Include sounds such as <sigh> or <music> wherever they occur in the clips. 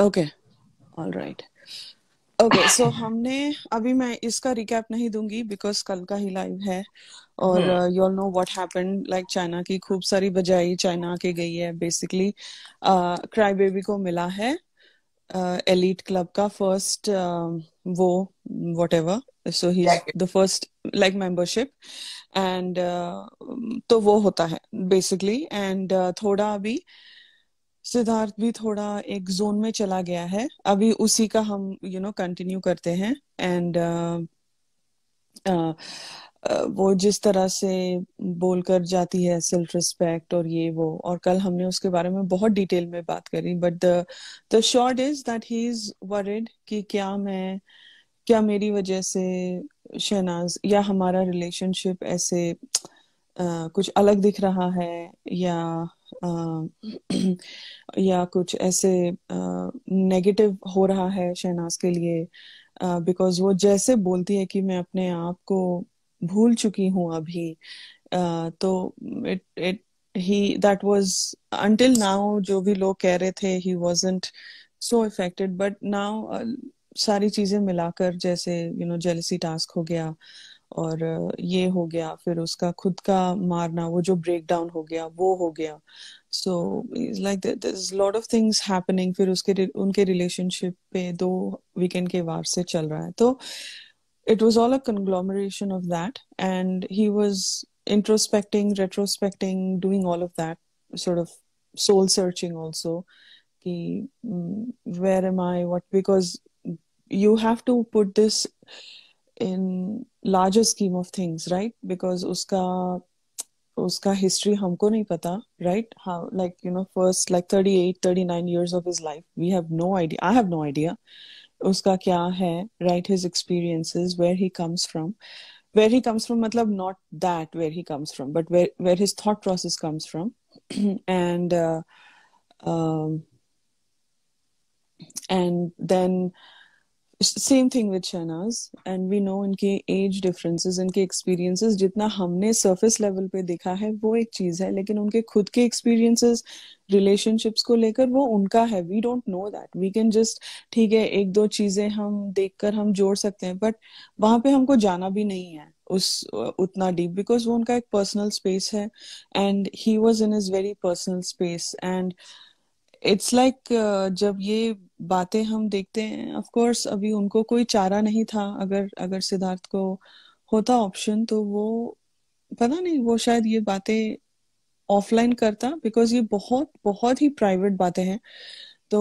Okay alright okay so हमने अभी मैं इसका रिकैप नहीं दूंगी बिकॉज कल का ही लाइव है और you all know what happen like China की खूब सारी बजाई चाइना के गई है बेसिकली क्राई बेबी को मिला है एलिट uh, क्लब का फर्स्ट um, uh, वो whatever so he the first like membership and तो वो होता है बेसिकली एंड uh, थोड़ा अभी uh, सिद्धार्थ भी थोड़ा एक जोन में चला गया है अभी उसी का हम यू नो कंटिन्यू करते हैं एंड uh, uh, uh, वो जिस तरह से बोलकर जाती है सेल्फ रिस्पेक्ट और ये वो और कल हमने उसके बारे में बहुत डिटेल में बात करी but the the short is that he is worried कि क्या मैं क्या मेरी वजह से शहनाज या हमारा रिलेशनशिप ऐसे Uh, कुछ अलग दिख रहा है या या कुछ ऐसे नेगेटिव हो रहा है शहनाज के लिए बिकॉज वो जैसे बोलती है कि मैं अपने आप को भूल चुकी हूँ अभी तो it it he that was until now जो भी लोग कह रहे थे he wasn't so affected but now सारी चीजें मिलाकर जैसे यू नो जेलसी टास्क हो गया uh, और ये हो गया फिर उसका खुद का मारना वो जो ब्रेक डाउन हो गया वो हो गया so like lot of things happening फिर उसके उनके रिलेशनशिप पे दो वीकेंड के वार से चल रहा है तो it was all a conglomeration of that and he was introspecting retrospecting doing all of that sort of soul searching also कि where am I what because you have to put this in larger scheme of things right because uska uska history humko nahi pata right how like you know first like 38 39 years of his life we have no idea i have no idea uska kya hai right his experiences where he comes from where he comes from matlab not that where he comes from but where where his thought process comes from <clears throat> and uh, um and then same thing with Shehnaaz and we know इनके age differences इनके experiences जितना हमने surface level पे देखा है वो एक चीज है लेकिन उनके खुद के एक्सपीरियंसेस रिलेशनशिप्स को लेकर वो उनका है we don't know that we can just ठीक है एक दो चीजें हम देखकर हम जोड़ सकते हैं बट वहां पे हमको जाना भी नहीं है उस उतना डीप बिकॉज वो उनका एक पर्सनल स्पेस है and he was in is very personal space and it's like like, uh, जब ये बातें हम देखते हैं ऑफ कोर्स अभी उनको कोई चारा नहीं था अगर अगर सिद्धार्थ को होता ऑप्शन तो वो पता नहीं वो शायद ये बातें ऑफलाइन करता बिकॉज ये बहुत बहुत ही प्राइवेट बातें हैं तो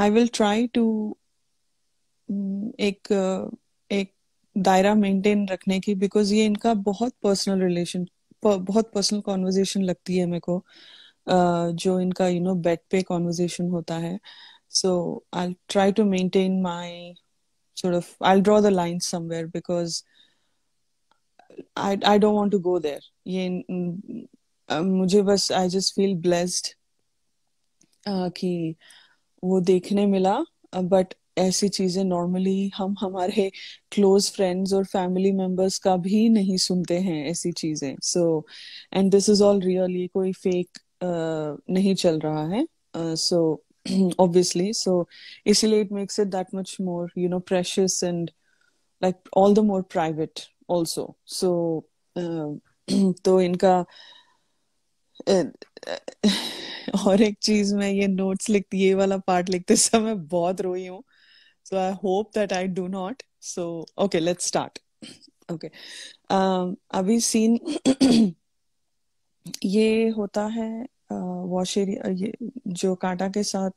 आई विल ट्राई टू एक uh, एक दायरा मेंटेन रखने की बिकॉज ये इनका बहुत पर्सनल रिलेशन बहुत पर्सनल कॉन्वर्जेशन लगती है मेरे को जो इनका यू नो बेड पे कॉन्वर्जेशन होता है so I try to maintain my sort of i'll draw the line somewhere because i i don't want to go there ये मुझे बस आई जस्ट फील ब्लेस्ड कि वो देखने मिला बट ऐसी चीजें नॉर्मली हम हमारे क्लोज फ्रेंड्स और फैमिली मेंबर्स का भी नहीं सुनते हैं ऐसी चीजें so and this is all really कोई फेक नहीं चल रहा है सो ऑब्वियसली सो इसीलिए it makes it that much more you know precious and like all the more private also so तो इनका और एक चीज में ये नोट्स लिखती ये वाला पार्ट लिखते समय बहुत रोई हूँ so I hope that I do not so okay let's start okay अभी सीन <clears throat> ये होता है वॉश एरिया ये जो कांटा के साथ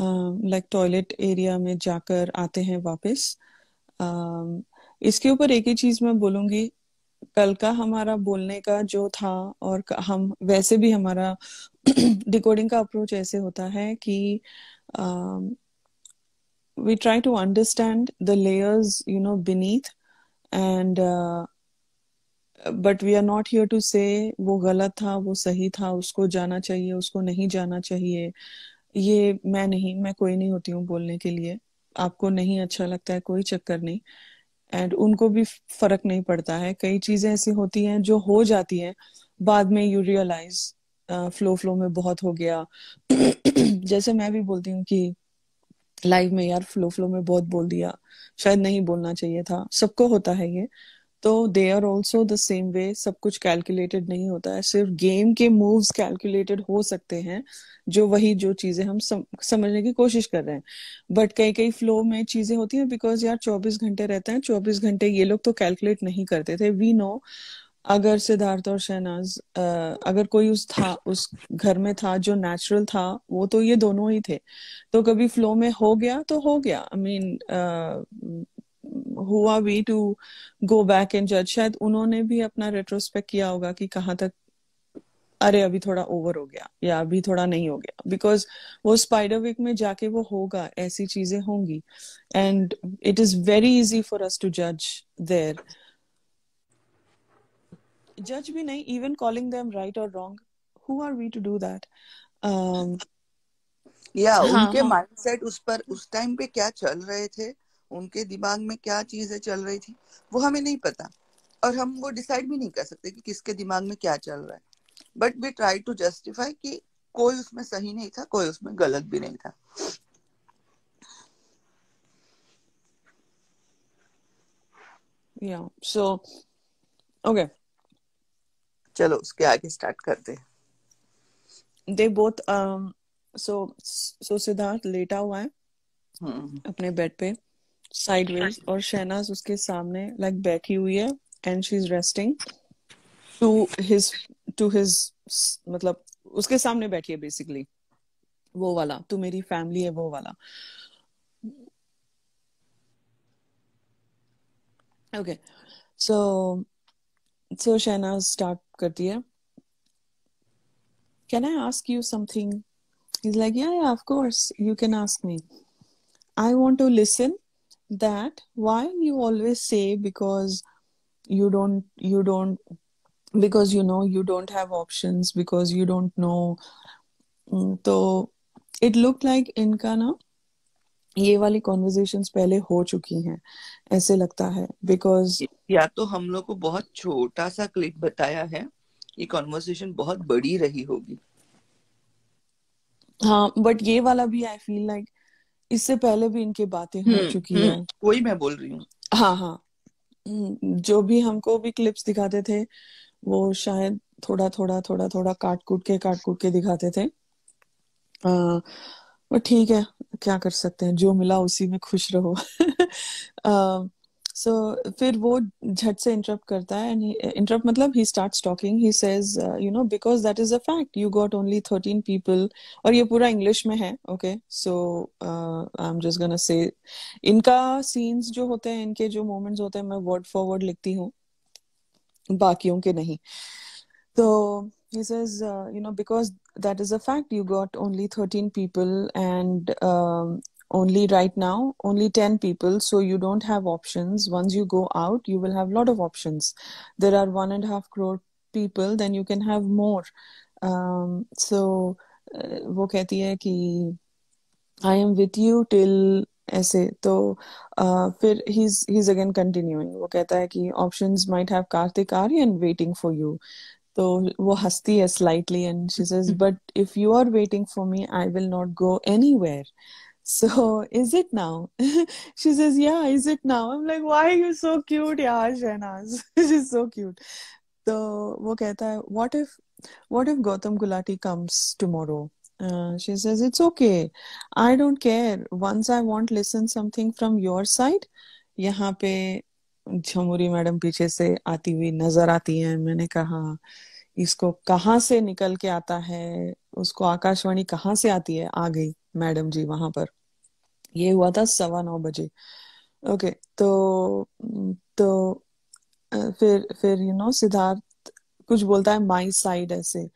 लाइक टॉयलेट एरिया में जाकर आते हैं वापस इसके ऊपर एक ही चीज मैं बोलूंगी कल का हमारा बोलने का जो था और हम वैसे भी हमारा डिकोडिंग <clears throat> का अप्रोच ऐसे होता है कि we try to understand the layers you know beneath and but we are not here to say वो गलत था वो सही था उसको जाना चाहिए उसको नहीं जाना चाहिए ये मैं नहीं मैं कोई नहीं होती हूँ बोलने के लिए आपको नहीं अच्छा लगता है कोई चक्कर नहीं एंड उनको भी फर्क नहीं पड़ता है कई चीजें ऐसी होती हैं जो हो जाती हैं बाद में यू रियलाइज फ्लो फ्लो में बहुत हो गया जैसे मैं भी बोलती हूँ कि लाइफ में यार फ्लो फ्लो में बहुत बोल दिया शायद नहीं बोलना चाहिए था सबको होता है ये तो they are also the same way सब कुछ कैलकुलेटेड नहीं होता है सिर्फ गेम के मूव कैलकुलेटेड हो सकते हैं जो वही जो चीजें हम सम, समझने की कोशिश कर रहे हैं बट कई कई फ्लो में चीजें होती हैं बिकॉज यार 24 घंटे रहते हैं 24 घंटे ये लोग तो कैलकुलेट नहीं करते थे वी नो अगर सिद्धार्थ और शहनाज अगर कोई उस था उस घर में था जो नेचुरल था वो तो ये दोनों ही थे तो कभी फ्लो में हो गया तो हो गया I I mean mean, who are we to go back and judge शायद उन्होंने भी अपना रेट्रोस्पेक्ट किया होगा कि कहाँ तक अरे अभी थोड़ा ओवर हो गया या अभी थोड़ा नहीं हो गया बिकॉज वो स्पाइडर वीक में जाके वो होगा ऐसी चीजें होंगी and it is very easy for us to जज देयर जज भी नहीं इवन कॉलिंग देम राइट और wrong who are we to do that या हाँ, उनके माइंडसेट हाँ। उस पर उस टाइम पे क्या चल रहे थे उनके दिमाग में क्या चीजें चल रही थी वो हमें नहीं पता और हम वो डिसाइड भी नहीं कर सकते कि किसके दिमाग में क्या चल रहा है but we try to justify कि कोई उसमें सही नहीं था कोई उसमें गलत भी नहीं था yeah so okay चलो उसके आगे स्टार्ट करते हैं दे बोथ सो सो सिद्धार्थ लेटा हुआ है हम्म। अपने बेड पे साइडवेज और शहनाज उसके सामने लाइक like, बैठी हुई है and she is resting to his to his मतलब उसके सामने बैठी है बेसिकली वो वाला तू मेरी फैमिली है वो वाला okay so so Shehnaaz start करती है can I ask you something He's like, yeah, yeah, of course, you can ask me. I want to listen that why you always say because you don't you don't because you know you don't have options because you don't know तो it look like इनका ना ये वाली conversation पहले हो चुकी हैं ऐसे लगता है बिकॉज या तो हम लोग को बहुत छोटा सा क्लिप बताया है ये कॉन्वर्सेशन बहुत बड़ी रही होगी हाँ बट ये वाला भी आई फील लाइक इससे पहले भी इनकी बातें हो हम्म, चुकी हम्म, हैं वही मैं बोल रही हूँ हाँ हाँ हम्म, जो भी हमको भी क्लिप्स दिखाते थे वो शायद थोड़ा थोड़ा थोड़ा थोड़ा काट कूट के काट कूट के दिखाते थे वो ठीक है क्या कर सकते हैं जो मिला उसी में खुश रहो <laughs> अः सो फिर वो झट से इंटरप्ट करता है एंड इंटरप्ट मतलब he start talking he says you know because that is a fact you got only thirteen people और ये पूरा इंग्लिश में है okay so I am just gonna say इनका सीन्स जो होते हैं इनके जो मोमेंट्स होते हैं मैं वर्ड फॉर वर्ड लिखती हूँ बाकियों के नहीं तो he says uh, you know because that is a fact you got only 13 people and um, only right now only 10 people so you don't have options once you go out you will have a lot of options there are one and a half crore people then you can have more um, so uh, वो कहती है कि आई am with you ऐसे तो uh, फिर he's he's again continuing वो कहता है कि options might have Kartik Aryan waiting for you तो वो हंसती है slightly and she says but if you are waiting for me I will not go anywhere so is it now she says yeah is it now i'm like why are you so cute yaar shehnaz she's so cute so वो कहता है what if what if Gautam Gulati comes tomorrow Uh, she says it's okay i don't care once i want listen something from your side yahan pe झमुरी madam पीछे से आती हुई नजर आती हैं मैंने कहा इसको कहाँ से निकल के आता है उसको आकाशवाणी कहाँ से आती है आ गई मैडम जी वहां पर ये हुआ था सवा नौ बजे ओके तो तो फिर फिर यू नो सिद्धार्थ कुछ बोलता है माई साइड ऐसे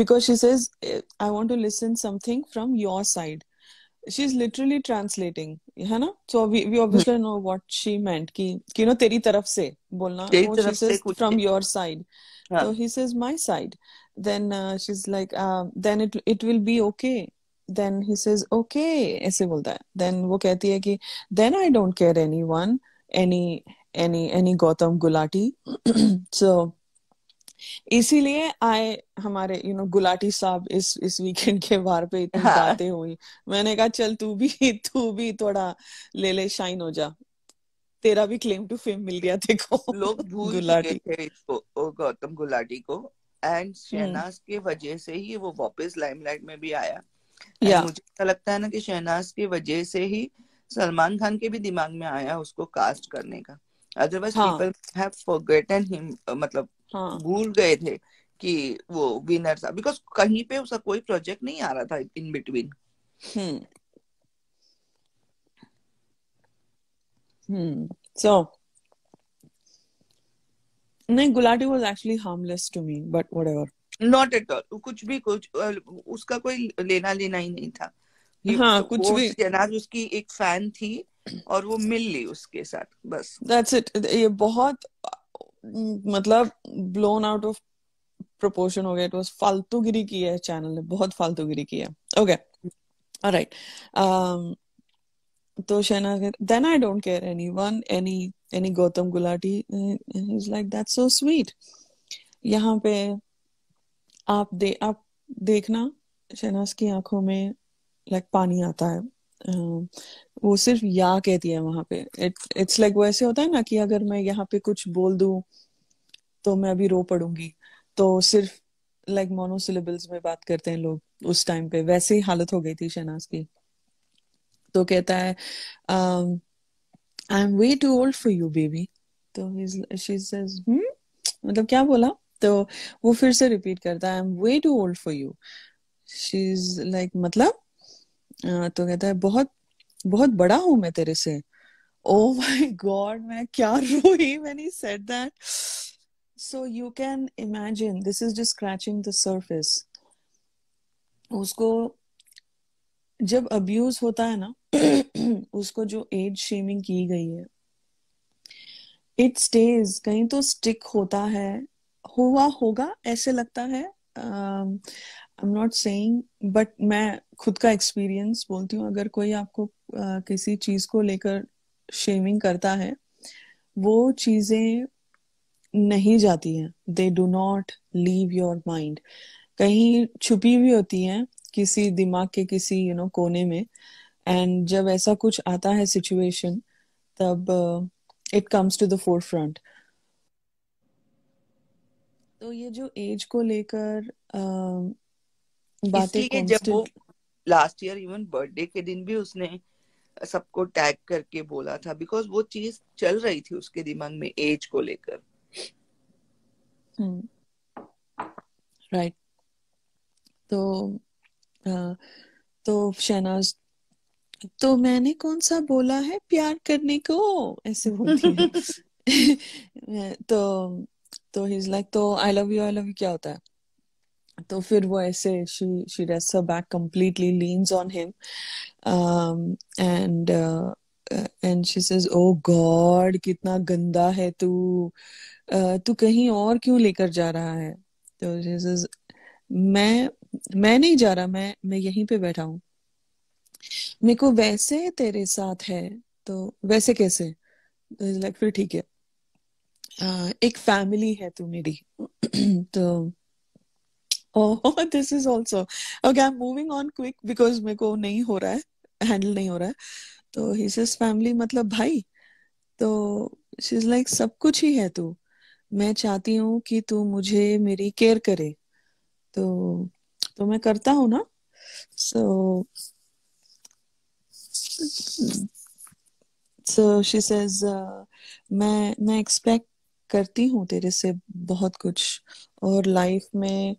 because she says I want to listen something from your side she is literally translating है ना so we obviously know what she meant कि यू नो तेरी तरफ से बोलना फ्रॉम योर साइड तो he says my side then uh, she's like uh, then it it will be okay then he says okay ऐसे बोलता है then वो कहती है कि then I don't care anyone any any any Gautam Gulati <clears throat> so इसीलिए आए हमारे यू नो गुलाटी साहब इस इस वीकेंड के बार पे इतनी हाँ. बातें हुई मैंने कहा चल तू भी तू भी थोड़ा ले ले शाइन हो जा तेरा भी क्लेम टू फेम मिल गया देखो लोग भूल <laughs> गुलाटी थे इसको गौतम गुलाटी को एंड शहनाज के वजह से ही वो वापस लाइमलाइट में भी आया yeah. मुझे ऐसा लगता है ना कि शहनाज के वजह से ही सलमान खान के भी दिमाग में आया उसको कास्ट करने का otherwise people have forgotten him मतलब हाँ. भूल गए थे कि वो विनर था बिकॉज कहीं पे उसका कोई प्रोजेक्ट नहीं आ रहा था in between hmm hmm so नहीं Gulati was actually harmless to me but whatever not at all कुछ भी कुछ उसका कोई लेना लेना ही नहीं था हाँ कुछ भी जनाज उसकी एक फैन थी और वो मिल ली उसके साथ बस दैट्स इट ये बहुत मतलब ब्लोन आउट ऑफ प्रोपोर्शन हो गया इट वाज फालतूगिरी की है चैनल ने बहुत फालतूगिरी की है ओके ऑलराइट um, तो Shehnaaz then I don't care anyone any यानी Gautam Gulati is like that so sweet यहाँ पे आप दे आप देखना शहनाज की आंखों में लाइक like, पानी आता है uh, वो सिर्फ या कहती है वहां पे इट इट्स लाइक वो ऐसे होता है ना कि अगर मैं यहाँ पे कुछ बोल दू तो मैं अभी रो पड़ूंगी तो सिर्फ लाइक मोनोसिलेबल्स में बात करते हैं लोग उस टाइम पे वैसे ही हालत हो गई थी शहनाज की तो कहता है um, I am way too old for you baby तो शी सेज hmm? मतलब क्या बोला तो वो फिर से रिपीट करता है I am way too old for you she is like मतलब तो कहता है बहुत बहुत बड़ा हूं मैं तेरे से ओ माय गॉड मैं क्या रोई when he said that so you can imagine this is just scratching the surface उसको जब अब्यूज होता है ना <clears throat> उसको जो एज शेमिंग की गई है इट स्टेज कहीं तो स्टिक होता है हुआ होगा ऐसे लगता है I am not saying but मैं खुद का एक्सपीरियंस बोलती हूँ अगर कोई आपको uh, किसी चीज को लेकर शेमिंग करता है वो चीजें नहीं जाती हैं they do not leave your mind कहीं छुपी हुई होती हैं किसी दिमाग के किसी यू you नो know, कोने में एंड जब ऐसा कुछ आता है सिचुएशन तब it comes to the forefront तो ये जो एज को लेकर uh, बातें जब वो लास्ट ईयर इवन बर्थडे के दिन भी उसने सबको टैग करके बोला था बिकॉज वो चीज चल रही थी उसके दिमाग में एज को लेकर राइट hmm. तो uh, तो शहनाज तो मैंने कौन सा बोला है प्यार करने को ऐसे बोलती है <laughs> <laughs> तो तो ही इज लाइक तो I love you I love you क्या होता है तो फिर वो ऐसे she she rest her back completely leans on him and and she says oh God कितना गंदा है तू uh, तू कहीं और क्यों लेकर जा रहा है तो शी सेज मैं मैं नहीं जा रहा मैं मैं यहीं पे बैठा हूँ मेरे को वैसे तेरे साथ है तो वैसे कैसे लाइक फिर ठीक है uh, एक फैमिली है तू मेरी <clears throat> तो oh this is also okay I am moving on quick because मेरे को नहीं हो रहा है हैंडल नहीं हो रहा है तो ही सेज फैमिली मतलब भाई तो शी इज लाइक सब कुछ ही है तू मैं चाहती हूँ कि तू मुझे मेरी केयर करे तो तो मैं करता हूँ ना so so, so she says मैं मैं एक्सपेक्ट करती हूँ तेरे से बहुत कुछ और लाइफ में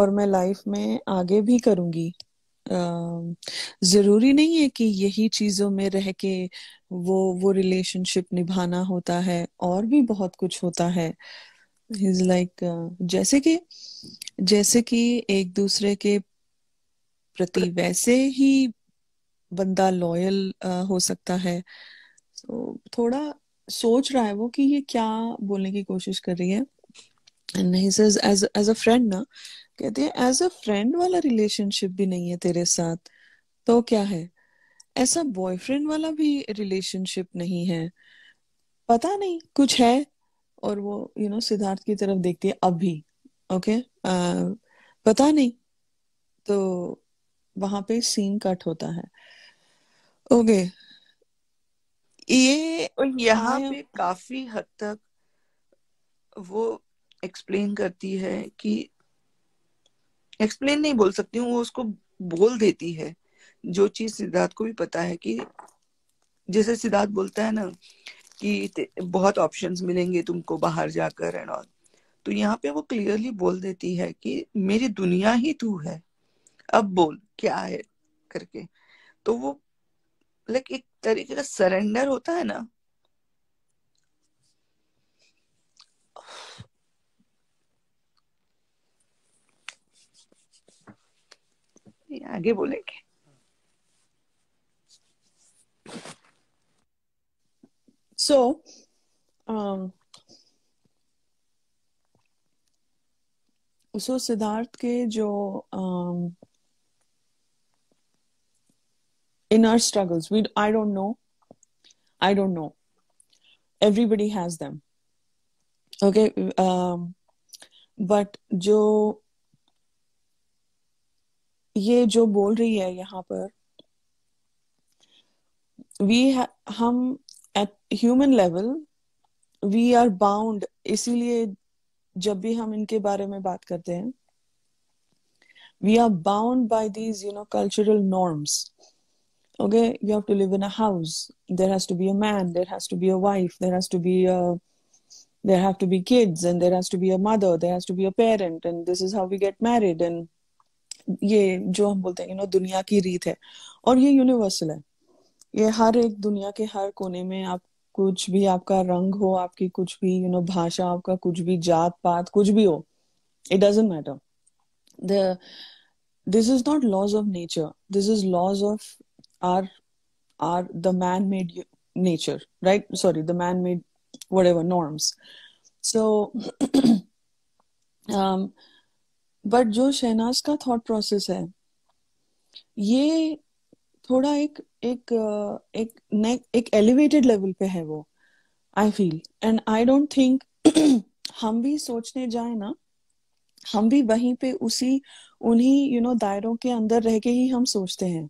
और मैं लाइफ में आगे भी करूंगी जरूरी नहीं है कि यही चीजों में रह के वो वो रिलेशनशिप निभाना होता है और भी बहुत कुछ होता है इज लाइक like, uh, जैसे कि जैसे कि एक दूसरे के प्रति वैसे ही बंदा लॉयल हो सकता है तो थोड़ा सोच रहा है वो कि ये क्या बोलने की कोशिश कर रही है and he says as as a friend ना कहते हैं एज अ फ्रेंड वाला रिलेशनशिप भी नहीं है तेरे साथ तो क्या है ऐसा बॉयफ्रेंड वाला भी रिलेशनशिप नहीं है पता नहीं कुछ है और वो यू नो सिद्धार्थ की तरफ देखती है अभी ओके okay? पता नहीं तो वहां पे सीन कट होता है ओके okay. ये यहाँ पे काफी हद तक वो एक्सप्लेन करती है कि एक्सप्लेन नहीं बोल सकती हूँ वो उसको बोल देती है जो चीज सिद्धार्थ को भी पता है कि जैसे सिद्धार्थ बोलता है ना कि बहुत ऑप्शंस मिलेंगे तुमको बाहर जाकर एंड ऑल तो यहाँ पे वो क्लियरली बोल देती है कि मेरी दुनिया ही तू है अब बोल क्या है करके तो वो लाइक एक तरीके का सरेंडर होता है ना आगे बोलेंगे So, um, सो सिद्धार्थ के जो um, our struggles we i don't know i don't know everybody has them okay um, but jo ye jo bol rahi hai yahan we ha- hum at human level we are bound isliye jab bhi hum inke bare mein baat karte hain we are bound by these you know cultural norms okay you have to live in a house there has to be a man there has to be a wife there has to be a there have to be kids and there has to be a mother there has to be a parent and this is how we get married and ये जो हम बोलते हैं you know दुनिया की रीत है और ये यूनिवर्सल है ये हर एक दुनिया के हर कोने में आप कुछ भी आपका रंग हो आपकी कुछ भी यू you नो know, भाषा आपका कुछ भी जात पात कुछ भी हो it doesn't matter the this is not laws of nature this is laws of are are the man-made nature right sorry the man-made whatever norms so <clears throat> um, but जो शहनाज का थॉट प्रोसेस है ये थोड़ा एक एक एक एक एलिवेटेड लेवल पे है वो I feel and I don't think हम भी सोचने जाए ना हम भी वहीं पे उसी उन्हीं यू नो दायरों के अंदर रह के ही हम सोचते हैं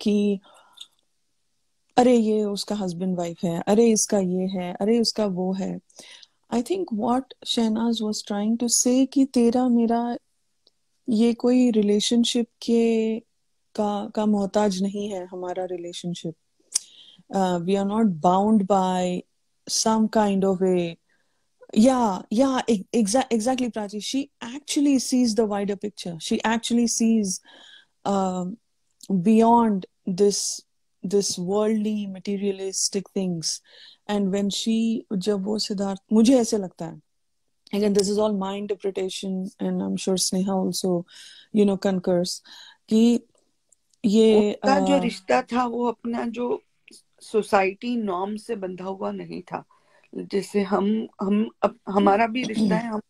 कि अरे ये उसका हस्बैंड वाइफ है अरे इसका ये है अरे उसका वो है I think what Shehnaaz was trying to say कि तेरा मेरा ये कोई रिलेशनशिप के का का मोहताज नहीं है हमारा relationship we are not bound by some kind of a yeah yeah exa- exactly prachi she actually sees the wider picture she actually sees um, beyond this this worldly materialistic things and when she जब वो सिद्धार्थ मुझे ऐसे लगता है again this is all my interpretation and i'm sure sneha also you know concurs कि ये उनका uh, जो रिश्ता था वो अपना जो सोसाइटी से बंधा हुआ नहीं था जैसे हम हम अब हमारा भी रिश्ता हम्म। है हम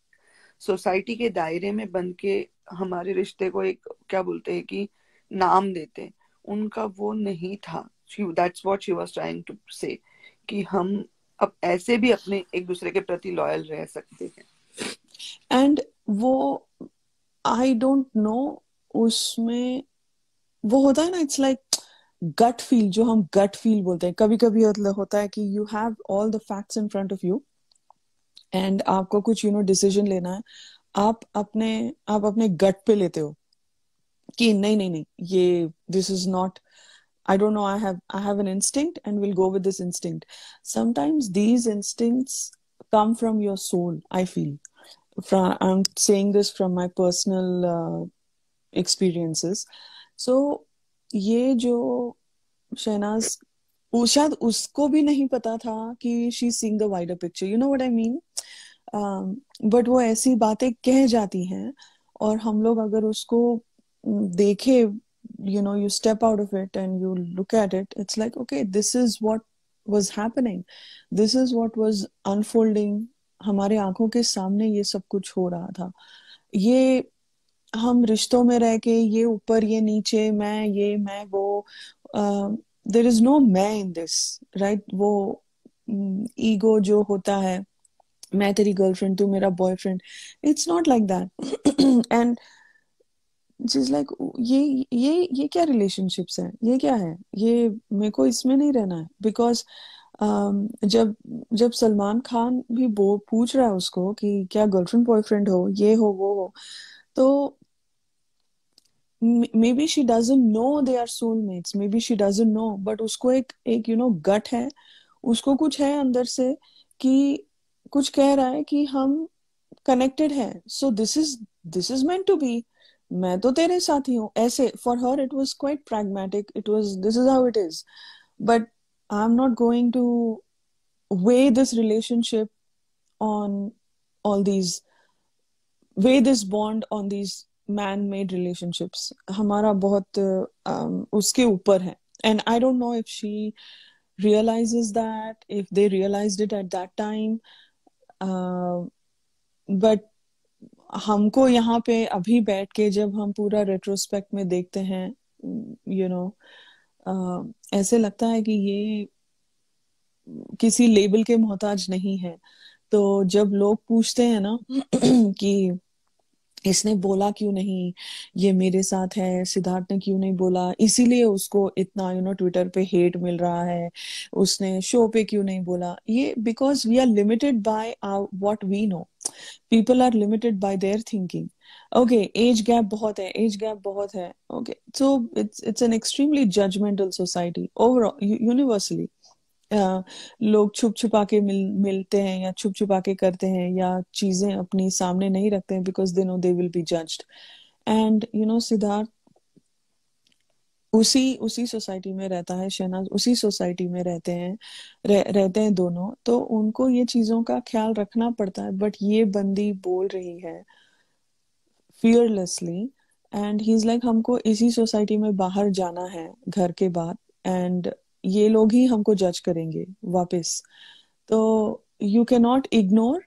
सोसाइटी के दायरे में बन के हमारे रिश्ते को एक क्या बोलते हैं कि नाम देते उनका वो नहीं था that's what she was trying to say कि हम अब ऐसे भी अपने एक दूसरे के प्रति लॉयल रह सकते हैं एंड वो आई डोंट नो उसमें वो होता है ना it's like like, gut feel जो हम गट फील बोलते हैं कभी कभी मतलब होता है कि you have all the facts in front of you and आपको कुछ यू नो डिसीजन लेना है आप अपने आप अपने गट पे लेते हो कि नहीं नहीं नहीं ये this is not I don't know I have I have an instinct and will go with this instinct sometimes these instincts come from your soul I feel from I am saying this from my personal experiences so ये जो शहनाज शायद उसको भी नहीं पता था कि she seeing the wider picture you know what I mean but वो ऐसी बातें कह जाती हैं और हम लोग अगर उसको देखे you know you step out of it and you look at it it's like okay this is what was happening this is what was unfolding हमारे आंखों के सामने ये सब कुछ हो रहा था ये हम रिश्तों में रह के ये ऊपर ये नीचे मैं ये मैं वो देर इज नो मैं इन दिस राइट वो ईगो जो होता है मैं तेरी गर्लफ्रेंड तू मेरा boyfriend it's not like that and जिस लाइक ये ये ये क्या रिलेशनशिप्स हैं ये क्या है ये मेरे को इसमें नहीं रहना है बिकॉज um, जब जब सलमान खान भी पूछ रहा है उसको कि क्या गर्लफ्रेंड बॉयफ्रेंड हो ये हो वो हो तो may she doesn't know they are soulmates maybe she doesn't know but उसको एक एक यू नो गट है उसको कुछ है अंदर से कि कुछ कह रहा है कि हम कनेक्टेड है so this is this is meant to be मैं तो तेरे साथ ही हूँ ऐसे for her it was quite pragmatic it was this is how it is but I am not going to weigh this relationship on all these weigh this bond on these man made relationships हमारा बहुत uh, उसके ऊपर है and I don't know if she realize that if they realized it at that time but हमको यहाँ पे अभी बैठ के जब हम पूरा रेट्रोस्पेक्ट में देखते हैं you you know know, uh, ऐसे लगता है कि ये किसी लेबल के मोहताज नहीं है तो जब लोग पूछते हैं ना <clears throat> कि इसने बोला क्यों नहीं ये मेरे साथ है सिद्धार्थ ने क्यों नहीं बोला इसीलिए उसको इतना यू नो ट्विटर पे हेट मिल रहा है उसने शो पे क्यों नहीं बोला ये because we are limited by what we know people are limited by their thinking okay age gap बहुत है एज गैप बहुत है okay so it's it's an extremely judgmental society overall universally लोग छुप छुपा के मिल मिलते हैं या छुप छुपा के करते हैं या चीजें अपनी सामने नहीं रखते हैं because they know they will be judged and you know Siddharth उसी उसी सोसाइटी में रहता है शहनाज उसी सोसाइटी में रहते हैं रह, रहते हैं दोनों तो उनको ये चीजों का ख्याल रखना पड़ता है बट ये बंदी बोल रही है fearlessly and he is like हमको इसी सोसाइटी में बाहर जाना है घर के बाद एंड ये लोग ही हमको जज करेंगे वापस तो you can not ignore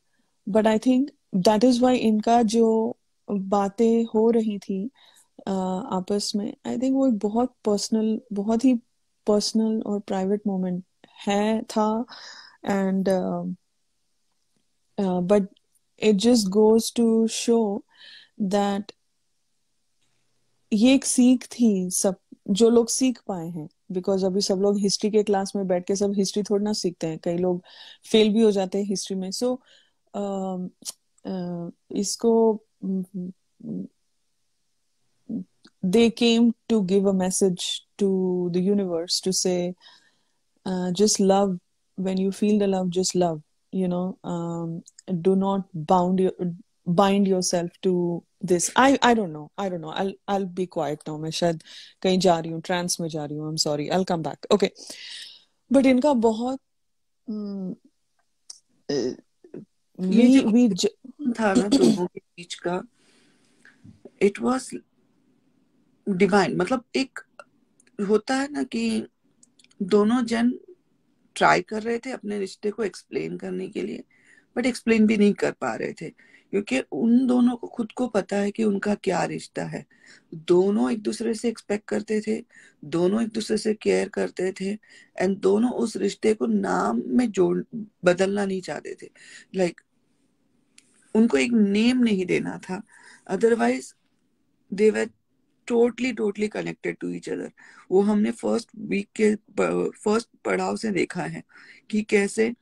but I think that is why इनका जो बातें हो रही थी uh, आपस में आई थिंक वो एक बहुत पर्सनल बहुत ही पर्सनल और प्राइवेट मोमेंट है था and but it just goes to show that ये एक सीख थी सब जो लोग सीख पाए हैं बिकॉज अभी सब लोग हिस्ट्री के क्लास में बैठ के सब हिस्ट्री थोड़ी ना सीखते हैं कई लोग फेल भी हो जाते हैं हिस्ट्री में सो so, mm, uh, uh, इसको they came to give a message to the universe to say just love when you feel the love just love you know um, not bound bind yourself to this i i don't know i don't know i'll i'll be quiet now मैं शायद कहीं जा रही हूँ trans में जा रही हूँ I am sorry I come back okay but इनका बहुत हम्म, we, we था ना लोगों के बीच का इट वाज डिवाइन मतलब एक होता है ना कि दोनों जन ट्राई कर रहे थे अपने रिश्ते को एक्सप्लेन करने के लिए बट एक्सप्लेन भी नहीं कर पा रहे थे क्योंकि उन दोनों को खुद को पता है कि उनका क्या रिश्ता है दोनों एक दूसरे से एक्सपेक्ट करते थे दोनों एक दूसरे से केयर करते थे एंड दोनों उस रिश्ते को नाम में जोड़ बदलना नहीं चाहते थे लाइक like, उनको एक नेम नहीं देना था otherwise they were totally totally connected to each other वो हमने फर्स्ट वीक के फर्स्ट पड़ाव से देखा है कि कैसे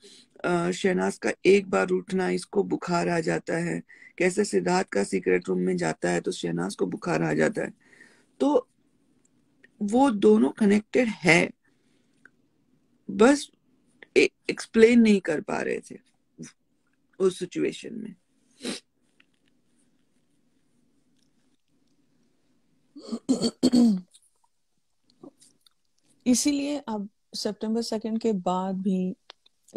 शहनाज का एक बार उठना इसको बुखार आ जाता है कैसे सिद्धार्थ का सीक्रेट रूम में जाता है तो शहनाज को बुखार आ जाता है तो वो दोनों कनेक्टेड है बस एक्सप्लेन नहीं कर पा रहे थे उस सिचुएशन में इसीलिए अब सितंबर सेकंड के बाद भी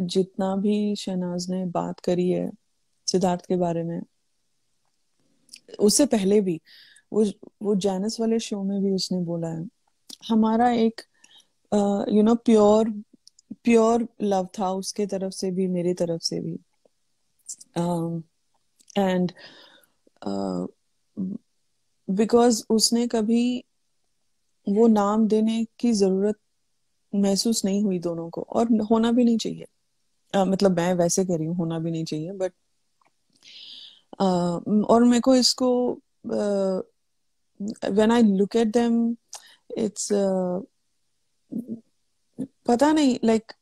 जितना भी शहनाज ने बात करी है सिद्धार्थ के बारे में उससे पहले भी वो वो जैनस वाले शो में भी उसने बोला है हमारा एक you know pure pure love था उसके तरफ से भी मेरी तरफ से भी एंड बिकॉज uh, उसने कभी वो नाम देने की जरूरत महसूस नहीं हुई दोनों को और होना भी नहीं चाहिए मतलब मैं वैसे कह रही हूँ होना भी नहीं चाहिए बट uh, और मेरे को इसको when I look at them it's पता नहीं like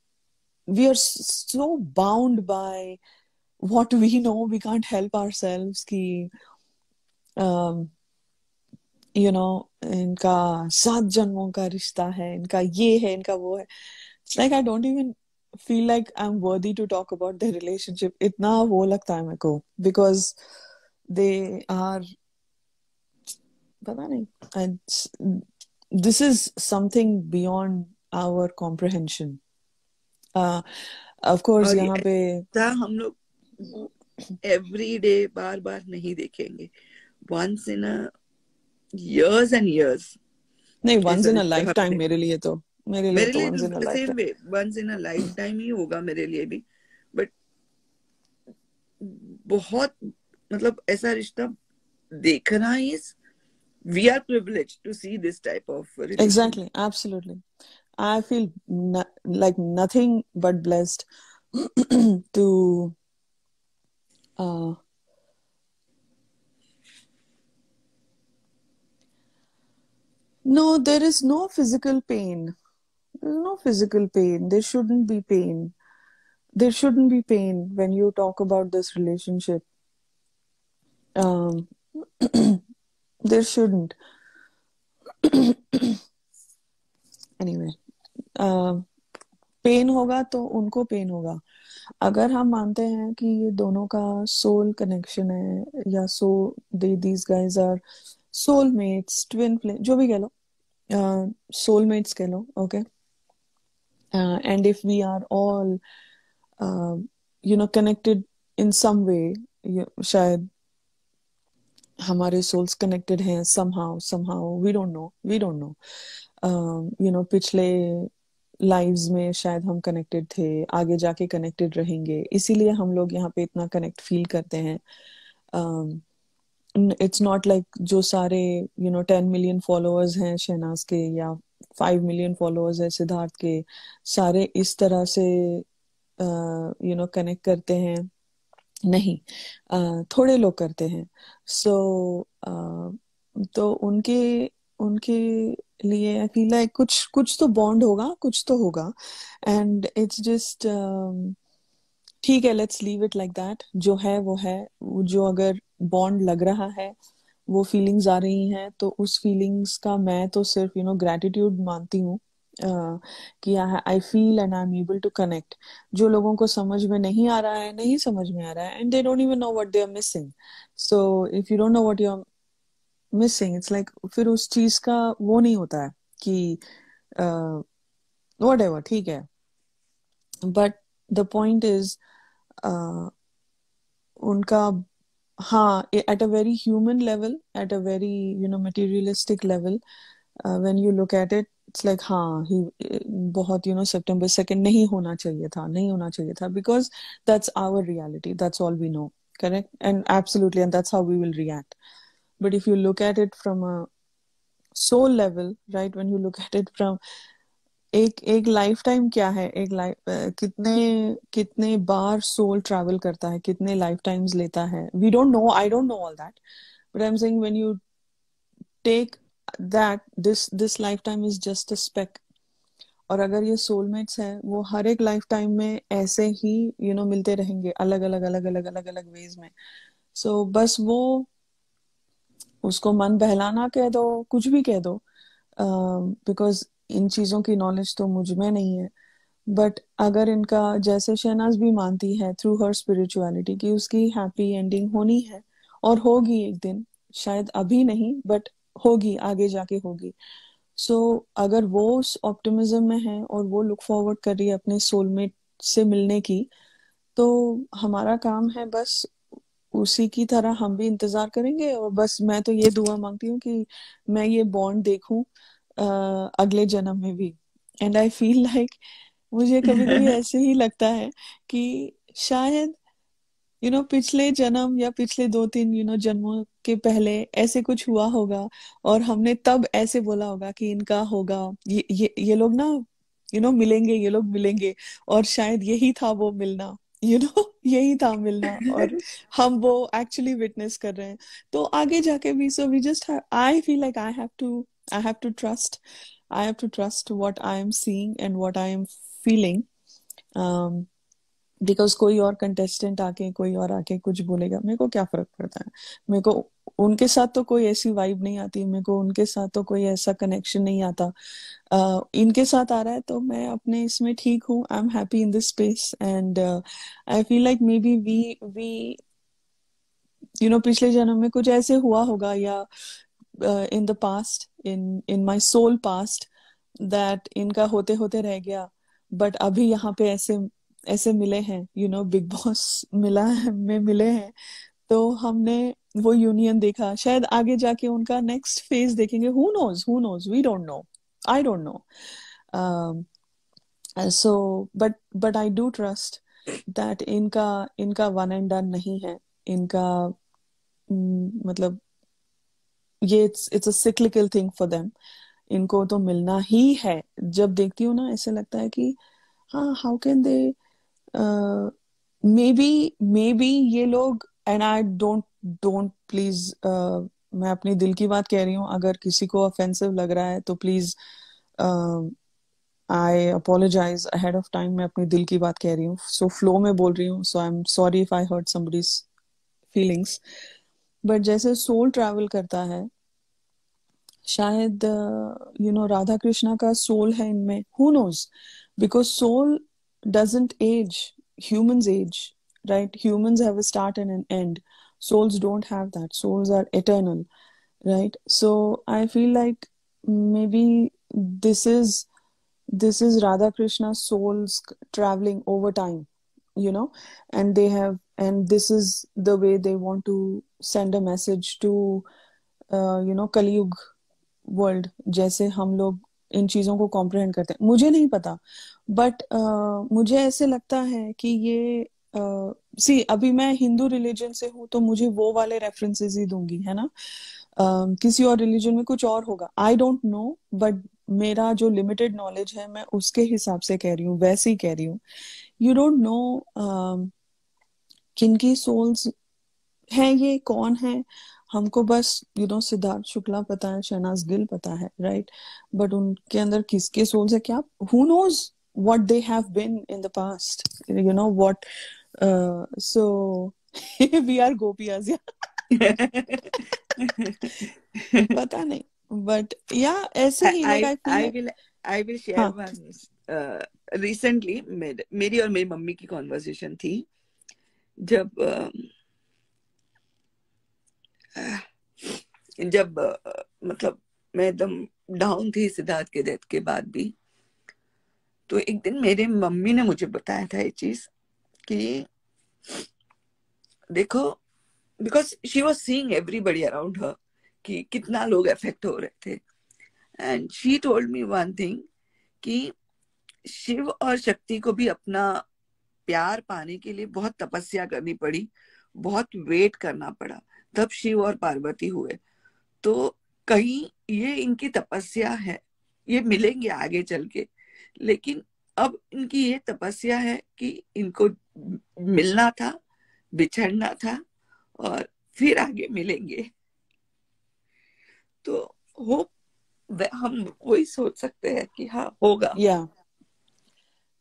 we are so bound by what we know we can't help आर ki की you इनका सात जन्मों का रिश्ता है इनका ये है इनका वो है like I don't even feel like I'm worthy to talk about their relationship. Itna wo lagta hai मेरे because they are and this is something beyond our comprehension. Uh, of course यहाँ पे हम लोग every day bar bar नहीं देखेंगे once in a years and years नहीं once in a lifetime मेरे लिए तो मेरे लिए तो once in a lifetime once in a lifetime ही होगा मेरे लिए भी बट बहुत मतलब ऐसा रिश्ता देखना is we are privileged to see this type of religion. exactly absolutely i feel no, like nothing but blessed to uh, no there is no physical pain no physical pain. There shouldn't be pain. There shouldn't be pain when you talk about this relationship. Um, there shouldn't. anyway, uh, pain होगा तो उनको pen होगा अगर हम मानते हैं कि ये दोनों का सोल कनेक्शन है या so they these guys are soulmates twin flame जो भी कह लो सोलमेट्स uh, कह लो okay okay? uh, and if we are all uh, you know connected in some way शायद हमारे सोल्स कनेक्टेड हैं somehow somehow we don't know we don't know you know पिछले लाइव्स में शायद हम कनेक्टेड थे आगे जाके कनेक्टेड रहेंगे इसीलिए हम लोग यहाँ पे इतना कनेक्ट फील करते हैं इट्स नॉट लाइक जो सारे you know ten million followers हैं शहनाज के या फाइव मिलियन फॉलोअर्स है सिद्धार्थ के सारे इस तरह से यू नो कनेक्ट करते हैं नहीं uh, थोड़े लोग करते हैं सो so, uh, तो उनके उनके लिए फील लाइक कुछ कुछ तो बॉन्ड होगा कुछ तो होगा एंड इट्स जस्ट ठीक है let's leave it like that जो है वो है जो अगर बॉन्ड लग रहा है वो फीलिंग्स आ रही हैं तो उस फीलिंग्स का मैं तो सिर्फ यू नो ग्रेटिट्यूड मानती हूँ कि I feel and I am able to connect जो लोगों को समझ में नहीं आ रहा है नहीं समझ में आ रहा है and they don't even know what they are missing so if you don't know what you are missing it's like फिर उस चीज का वो नहीं होता है कि वट एवर ठीक है बट द पॉइंट इज उनका huh, at a very human level, at a very you know materialistic level, uh, when you look at it, it's like हाँ he, uh, बहुत you know September second नहीं होना चाहिए था नहीं होना चाहिए था because that's our reality that's all we know correct and absolutely and that's how we will react but if you look at it from a soul level right when you look at it from एक एक life time क्या है एक life कितने कितने बार soul travel करता है कितने लाइफ टाइम्स लेता है we don't know I don't know all that but I am saying when you take that this this lifetime is just a speck और अगर ये सोलमेट्स हैं वो हर एक लाइफ टाइम में ऐसे ही यू you नो know, मिलते रहेंगे अलग अलग अलग अलग अलग अलग वेज में सो so, बस वो उसको मन बहलाना कह दो कुछ भी कह दो बिकॉज uh, इन चीज़ों की नॉलेज तो मुझ में नहीं है बट अगर इनका जैसे शहनाज भी मानती है थ्रू हर स्पिरिचुअलिटी कि उसकी हैप्पी एंडिंग होनी है और होगी एक दिन शायद अभी नहीं बट होगी आगे जाके होगी सो so, अगर वो उस ऑप्टिमिज्म में है और वो लुक फॉरवर्ड कर रही है अपने सोलमेट से मिलने की तो हमारा काम है बस उसी की तरह हम भी इंतजार करेंगे और बस मैं तो ये दुआ मांगती हूँ कि मैं ये बॉन्ड देखूं अगले जन्म में भी एंड आई फील लाइक मुझे कभी कभी <laughs> ऐसे ही लगता है कि शायद यू you नो know, पिछले जन्म या पिछले दो तीन यू नो जन्मों के पहले ऐसे कुछ हुआ होगा और हमने तब ऐसे बोला होगा कि इनका होगा ये ये ये लोग ना यू नो मिलेंगे ये लोग मिलेंगे और शायद यही था वो मिलना यू you नो know, <laughs> यही था मिलना और हम वो एक्चुअली विटनेस कर रहे हैं तो आगे जाके भी so we just I feel like I have to i have to trust i have to trust what i am seeing and what i am feeling um, because कोई और कंटेस्टेंट आके कोई और आके कुछ बोलेगा मेरे को क्या फर्क पड़ता है मेरे को उनके साथ तो कोई ऐसी वाइब नहीं आती मेरे को उनके साथ तो कोई ऐसा कनेक्शन नहीं आता uh, इनके साथ आ रहा है तो मैं अपने इसमें ठीक हूँ I am happy in this space and I feel like maybe we we you know पिछले जन्म में कुछ ऐसे हुआ होगा या in the past in in my soul past that इनका होते होते रह गया बट अभी यहाँ पे ऐसे ऐसे मिले हैं यू नो बिग बॉस मिला है में मिले हैं तो हमने वो यूनियन देखा शायद आगे जाके उनका नेक्स्ट फेज देखेंगे who knows who knows we don't know I don't know so but but I do trust that इनका इनका वन एंड डन नहीं है इनका mm, मतलब ये it's it's a cyclical thing for them इनको तो मिलना ही है जब देखती हूँ ना ऐसे लगता है कि हाँ how can they maybe maybe ये लोग and I don't don't please मैं अपनी दिल की बात कह रही हूँ अगर किसी को ऑफेंसिव लग रहा है तो please I apologize ahead of time मैं अपनी दिल की बात कह रही हूँ सो फ्लो में बोल रही हूँ so I am sorry if I hurt somebody's feelings but जैसे सोल ट्रैवल करता है शायद you uh, know Radha Krishna का सोल है इनमें who knows because soul doesn't age human age right human have start and an end souls don't have that souls are eternal right so I feel like maybe this is this is Radha Krishna souls travelling over time you know and they have and this is the way they want to send a message to uh, you know कलयुग world jaise hum log इन चीजों को comprehend करते हैं मुझे नहीं पता but uh, मुझे ऐसे लगता है कि ये सी uh, अभी मैं हिंदू रिलीजन से हूं तो मुझे वो वाले रेफरेंसेस ही दूंगी है ना uh, किसी और रिलीजन में कुछ और होगा आई डोंट नो बट मेरा जो लिमिटेड नॉलेज है मैं उसके हिसाब से कह रही हूँ वैसे ही कह रही हूँ यू डोंट नो की सोल्स हैं ये कौन है हमको बस यू नो सिद्धार्थ शुक्ला पता है शहनाज गिल पता है राइट right? बट उनके अंदर किसके सोल्स है क्या who knows what they have been in the past you know what so we are गोपिया पता नहीं बट या ऐसे ही I, I will I will share one recently मेरी और मेरी मम्मी की कॉन्वर्सेशन थी जब जब मतलब मैं एकदम डाउन थी सिद्धार्थ के डेथ के बाद भी तो एक दिन मेरे मम्मी ने मुझे बताया था ये चीज कि देखो because she was seeing everybody around her कि कितना लोग अफेक्ट हो रहे थे and she told me one thing कि शिव और शक्ति को भी अपना प्यार पाने के लिए बहुत तपस्या करनी पड़ी बहुत वेट करना पड़ा तब शिव और पार्वती हुए तो कहीं ये इनकी तपस्या है ये मिलेंगे आगे चल के लेकिन अब इनकी ये तपस्या है कि इनको मिलना था बिछड़ना था और फिर आगे मिलेंगे तो होप हम वही सोच सकते हैं कि हाँ होगा या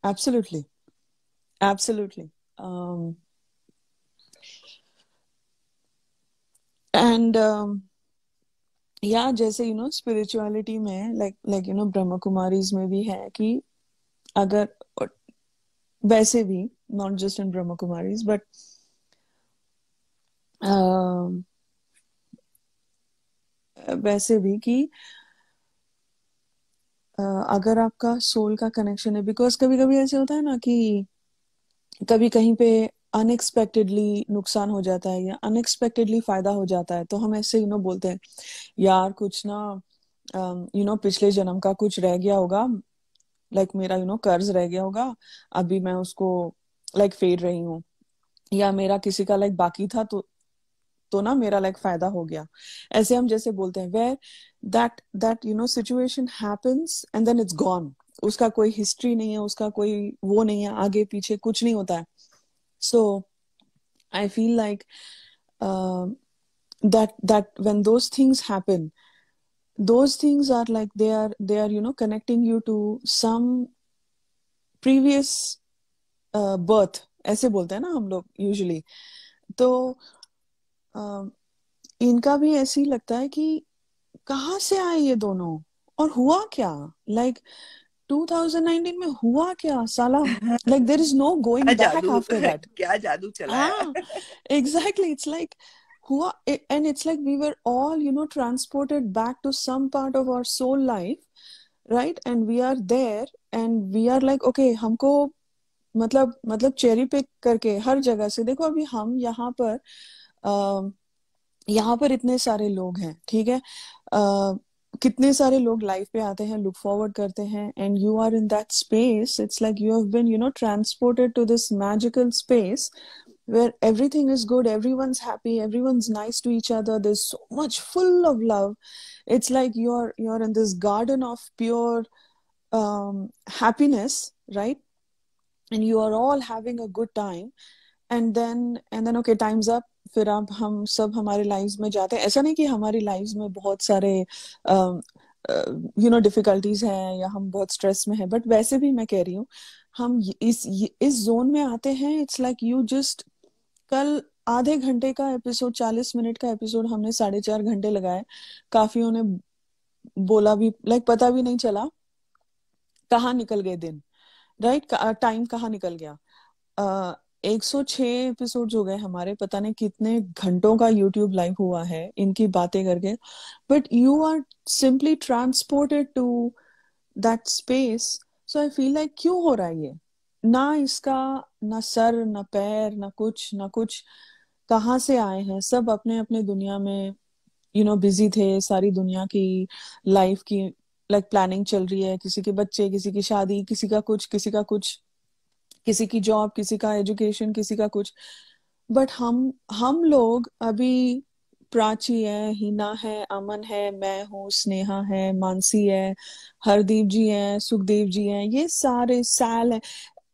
एब्सोल्युटली एब्सोल्युटली एंड या जैसे यू नो स्पिरिचुअलिटी में like like you know Brahma Kumaris में भी है कि अगर वैसे भी नॉट जस्ट इन ब्रह्म कुमारीज बट वैसे भी कि अगर आपका सोल का कनेक्शन है बिकॉज कभी कभी ऐसे होता है ना कि कभी कहीं पे अनएक्सपेक्टेडली नुकसान हो जाता है या अनएक्सपेक्टेडली फायदा हो जाता है तो हम ऐसे यू नो बोलते हैं यार कुछ ना यू नो पिछले जन्म का कुछ रह गया होगा लाइक like मेरा यू नो कर्ज रह गया होगा अभी मैं उसको लाइक like, फेर रही हूँ या मेरा किसी का लाइक like, बाकी था तो तो ना मेरा लाइक फायदा हो गया ऐसे हम जैसे बोलते हैं where that that you know situation happens and then it's gone उसका कोई हिस्ट्री नहीं है उसका कोई वो नहीं है आगे पीछे कुछ नहीं होता है so I feel like that that when those things happen those things are like they are they are you know connecting you to some previous birth ऐसे बोलते हैं ना हम लोग यूजली तो आ, इनका भी ऐसे ही लगता है कि कहा से आए ये दोनों और हुआ क्या लाइक like, 2019 में हुआ क्या साला like there is no going back after that क्या जादू चला एग्जैक्टली इट्स लाइक हुआ and it's like we were all you know transported back to some part of our soul life right and we are there and we are like okay हमको मतलब मतलब cherry pick करके हर जगह से देखो अभी हम यहाँ पर uh, यहाँ पर इतने सारे लोग हैं ठीक है uh, कितने सारे लोग लाइफ पे आते हैं लुक फॉरवर्ड करते हैं and you are in that space it's like you have been you know transported to this magical space where everything is good everyone's happy everyone's nice to each other there's so much full of love it's like you're you're in this garden of pure um, happiness right and you are all having a good time and then and then okay time's up फिर आप हम सब हमारे life में जाते हैं ऐसा नहीं कि हमारी लाइफ में बहुत सारे यू नो डिफिकल्टीज हैं या हम बहुत स्ट्रेस में हैं बट वैसे भी मैं कह रही हूँ हम इस इस जोन में आते हैं इट्स लाइक यू जस्ट कल आधे घंटे का एपिसोड चालीस मिनट का एपिसोड हमने साढ़े चार घंटे लगाए काफियों ने बोला भी लाइक पता भी नहीं चला कहाँ निकल गए दिन राइट टाइम कहाँ निकल गया uh, 106 एपिसोड्स हो गए हमारे पता नहीं कितने घंटों का यूट्यूब लाइव हुआ है इनकी बातें करके but you are simply transported to that space so I feel like क्यों हो रहा है ये ना इसका ना सर ना पैर ना कुछ ना कुछ कहाँ से आए हैं सब अपने अपने दुनिया में यू नो बिजी थे सारी दुनिया की लाइफ की लाइक like, प्लानिंग चल रही है किसी के बच्चे किसी की शादी किसी का कुछ किसी का कुछ किसी की जॉब किसी का एजुकेशन किसी का कुछ बट हम हम लोग अभी प्राची है हीना है अमन है मैं हूँ स्नेहा है मानसी है हरदीप जी हैं सुखदेव जी हैं ये सारे साल है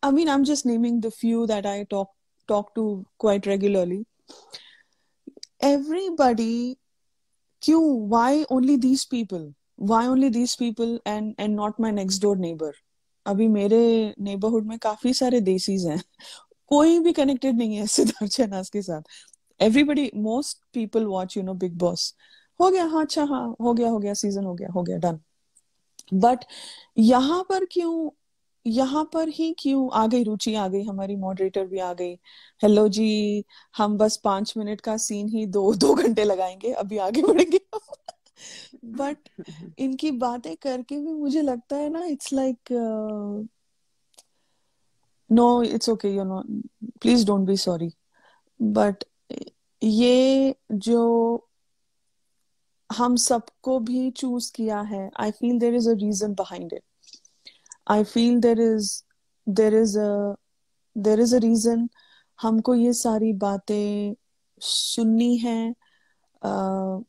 I mean I am just naming the few that I talk talk to quite regularly everybody क्यों why only these people why only these people and and not my next door neighbour अभी मेरे neighbourhood में काफी सारे देसीज हैं कोई भी connected नहीं है सिद्धार्थ शहनाज के साथ everybody most people watch you know Bigg Boss हो गया हाँ अच्छा हाँ हो गया हो गया सीजन हो गया हो गया डन बट यहाँ पर क्यों यहाँ पर ही क्यों आ गई रुचि आ गई हमारी मॉडरेटर भी आ गई हेलो जी हम बस पांच मिनट का सीन ही दो दो घंटे लगाएंगे अभी आगे बढ़ेंगे बट <laughs> इनकी बातें करके भी मुझे लगता है ना it's like no it's okay you know please don't be sorry but ये जो हम सबको भी चूज किया है I feel there is a reason behind it I feel there is there is a there is a reason हमको ये सारी बातें सुननी है uh,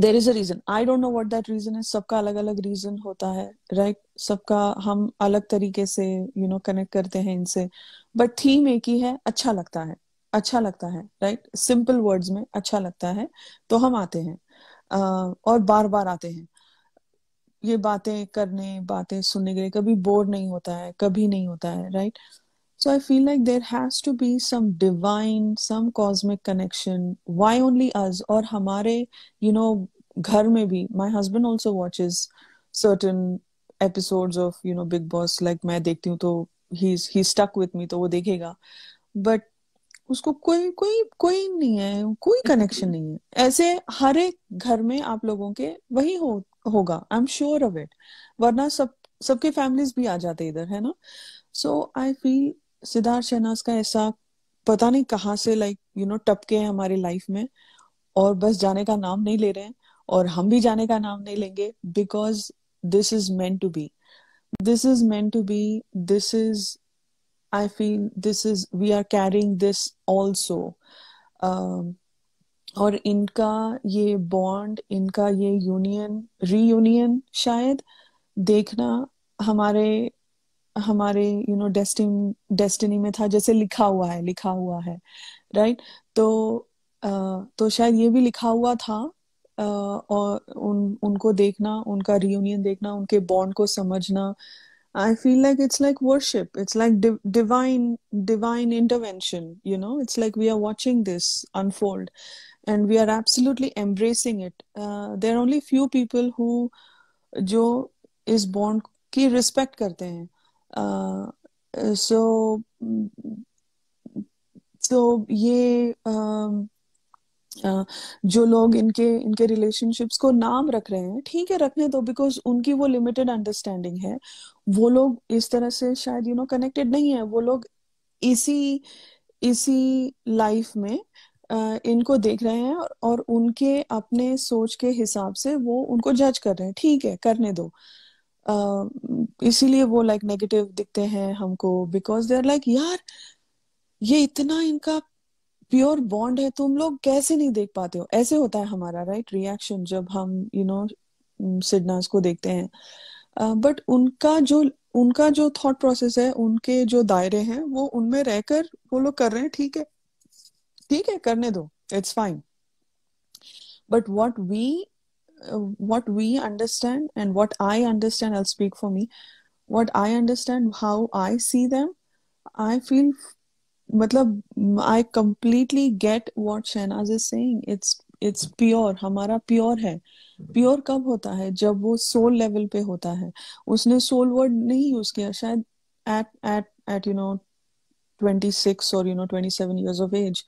there is a reason I don't know what that reason है सबका अलग अलग रीजन होता है राइट right? सबका हम अलग तरीके से यू नो कनेक्ट करते हैं इनसे बट थीम एक ही है अच्छा लगता है अच्छा लगता है राइट सिंपल वर्ड्स में अच्छा लगता है तो हम आते हैं uh, और बार बार आते हैं ये बातें करने बातें सुनने के लिए कभी बोर नहीं होता है कभी नहीं होता है right right? So I feel like there has to be some divine, some cosmic connection. Why only us? Or hamare, you know, ghar mein bhi my husband also watches certain episodes of you know Big Boss. Like main dekhti hu to he's he's stuck with me to wo dekhega But उसको कोई कोई कोई नहीं है कोई connection नहीं है ऐसे हर एक घर में आप लोगों के वही हो होगा I am sure of it वरना सब सबके फैमिलीज भी आ जाते इधर है ना so I feel Siddharth Shehnaaz का ऐसा पता नहीं कहाँ से लाइक यू नो टपके हैं हमारे लाइफ में और बस जाने का नाम नहीं ले रहे हैं और हम भी जाने का नाम नहीं लेंगे because this is meant to be this is meant to be this is I feel this is we are carrying this also और इनका ये बॉन्ड इनका ये यूनियन रीयूनियन शायद देखना हमारे हमारे यू नो डेस्टिन डेस्टिनी में था जैसे लिखा हुआ है लिखा हुआ है राइट right? तो आ, तो शायद ये भी लिखा हुआ था आ, और उन उनको देखना उनका रियूनियन देखना उनके बॉन्ड को समझना I feel like it's like worship. It's like di- divine, divine intervention. You know, it's like we are watching this unfold, and we are absolutely embracing it. Uh, there are only few people who, जो इस bond की respect करते हैं सो तो ये जो लोग इनके इनके रिलेशनशिप्स को नाम रख रहे हैं ठीक है रखने दो बिकॉज उनकी वो लिमिटेड अंडरस्टैंडिंग है वो लोग इस तरह से शायद यू नो कनेक्टेड नहीं है वो लोग इसी इसी लाइफ में इनको देख रहे हैं और, और उनके अपने सोच के हिसाब से वो उनको जज कर रहे हैं ठीक है करने दो इसीलिए वो लाइक like, नेगेटिव दिखते हैं हमको बिकॉज दे आर लाइक यार ये इतना इनका प्योर बॉन्ड है तुम लोग कैसे नहीं देख पाते हो ऐसे होता है हमारा राइट right? रिएक्शन जब हम यू नो सिडनास को देखते हैं बट uh, उनका जो उनका जो थॉट प्रोसेस है उनके जो दायरे हैं वो उनमें रहकर वो लोग कर रहे हैं ठीक है ठीक है करने दो it's fine but what we uh, what we understand and what I understand, I'll speak for me. What I understand, how I see them, I feel, मतलब I completely get what Shahnaz is saying. It's it's pure. हमारा pure है Pure कब होता है जब वो soul level पे होता है उसने soul word नहीं use किया शायद at at at you know twenty six और you know twenty seven years of age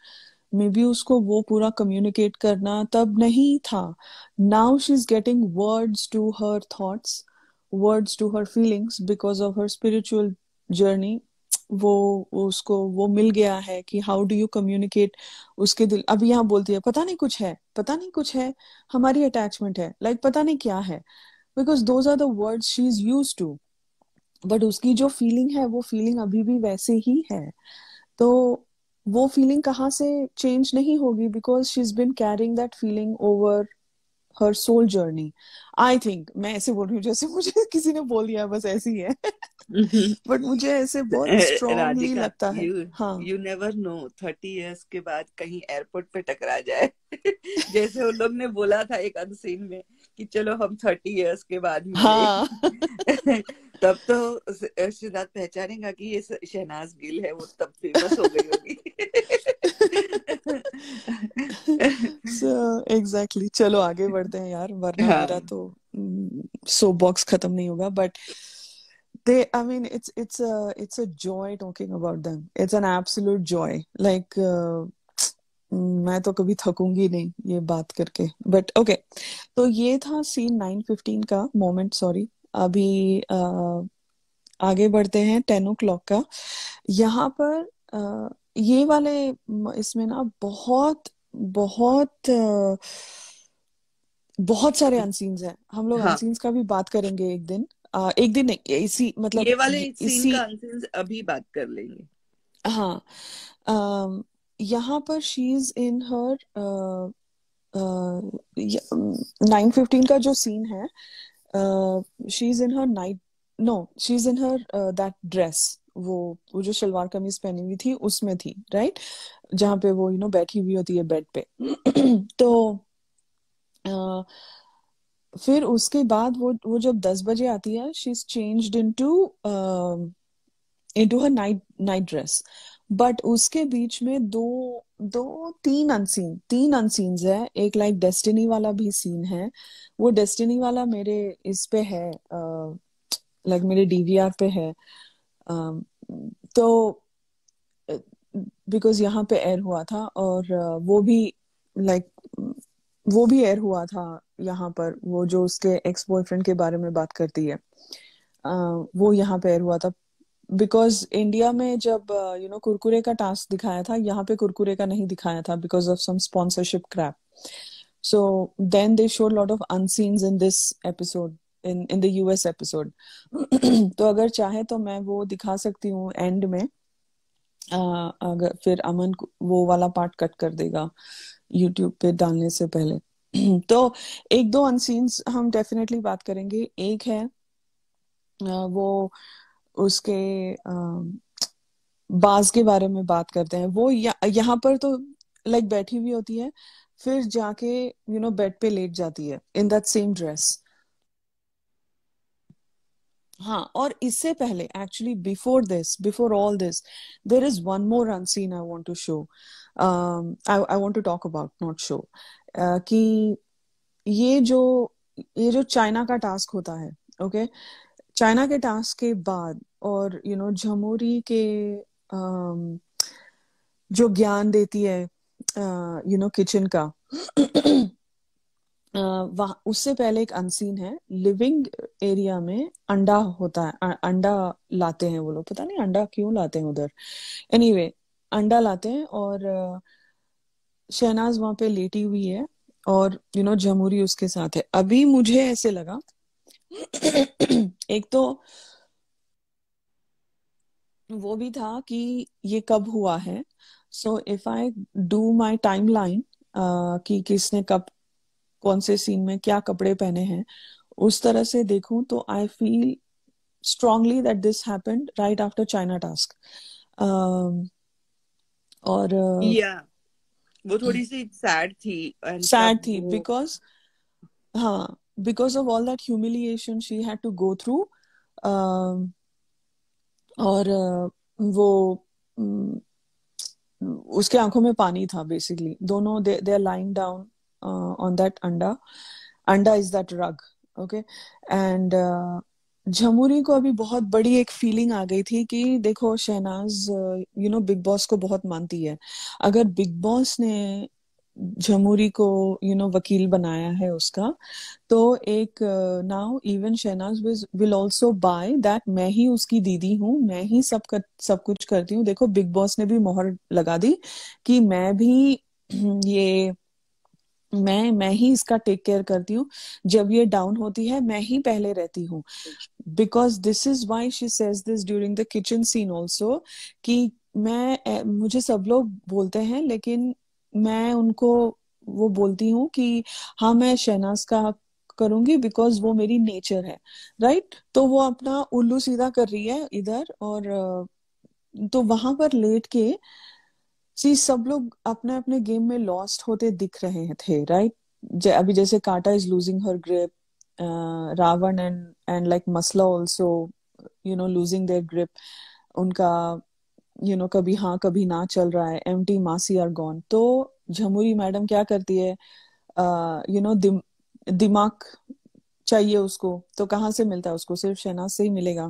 maybe उसको वो पूरा कम्युनिकेट करना तब नहीं था now she is getting words to her thoughts words to her feelings because of her spiritual journey वो उसको वो मिल गया है कि हाउ डू यू कम्युनिकेट उसके दिल अब यहाँ बोलती है पता नहीं कुछ है पता नहीं कुछ है हमारी अटैचमेंट है लाइक like, पता नहीं क्या है because those are the words she is used to but उसकी जो फीलिंग है वो फीलिंग अभी भी वैसे ही है तो वो फीलिंग कहाँ से चेंज नहीं होगी because she is been carrying that feeling over her soul journey I think मैं ऐसे बोल रही हूँ जैसे मुझे <laughs> किसी ने बोल दिया बस ऐसी है बट <laughs> मुझे ऐसे बहुत स्ट्रॉन्गली <laughs> लगता है you never know thirty years के बाद कहीं एयरपोर्ट पे टकरा जाए जैसे उन लोग ने बोला था एक अनसीन में कि चलो हम थर्टी इयर्स के बाद हाँ तब तो शिदात पहचानेगा कि ये शहनाज गिल है वो तब फेमस हो गई होगी <laughs> so, exactly. चलो आगे बढ़ते हैं यार वरना हाँ. मेरा तो सो हम्म, बॉक्स खत्म नहीं होगा but they i mean it's it's a it's a joy talking about them it's an absolute joy like uh, मैं तो कभी थकूंगी नहीं ये बात करके बट ओके okay. तो ये था सीन 915 का मोमेंट सॉरी अभी आगे बढ़ते हैं टेन ओ क्लॉक का यहाँ पर ये वाले इसमें ना बहुत बहुत बहुत सारे अनसीन्स हाँ। हैं हम लोग हाँ. अनसीन्स का भी बात करेंगे एक दिन आ, एक दिन नहीं इसी मतलब ये वाले इसी का अभी बात कर लेंगे हाँ आ, यहाँ पर she is in her nine fifteen का जो सीन है uh, she's in her night no she's in her uh, that dress वो वो जो शलवार कमीज पहनी हुई थी उसमें थी राइट जहां पे वो यू नो बैठी हुई होती है बेड पे <clears throat> तो आ, uh, फिर उसके बाद वो वो जब दस बजे आती है she is changed into into her night night dress but उसके बीच में दो दो तीन अनसीन तीन अनसीन है एक लाइक डेस्टिनी वाला भी सीन है वो डेस्टिनी वाला मेरे इस पे है लाइक मेरे डीवीआर पे है तो बिकॉज यहाँ पे एयर हुआ था और वो भी लाइक वो भी एयर हुआ था यहाँ पर वो जो उसके एक्स बॉयफ्रेंड के बारे में बात करती है वो यहाँ पे एयर हुआ था बिकॉज इंडिया में जब यू uh, नो कुरकुरे का टास्क दिखाया था यहाँ पे कुरकुरे का नहीं दिखाया था because of some sponsorship crap so then they show lot of unseens in this episode in in the US episode तो अगर चाहे तो मैं वो दिखा सकती हूँ एंड में uh, अगर फिर अमन वो वाला पार्ट कट कर देगा यूट्यूब पे डालने से पहले <clears throat> तो एक दो अनसीन्स हम डेफिनेटली बात करेंगे एक है uh, वो उसके बाज के बारे में बात करते हैं वो यहाँ पर तो लाइक बैठी हुई होती है फिर जाके यू नो बेड पे लेट जाती है इन दैट सेम ड्रेस हाँ और इससे पहले actually before this before all this there is one more unseen I want to show I want to talk about not show कि ये जो ये जो चाइना का टास्क होता है ओके okay? चाइना के टास्क के बाद और यू नो झमोरी के um, जो ज्ञान देती है यू नो किचन का <clears throat> uh, वह उससे पहले एक अनसीन है लिविंग एरिया में अंडा होता है अंडा लाते हैं वो लोग पता नहीं अंडा क्यों लाते हैं उधर एनीवे anyway, अंडा लाते हैं और uh, शहनाज वहां पे लेटी हुई है और यू नो जमहूरी उसके साथ है अभी मुझे ऐसे लगा <clears throat> एक तो वो भी था कि ये कब हुआ है so if I do my timeline कि किसने कब कौन से सीन में क्या कपड़े पहने हैं उस तरह से देखूं तो I feel strongly that this happened right after China task और या वो थोड़ी सी सैड थी सैड थी बिकॉज हाँ because of all that humiliation she had to go through और वो उसके आंखों में पानी था बेसिकली दोनों they are lying down on that अंडा अंडा is that rug okay and झमुरी को अभी बहुत बड़ी एक फीलिंग आ गई थी कि देखो Shehnaaz you know Bigg Boss को बहुत मानती है अगर बिग बॉस ने झमुरी को यू you नो know, वकील बनाया है उसका तो एक now even Shehnaaz will also by that मैं ही उसकी दीदी हूँ मैं ही सब कर, सब कुछ करती हूँ देखो बिग बॉस ने भी मोहर लगा दी कि मैं भी <clears throat> ये मैं मैं ही इसका टेक केयर करती हूँ जब ये डाउन होती है मैं ही पहले रहती हूँ because this is why she says this during the kitchen scene also कि मैं मुझे सब लोग बोलते हैं लेकिन मैं उनको वो बोलती हूँ कि हाँ मैं शहनाज का करूंगी बिकॉज वो मेरी नेचर है राइट right? तो वो अपना उल्लू सीधा कर रही है इधर और तो वहां पर लेट के सी सब लोग अपने अपने गेम में लॉस्ट होते दिख रहे थे राइट right? अभी जैसे काटा इज लूजिंग हर ग्रिप रावण एंड एंड लाइक मसला also you know losing their grip उनका यू नो कभी हाँ कभी ना चल रहा है एम टी मासी आर गॉन तो झमुरी मैडम क्या करती है यू नो दिमाग चाहिए उसको तो कहाँ से मिलता है उसको सिर्फ शहनाज से ही मिलेगा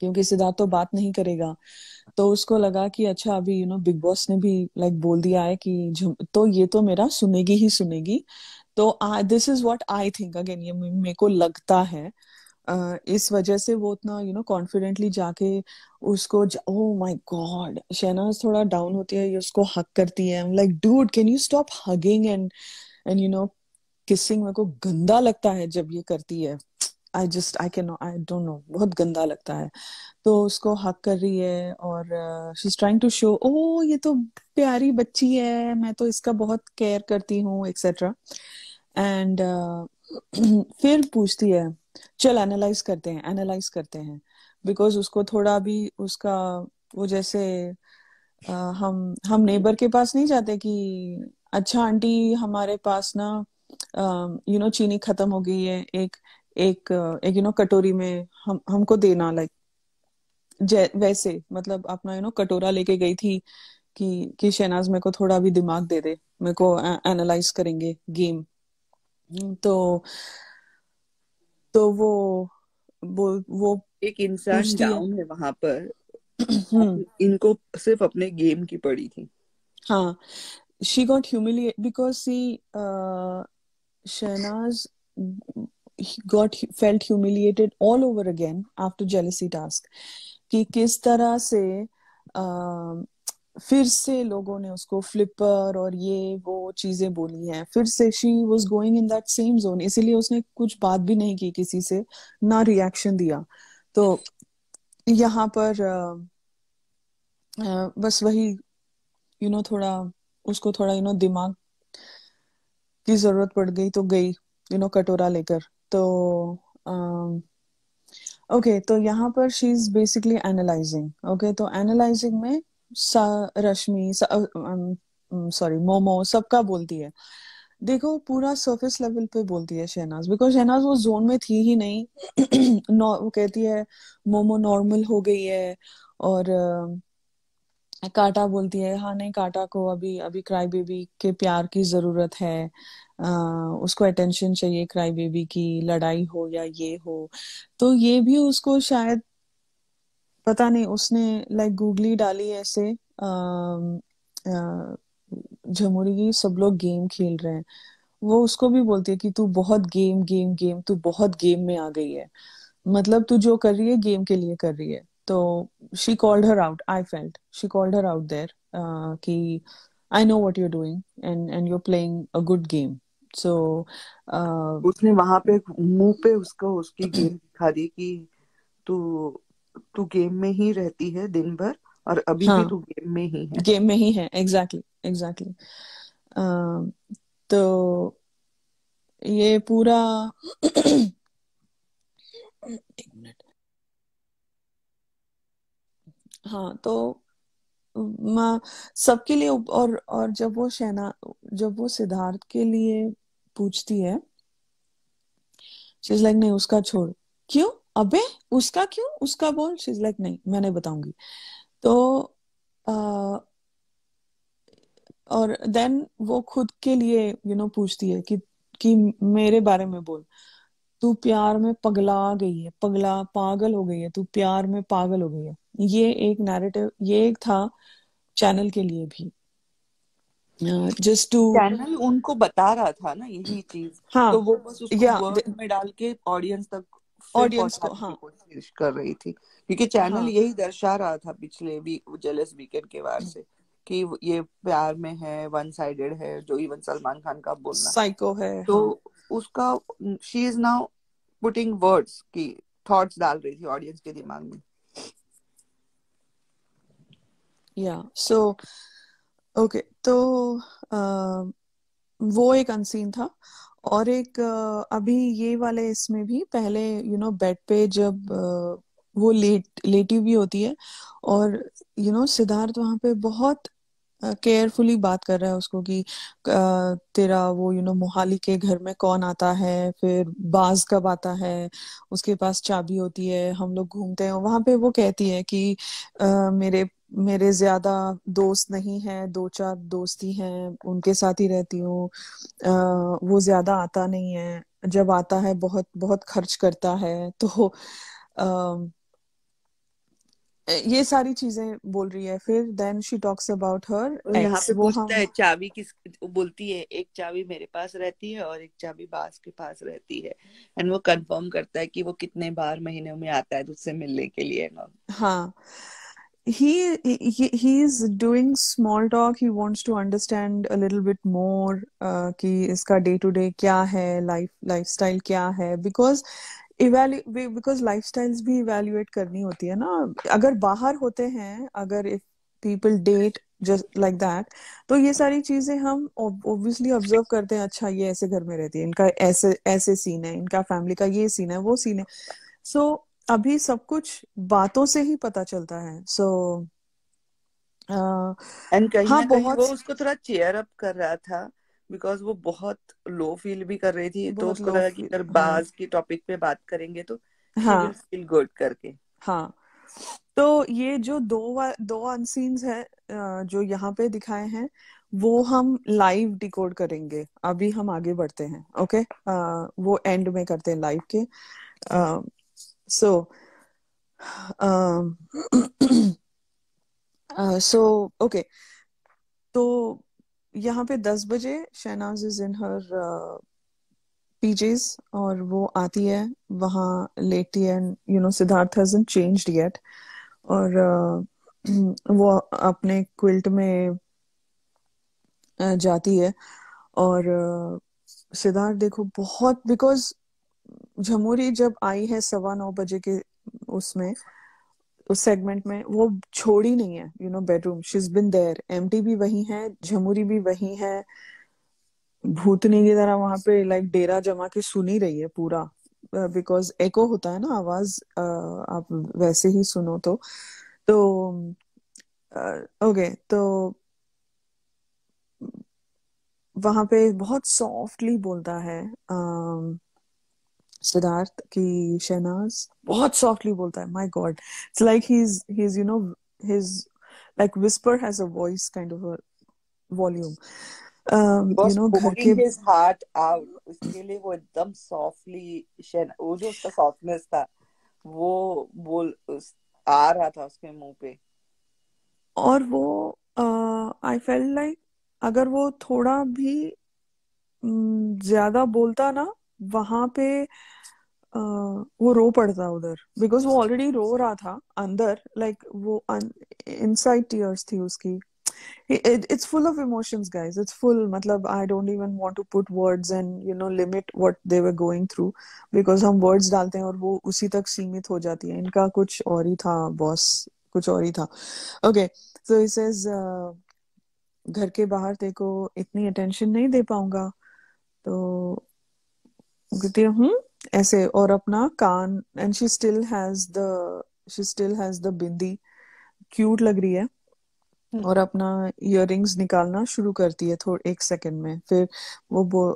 क्योंकि सिद्धार्थ तो बात नहीं करेगा तो उसको लगा कि अच्छा अभी यू नो बिग बॉस ने भी लाइक like, बोल दिया है कि तो ये तो मेरा सुनेगी ही सुनेगी तो this is what I think again ये मेरे को लगता है इस वजह से वो उतना यू नो कॉन्फिडेंटली जाके उसको ओ माय गॉड शहनाज थोड़ा डाउन होती है ये उसको हक करती है like dude can you stop hugging and and you know kissing मेरे को गंदा लगता है जब ये करती है I just I can I don't know बहुत गंदा लगता है तो उसको हक कर रही है और she is trying to show ओ ये तो प्यारी बच्ची है मैं तो इसका बहुत केयर करती हूँ एक्सेट्रा एंड uh, फिर पूछती है चल एनालाइज करते हैं एनालाइज करते हैं बिकॉज उसको थोड़ा भी उसका वो जैसे आ, हम हम नेबर के पास नहीं जाते कि अच्छा आंटी हमारे पास ना यू नो चीनी खत्म हो गई है एक एक एक यू नो कटोरी में हम हमको देना लाइक वैसे मतलब अपना यू नो कटोरा लेके गई थी कि कि शहनाज मेरे को थोड़ा भी दिमाग दे दे मेरे को एनालाइज करेंगे गेम तो तो वो वो, वो एक इंसान डाउन है वहां पर <clears throat> हम्म। इनको सिर्फ अपने गेम की पड़ी थी हाँ she got humiliate because see Shehnaaz got felt humiliated all over again after jealousy task कि किस तरह से um, फिर से लोगों ने उसको फ्लिपर और ये वो चीजें बोली हैं फिर से she was going in that same zone इसीलिए उसने कुछ बात भी नहीं की किसी से ना रिएक्शन दिया तो यहाँ पर आ, आ, बस वही यू you नो know, थोड़ा उसको थोड़ा यू you नो know, दिमाग की जरूरत पड़ गई तो गई यू you नो know, कटोरा लेकर तो ओके okay, तो यहाँ पर she is basically analysing okay तो एनालाइजिंग में सा रश्मि सॉरी मोमो सबका बोलती है देखो पूरा सरफेस लेवल पे बोलती है शहनाज बिकॉज शहनाज वो जोन में थी ही नहीं <clears throat> वो कहती है मोमो नॉर्मल हो गई है और uh, काटा बोलती है हाँ नहीं काटा को अभी अभी क्राई बेबी के प्यार की जरूरत है Uh, उसको अटेंशन चाहिए क्राई बेबी की लड़ाई हो या ये हो तो ये भी उसको शायद पता नहीं उसने लाइक गूगली डाली ऐसे झमुरी की सब लोग गेम खेल रहे हैं वो उसको भी बोलती है कि तू बहुत गेम गेम गेम तू बहुत गेम में आ गई है मतलब तू जो कर रही है गेम के लिए कर रही है तो she called her out I felt she called her out there कि I know what you're doing and and you're playing a good game so उसने वहां पे मुंह पे उसको उसकी <clears throat> गेम दिखा दी कि तू तू गेम में ही रहती है दिन भर और अभी हाँ, भी तू गेम में ही है गेम में ही है exactly exactly, exactly exactly. uh, तो ये पूरा एक मिनट हाँ तो सबके लिए और और जब वो शैना जब वो सिद्धार्थ के लिए पूछती है लाइक like, नहीं उसका छोड़ क्यों अबे उसका क्यों उसका बोल शीज लाइक नहीं मैं नहीं बताऊंगी तो आ, और देन वो खुद के लिए यू you नो know, पूछती है कि कि मेरे बारे में बोल तू प्यार में पगला गई है पगला पागल हो गई है तू प्यार में पागल हो गई है ये एक नैरेटिव ये एक था चैनल के लिए भी जस्ट टू चैनल उनको बता रहा था ना यही चीज हाँ, तो वो बस उसको yeah, में डाल के ऑडियंस तक ऑडियंस को हाँ कोशिश कर रही थी क्योंकि चैनल हाँ. यही दर्शा रहा था पिछले भी जेलस वीकेंड के बाद हम्म। से कि ये प्यार में है वन साइडेड है जो इवन सलमान खान का बोलना साइको है तो हाँ. उसका she is now putting words की थॉट्स डाल रही थी ऑडियंस के दिमाग में या सो ओके तो आ, वो एक अनसीन था और एक अभी ये वाले इसमें भी पहले यू नो बेड पे जब वो लेट लेटी हुई होती है और यू नो सिद्धार्थ वहां पे बहुत केयरफुली uh, बात कर रहा है उसको कि uh, तेरा वो you you know know, Mohali के घर में कौन आता है फिर बाज कब आता है उसके पास चाबी होती है हम लोग घूमते हैं वहां पे वो कहती है कि uh, मेरे मेरे ज्यादा दोस्त नहीं हैं दो चार दोस्ती हैं उनके साथ ही रहती हूँ वो ज्यादा आता नहीं है जब आता है बहुत बहुत खर्च करता है तो आ, ये सारी चीजें बोल रही है फिर then she talks about her यहाँ पे बोलता हम... है चाबी किस बोलती है एक चाबी मेरे पास रहती है और एक चाबी बास के पास रहती है एंड वो कंफर्म करता है कि वो कितने बार महीने में आता है तुझसे मिलने के लिए हाँ he, he he's doing small talk he wants to understand a little bit more uh, कि इसका डे टू डे क्या है लाइफ लाइफस्टाइल क्या है बिकॉज बिकॉज लाइफ स्टाइल्स भी इवेल्युएट करनी होती है ना अगर बाहर होते हैं अगर if people date just like that तो ये सारी चीजें हम ऑब्वियसली ऑब्जर्व करते हैं अच्छा ये ऐसे घर में रहती है इनका ऐसे ऐसे सीन है इनका फैमिली का ये सीन है वो सीन है सो so, अभी सब कुछ बातों से ही पता चलता है सो एंड uh, हाँ, बहुत वो उसको थोड़ा चेयर अप कर रहा था बिकॉज वो बहुत लो फील भी कर रही थी तो उसको लगा कि अगर हाँ। बाज हाँ. की टॉपिक पे बात करेंगे तो हाँ फील गुड करके हाँ तो ये जो दो दो अनसीन्स है जो यहाँ पे दिखाए हैं वो हम लाइव डिकोड करेंगे अभी हम आगे बढ़ते हैं ओके आ, वो एंड में करते हैं लाइव के आ, so um, <clears throat> uh, so okay तो यहाँ पे दस बजे Shehnaaz is in her PJs और वो आती है वहां लेटती है you know Siddharth hasn't changed yet और uh, <clears throat> वो अपने क्विल्ट में uh, जाती है और uh, सिद्धार्थ देखो बहुत बिकॉज झमुरी जब आई है सवा नौ बजे के उसमें उस सेगमेंट में वो छोड़ी नहीं है you know bedroom she is been there MT भी वही है झमुरी भी वही है भूतनी की तरह वहां पे लाइक डेरा जमा के सुनी रही है पूरा बिकॉज uh, एको होता है ना आवाज uh, आप वैसे ही सुनो तो तो ओके uh, okay, तो वहां पे बहुत सॉफ्टली बोलता है uh, सिद्धार्थ की शहनाज बहुत सॉफ्टली बोलता है my god it's like he is he is you know his like whisper has a voice kind of volume you know, घर ke... his heart out. उसके लिए वो एकदम सॉफ्टली वो जो उसका सॉफ्टनेस था वो बोल उस, आ रहा था उसके मुंह पे और वो आई फेल लाइक अगर वो थोड़ा भी ज्यादा बोलता ना वहां पे वो रो पड़ता उधर बिकॉज वो ऑलरेडी रो रहा था अंदर लाइक like, वो इनसाइड टीयर्स थी उसकी it's full of emotions guys it's full मतलब I don't even want to put words and you know limit what they were going through because हम वर्ड्स डालते हैं और वो उसी तक सीमित हो जाती है इनका कुछ और ही था बॉस कुछ और ही था ओके सो इस घर के बाहर तेरे इतनी अटेंशन नहीं दे पाऊंगा तो सकती हूँ ऐसे और अपना कान and she still has the she still has the bindi cute लग रही है हम्म। और अपना इयर निकालना शुरू करती है थोड़े एक सेकंड में फिर वो बो,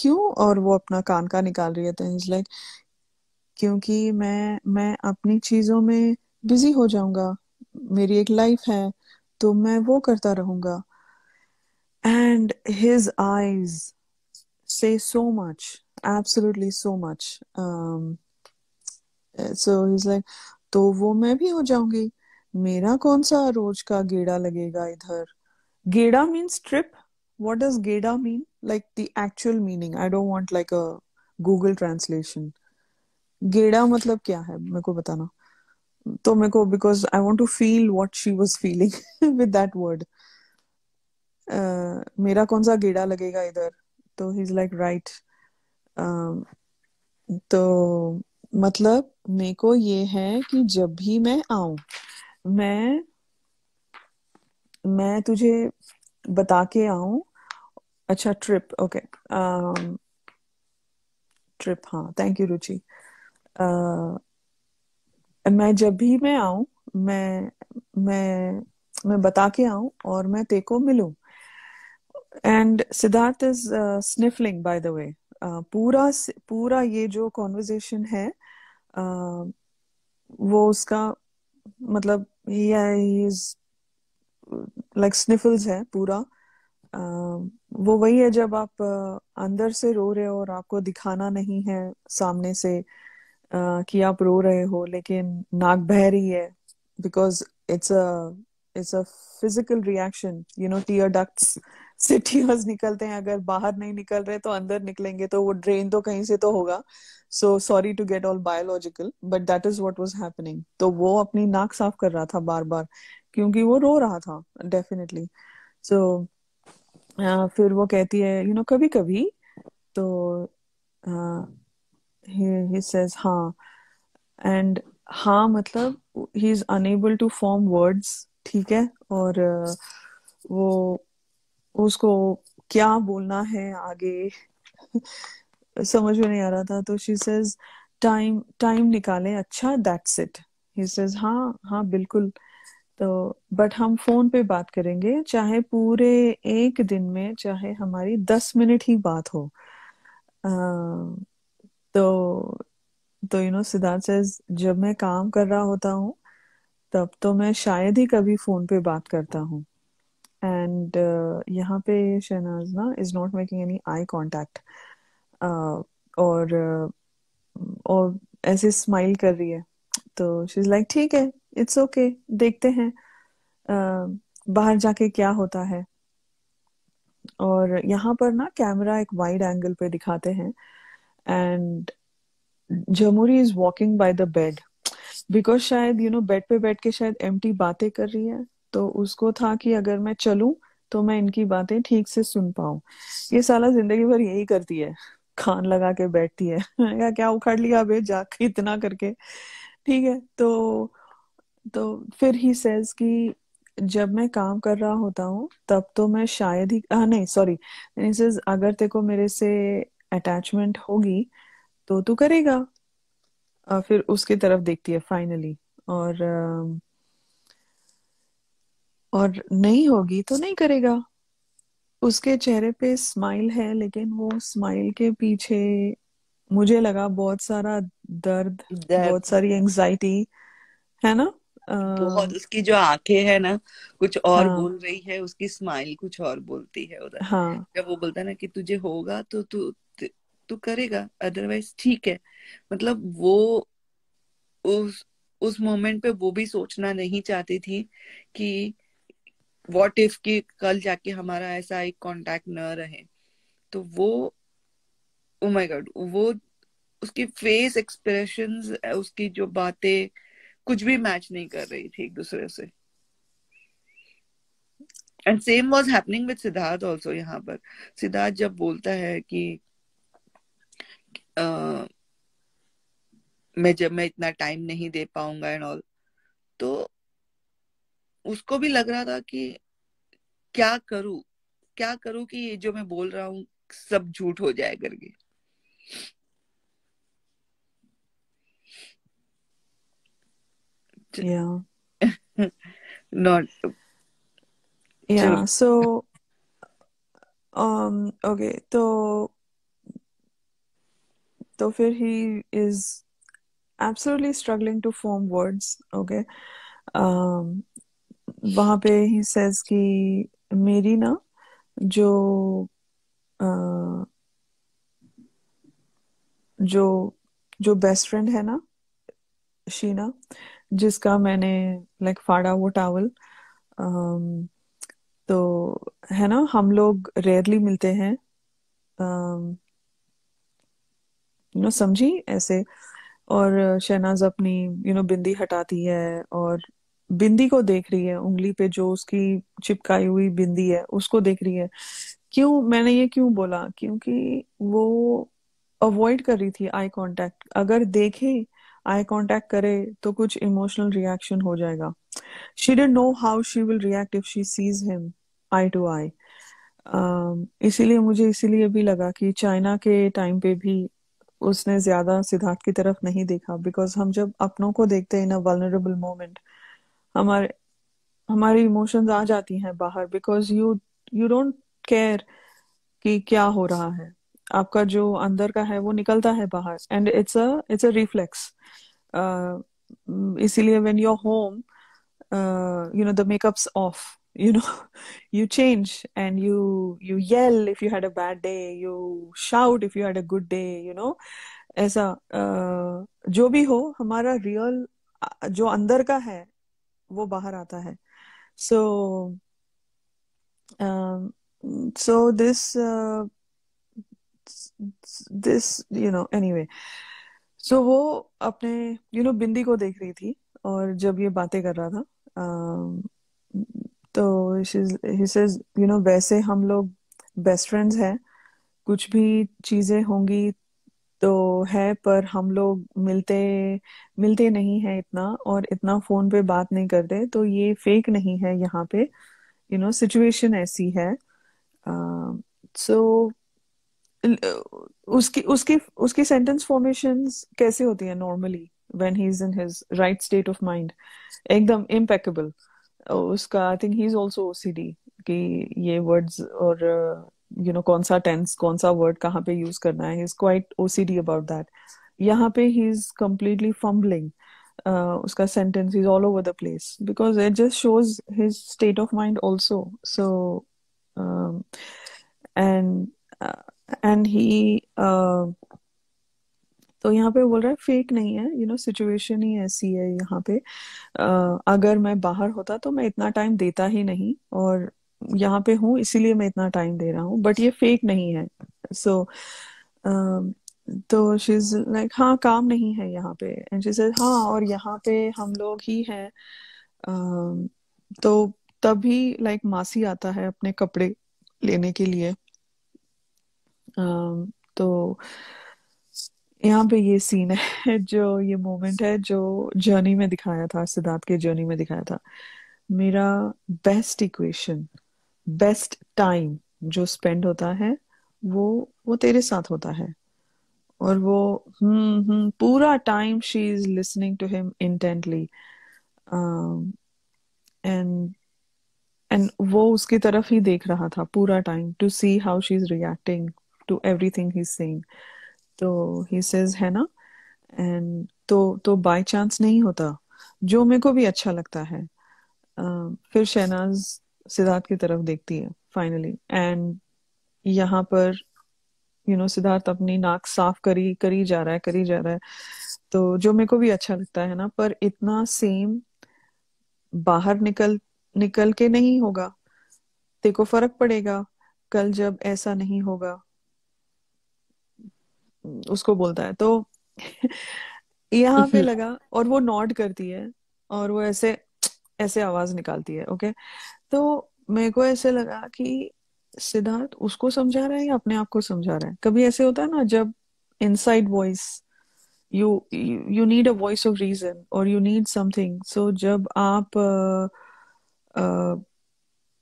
क्यों और वो अपना कान का निकाल रही है तो इज लाइक क्योंकि मैं मैं अपनी चीजों में बिजी हो जाऊंगा मेरी एक लाइफ है तो मैं वो करता रहूंगा and his eyes say so much, absolutely so much. Um, so he's like, तो वो मैं भी हो जाऊंगी मेरा कौन सा रोज का गेड़ा लगेगा इधर गेड़ा means trip what does geda mean like the actual meaning i don't want like a google translation geda matlab kya hai मेरे को बताना तो मेरे को because i want to feel what she was feeling with that word uh, मेरा कौन सा गेड़ा लगेगा इधर तो ही इज लाइक राइट तो मतलब मेरे को ये है कि जब भी मैं आऊं मैं मैं तुझे बता के आऊं अच्छा ट्रिप ओके ट्रिप हाँ थैंक यू रुचि uh, मैं जब भी मैं आऊं मैं मैं मैं बता के आऊं और मैं तेको को मिलूं and Siddharth is sniffling by the way पूरा पूरा ये जो कॉन्वर्जेशन है uh, वो उसका मतलब लाइक स्निफल्स है पूरा uh, वो वही है जब आप uh, अंदर से रो रहे हो और आपको दिखाना नहीं है सामने से uh, कि आप रो रहे हो लेकिन नाक बह रही है because it's a it's a physical reaction you know tear ducts सिटीवर्स निकलते हैं अगर बाहर नहीं निकल रहे तो अंदर निकलेंगे तो वो ड्रेन तो कहीं से तो होगा so sorry to get all biological but that is what was happening तो वो अपनी नाक साफ कर रहा था बार बार क्योंकि वो रो रहा था डेफिनेटली सो so, फिर वो कहती है यू you नो know, कभी कभी तो ही सेज हाँ एंड हाँ मतलब he is unable to form words ठीक है और वो उसको क्या बोलना है आगे समझ में नहीं आ रहा था तो शी सेज टाइम टाइम निकाले अच्छा दैट्स इट ही सेज हाँ हाँ बिल्कुल तो बट हम फोन पे बात करेंगे चाहे पूरे एक दिन में चाहे हमारी दस मिनट ही बात हो तो तो यू नो सिद्धार्थ सेज जब मैं काम कर रहा होता हूँ तब तो मैं शायद ही कभी फोन पे बात करता हूँ एंड uh, यहाँ पे शहनाज ना is not making any eye contact और ऐसे स्माइल कर रही है तो शी इज लाइक ठीक है इट्स ओके okay, देखते हैं uh, बाहर जाके क्या होता है और यहाँ पर ना कैमरा एक वाइड एंगल पे दिखाते हैं एंड जमुरी is walking by the bed because शायद यू नो बेड पे बैठ के शायद एम बातें कर रही है तो उसको था कि अगर मैं चलूं तो मैं इनकी बातें ठीक से सुन पाऊं ये साला जिंदगी भर यही करती है खान लगा के बैठती है <laughs> क्या क्या उखाड़ लिया अबे जाके <laughs> इतना करके ठीक है तो तो फिर ही सेज कि जब मैं काम कर रहा होता हूँ तब तो मैं शायद ही आ, नहीं सॉरी अगर ते को मेरे से अटैचमेंट होगी तो तू करेगा आ, फिर उसकी तरफ देखती है फाइनली और और नहीं होगी तो नहीं करेगा उसके चेहरे पे स्माइल है लेकिन वो स्माइल के पीछे मुझे लगा बहुत सारा दर्द, बहुत सारी एंग्जाइटी है ना बहुत उसकी जो आंखें है ना कुछ और हाँ, बोल रही है उसकी स्माइल कुछ और बोलती है उधर हाँ, जब वो बोलता है ना कि तुझे होगा तो तू तू करेगा अदरवाइज ठीक है मतलब वो उस उस मोमेंट पे वो भी सोचना नहीं चाहती थी कि व्हाट इफ कि कल जाके हमारा ऐसा एक कांटेक्ट न रहे तो वो ओ माय गॉड वो उसकी फेस एक्सप्रेशंस उसकी जो बातें कुछ भी मैच नहीं कर रही थी एक दूसरे से and same was happening with Siddharth also यहाँ पर सिद्धार्थ जब बोलता है कि uh, मैं जब मैं इतना टाइम नहीं दे पाऊंगा एंड ऑल तो उसको भी लग रहा था कि क्या करूं क्या करूं कि ये जो मैं बोल रहा हूं सब झूठ हो जाए करके सो <laughs> ओके um, तो तो फिर he is absolutely struggling to form words okay वहां पे ही सेज कि मेरी ना जो आ, जो जो बेस्ट फ्रेंड है ना शीना जिसका मैंने लाइक फाड़ा वो टावल तो है ना हम लोग रेयरली मिलते हैं यू नो समझी ऐसे और शहनाज अपनी you you know know, bindi हटाती है और बिंदी को देख रही है उंगली पे जो उसकी चिपकाई हुई बिंदी है उसको देख रही है क्यों मैंने ये क्यों बोला क्योंकि वो अवॉइड कर रही थी आई कांटेक्ट अगर देखे आई कांटेक्ट करे तो कुछ इमोशनल रिएक्शन हो जाएगा she didn't know how she will react if she sees him I to I इसीलिए मुझे इसीलिए भी लगा कि चाइना के टाइम पे भी उसने ज्यादा सिद्धार्थ की तरफ नहीं देखा बिकॉज हम जब अपनों को देखते हैं इन अ वनरेबल मोमेंट हमारे हमारी इमोशंस आ जाती हैं बाहर because you you don't care कि क्या हो रहा है आपका जो अंदर का है वो निकलता है बाहर and it's a it's a reflex इसीलिए when you are home you know the makeups off you know you change and you you yell if you had a bad day you shout if you had a good day you know ऐसा uh, जो भी हो हमारा real uh, जो अंदर का है वो बाहर आता है so so this this you know anyway so वो अपने यू नो बिंदी को देख रही थी और जब ये बातें कर रहा था um, तो यू नो वैसे हम लोग बेस्ट फ्रेंड्स हैं कुछ भी चीज़ें होंगी तो है पर हम लोग मिलते मिलते नहीं है इतना और इतना फोन पे बात नहीं करते तो ये फेक नहीं है यहाँ पे यू नो सिचुएशन ऐसी है सो so, उसकी उसकी उसकी सेंटेंस फॉर्मेशन कैसे होती है normally when he is in his right state of mind एकदम इम्पेकेबल उसका I think he is also OCD कि ये वर्ड्स और यू नो कौन सा टेंस कौन सा वर्ड कहाँ पे यूज करना है is quite OCD about that यहाँ पे ही इज कम्प्लीटली फम्बलिंग उसका sentence is all over the place because it just shows his state of mind also so and and he तो यहाँ पे बोल रहा है फेक नहीं है यू नो सिचुएशन ही ऐसी है यहाँ पे uh, अगर मैं बाहर होता तो मैं इतना टाइम देता ही नहीं और यहाँ पे हूँ इसीलिए मैं इतना टाइम दे रहा हूँ बट ये फेक नहीं है सो so, तो शीज लाइक हाँ काम नहीं है यहाँ पे एंड शी सेड हाँ और यहाँ पे हम लोग ही हैं तो तभी लाइक मासी आता है अपने कपड़े लेने के लिए तो यहाँ पे ये सीन है जो ये मोमेंट है जो जर्नी में दिखाया था सिद्धार्थ के जर्नी में दिखाया था मेरा बेस्ट इक्वेशन बेस्ट टाइम जो स्पेंड होता है वो वो तेरे साथ होता है और वो हम्म हम्म पूरा time she is listening to him intently and and वो उसकी तरफ ही देख रहा था पूरा time to see how she is reacting to thing he saying तो ही सेज है ना एंड तो तो बाय चांस नहीं होता जो मेरे को भी अच्छा लगता है uh, फिर शहनाज सिद्धार्थ की तरफ देखती है फाइनली एंड यहाँ पर यू नो सिद्धार्थ अपनी नाक साफ करी करी जा रहा है करी जा रहा है तो जो मेरे को भी अच्छा लगता है ना पर इतना सेम बाहर निकल निकल के नहीं होगा ते को फर्क पड़ेगा कल जब ऐसा नहीं होगा उसको बोलता है तो <laughs> यहाँ पे हम्म। लगा और वो नॉट करती है और वो ऐसे ऐसे आवाज निकालती है ओके तो मेरे को ऐसे लगा कि सिद्धार्थ उसको समझा रहा है या अपने आप को समझा रहा है कभी ऐसे होता है ना जब inside voice you you need a voice of reason और यू नीड समथिंग सो जब आप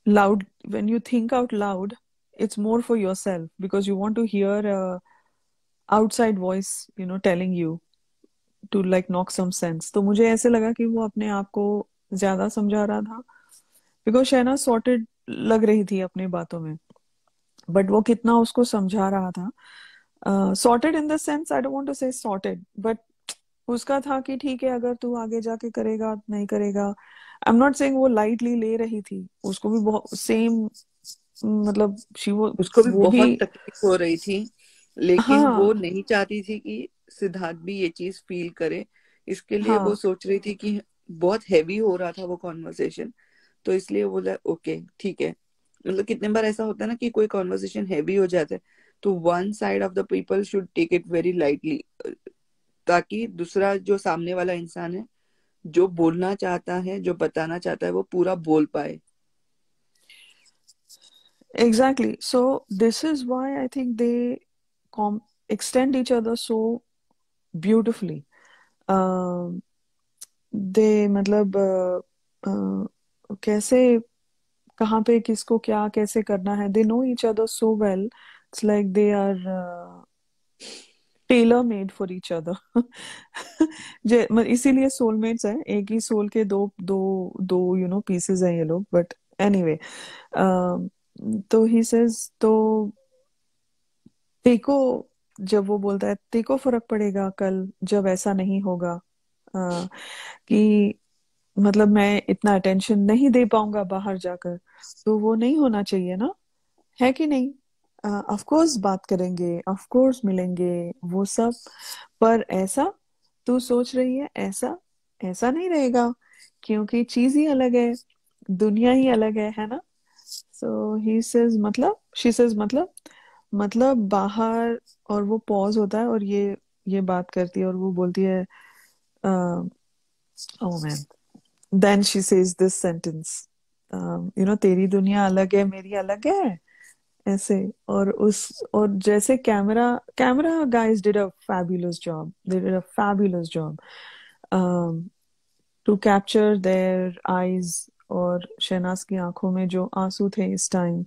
loud when you think out loud it's more for yourself because you want to hear outside voice you know telling you to like knock some sense तो मुझे ऐसे लगा कि वो अपने आप को ज्यादा समझा रहा था बिकॉज शहना सॉर्टेड लग रही थी अपनी बातों में बट वो कितना उसको समझा रहा था sorted in the sense I don't to say sorted but उसका था कि ठीक है अगर तू आगे जाके करेगा नहीं करेगा आई एम नॉट सेइंग वो लाइटली ले रही थी उसको भी बहुत सेम मतलब शी वो उसको भी बहुत ही... तकलीफ हो रही थी लेकिन हाँ, वो नहीं चाहती थी कि सिद्धार्थ भी ये चीज फील करे इसके लिए हाँ, वो सोच रही थी कि बहुत हैवी हो रहा था वो कॉन्वर्सेशन तो इसलिए बोला ओके ठीक है मतलब कितने बार ऐसा होता है ना कि कोई कॉन्वर्सेशन हैवी हो जाता है तो one side of the people should take it very lightly ताकि दूसरा जो सामने वाला इंसान है जो बोलना चाहता है जो बताना चाहता है वो पूरा बोल पाए exactly so this is why i think they com- extend each other so beautifully um, they matlab, मतलब, uh, uh, कैसे कहाँ पे किसको क्या कैसे करना है they know each other so well it's like they are tailor made for each other इसीलिए सोलमेट्स है एक ही सोल के दो दो दो यू नो पीसेस हैं ये लोग बट एनी वे तो ही सेज तो देखो जब वो बोलता है देखो फर्क पड़ेगा कल जब ऐसा नहीं होगा uh, कि मतलब मैं इतना अटेंशन नहीं दे पाऊंगा बाहर जाकर तो वो नहीं होना चाहिए ना है कि नहीं ऑफ uh, कोर्स बात करेंगे ऑफ कोर्स मिलेंगे वो सब पर ऐसा तू सोच रही है ऐसा ऐसा नहीं रहेगा क्योंकि चीज ही अलग है दुनिया ही अलग है है ना सो ही सेज मतलब शी सेज मतलब मतलब बाहर और वो पॉज होता है और ये ये बात करती है और वो बोलती है uh, man oh then she says this sentence um, you know तेरी दुनिया अलग है मेरी अलग है ऐसे और उस और जैसे camera camera guys did a fabulous job they did a fabulous job to capture their eyes और शहनाज की आंखों में जो आंसू थे इस टाइम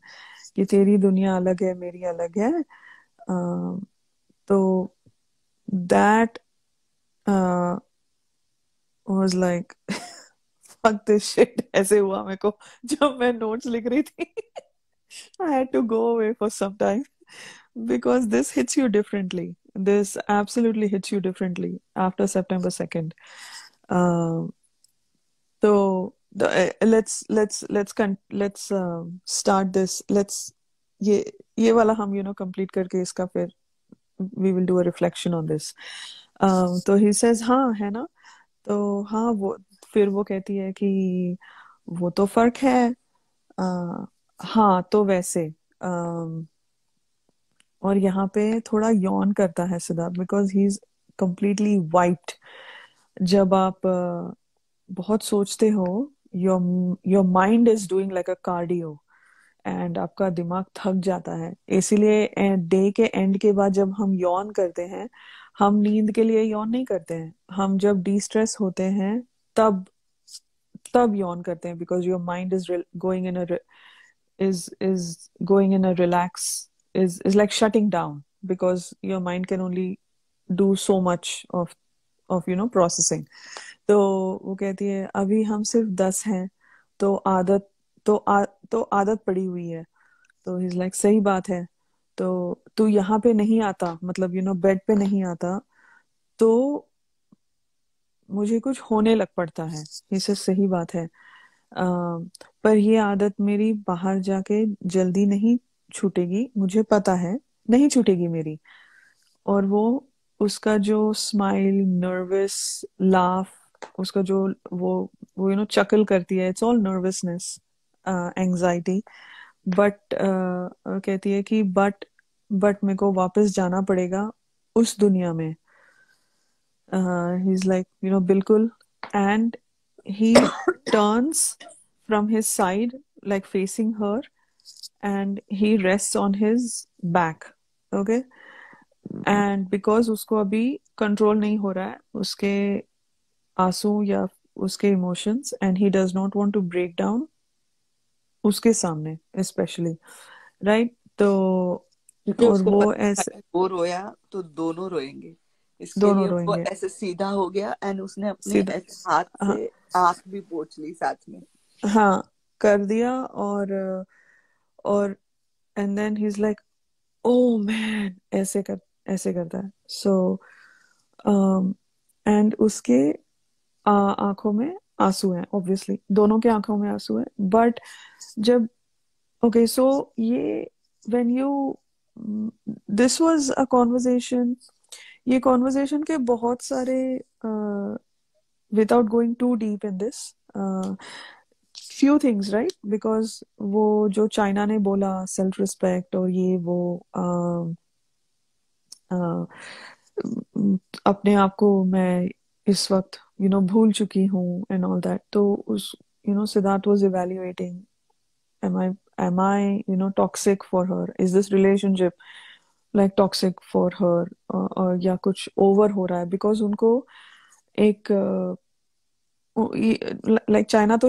कि तेरी दुनिया अलग है मेरी अलग है um, तो that was like fuck this shit ऐसे हुआ मेरे को जब मैं नोट्स लिख रही थी I had to go away for some time because this hits you differently. This absolutely hits you differently after September second. Uh, so the, uh, let's let's let's con- let's uh, start this. Let's ये ये वाला हम you know complete करके इसका फिर we will do a reflection on this. Um, तो he says हाँ है ना तो हाँ वो फिर वो कहती है कि वो तो फर्क है आ, हाँ तो वैसे आ, और यहाँ पे थोड़ा यौन करता है Siddharth because he is completely white जब आप बहुत सोचते हो your your mind is doing like a cardio and आपका दिमाग थक जाता है इसीलिए डे के एंड के बाद जब हम यौन करते हैं हम नींद के लिए यौन नहीं करते हैं हम जब डी स्ट्रेस होते हैं तब तब यौन करते हैं because your mind is going in is is going in a relax is is like shutting down because your mind can only do so much of of you know processing तो वो कहती है अभी हम सिर्फ दस हैं तो आदत तो आ, तो आदत पड़ी हुई है तो इज लाइक like, सही बात है तो तू यहाँ पे नहीं आता मतलब यू नो बेड पे नहीं आता तो मुझे कुछ होने लग पड़ता है ये सब सही बात है अः पर ये आदत मेरी बाहर जाके जल्दी नहीं छूटेगी मुझे पता है नहीं छूटेगी मेरी और वो उसका जो स्माइल नर्वस लाफ उसका जो वो वो यू नो चकल करती है it's all nervousness anxiety but कहती है कि बट बट मेरे को वापस जाना पड़ेगा उस दुनिया में uh, he's like you know bilkul and he <coughs> turns from his side like facing her and he rests on his back okay and because उसको अभी कंट्रोल नहीं हो रहा है उसके आंसू या उसके emotions and he does not want to break down उसके सामने स्पेशली राइट right? तो और वो ऐसे वो रोया तो दोनों रोएंगे इसके दोनों लिए वो ऐसे सीधा हो गया एंड उसने अपने हाथ हाँ। से आंख भी पोछ ली साथ में हाँ कर दिया और और and then he is like oh man ऐसे कर ऐसे करता है सो एंड um, उसके आंखों में आंसू हैं ऑब्वियसली दोनों के आंखों में आंसू हैं बट जब ओके सो ये when you this was a conversation ये कॉन्वर्जेशन के बहुत सारे without going too deep in this few things right because वो जो चाइना ने बोला सेल्फ रिस्पेक्ट और ये वो uh, uh, अपने आप को मैं इस वक्त यू you नो know, भूल चुकी हूँ एंड ऑल दैट तो उस you know Siddharth was evaluating am I am I you know toxic for her is this relationship like toxic for her या कुछ ओवर हो रहा है बिकॉज उनको एक uh, लाइक चाइना तो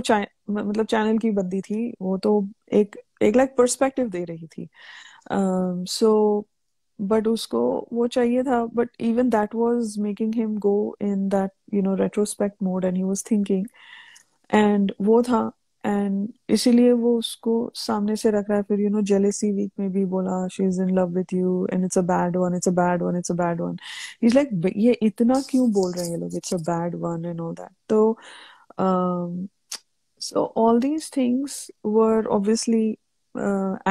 मतलब चैनल की बंदी थी वो तो एक एक लाइक पर्सपेक्टिव दे रही थी सो um, बट उसको वो चाहिए था but even that was making him go in that you know retrospect mode and he was thinking and वो था एंड इसीलिए वो उसको सामने से रख रहा है फिर यू नो जेलेसी वीक में भी बोला she is in love with you and it's a bad one it's a bad one it's a bad one is like ये इतना क्यों बोल रहे हैं ये लोग it's a bad one and all that तो so all these things were obviously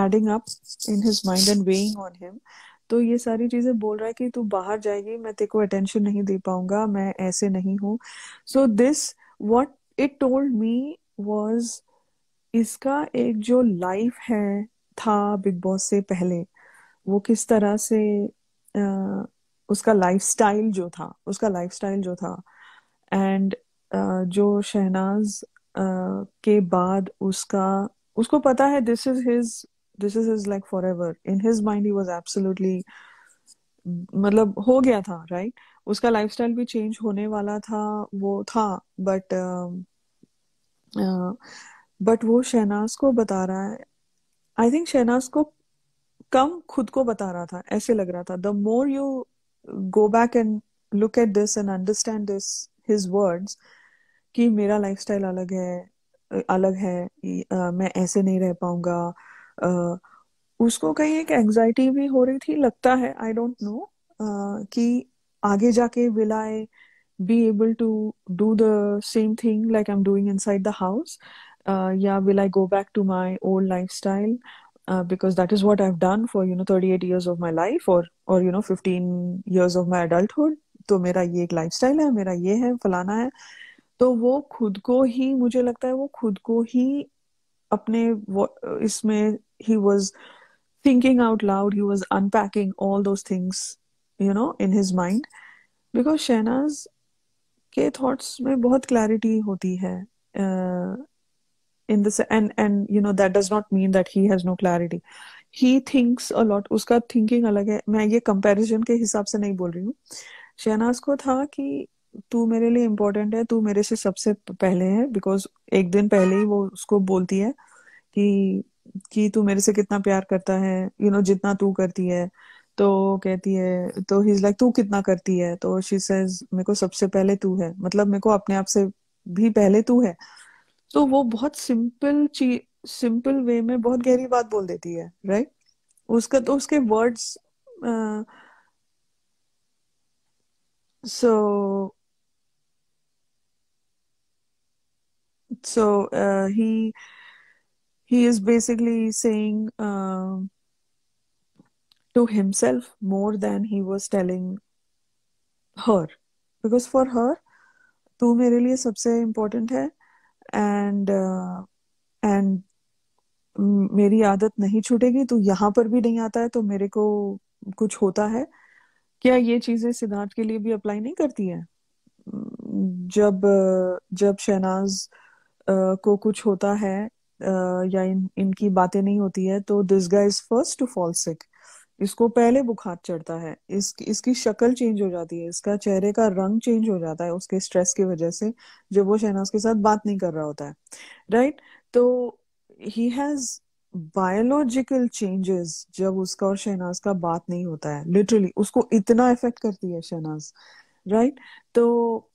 adding up in his mind and weighing on him तो ये सारी चीजें बोल रहा है कि तू बाहर जाएगी मैं तेरे को अटेंशन नहीं दे पाऊंगा मैं ऐसे नहीं हूं so this what it told me was इसका एक जो लाइफ है था बिग बॉस से पहले वो किस तरह से uh, उसका लाइफस्टाइल जो था उसका लाइफस्टाइल जो था एंड uh, जो शहनाज uh, के बाद उसका उसको पता है this is his this is his like forever in his mind he was absolutely मतलब हो गया था राइट right? उसका लाइफस्टाइल भी चेंज होने वाला था वो था बट uh, बट वो शहनाज को बता रहा है आई थिंक शहनाज को कम खुद को बता रहा था ऐसे लग रहा था the more you go back and look at this and understand this his words कि मेरा लाइफ स्टाइल अलग है अलग है आ, मैं ऐसे नहीं रह पाऊंगा उसको कहीं एक एंजाइटी भी हो रही थी लगता है आई डोंट नो कि आगे जाके will I be able to do the same thing like I'm doing inside the house? Uh, yeah, will I go back to my old lifestyle? Uh, because that is what I've done for you know 38 years of my life or or you know 15 years of my adulthood. तो मेरा ये एक lifestyle है मेरा ये है फलाना है तो वो खुद को ही मुझे लगता है वो खुद को ही अपने इसमें he was thinking out loud he was unpacking all those things you know in his mind because Shehnaaz के थॉट्स में बहुत क्लैरिटी होती है in and and you know that does not mean that he has no clarity he thinks a lot उसका thinking अलग है मैं ये कंपैरिजन के हिसाब से नहीं बोल रही हूँ शहनाज को था कि तू मेरे लिए इम्पोर्टेंट है तू मेरे से सबसे पहले है बिकॉज एक दिन पहले ही वो उसको बोलती है कि कि तू मेरे से कितना प्यार करता है यू you नो know, जितना तू करती है तो कहती है तो ही इज लाइक तू कितना करती है तो शी सेज मेरे को सबसे पहले तू है मतलब मेरे को अपने आप से भी पहले तू है तो वो बहुत सिंपल चीज सिंपल वे में बहुत गहरी बात बोल देती है राइट उसका तो उसके words so so he he is basically saying uh, to himself more than he was telling her because for her तू मेरे लिए सबसे इम्पोर्टेंट है एंड एंड मेरी आदत नहीं छूटेगी तो यहाँ पर भी नहीं आता है तो मेरे को कुछ होता है क्या ये चीजें सिद्धार्थ के लिए भी अप्लाई नहीं करती है जब जब शहनाज को कुछ होता है या इन इनकी बातें नहीं होती है तो this guys first to fall sick इसको पहले बुखार चढ़ता है इस इसकी शक्ल चेंज हो जाती है इसका चेहरे का रंग चेंज हो जाता है उसके स्ट्रेस की वजह से जब वो शहनाज के साथ बात नहीं कर रहा होता है राइट right? तो ही हैज बायोलॉजिकल चेंजेस जब उसका और शहनाज का बात नहीं होता है लिटरली उसको इतना इफेक्ट करती है शहनाज राइट right? तो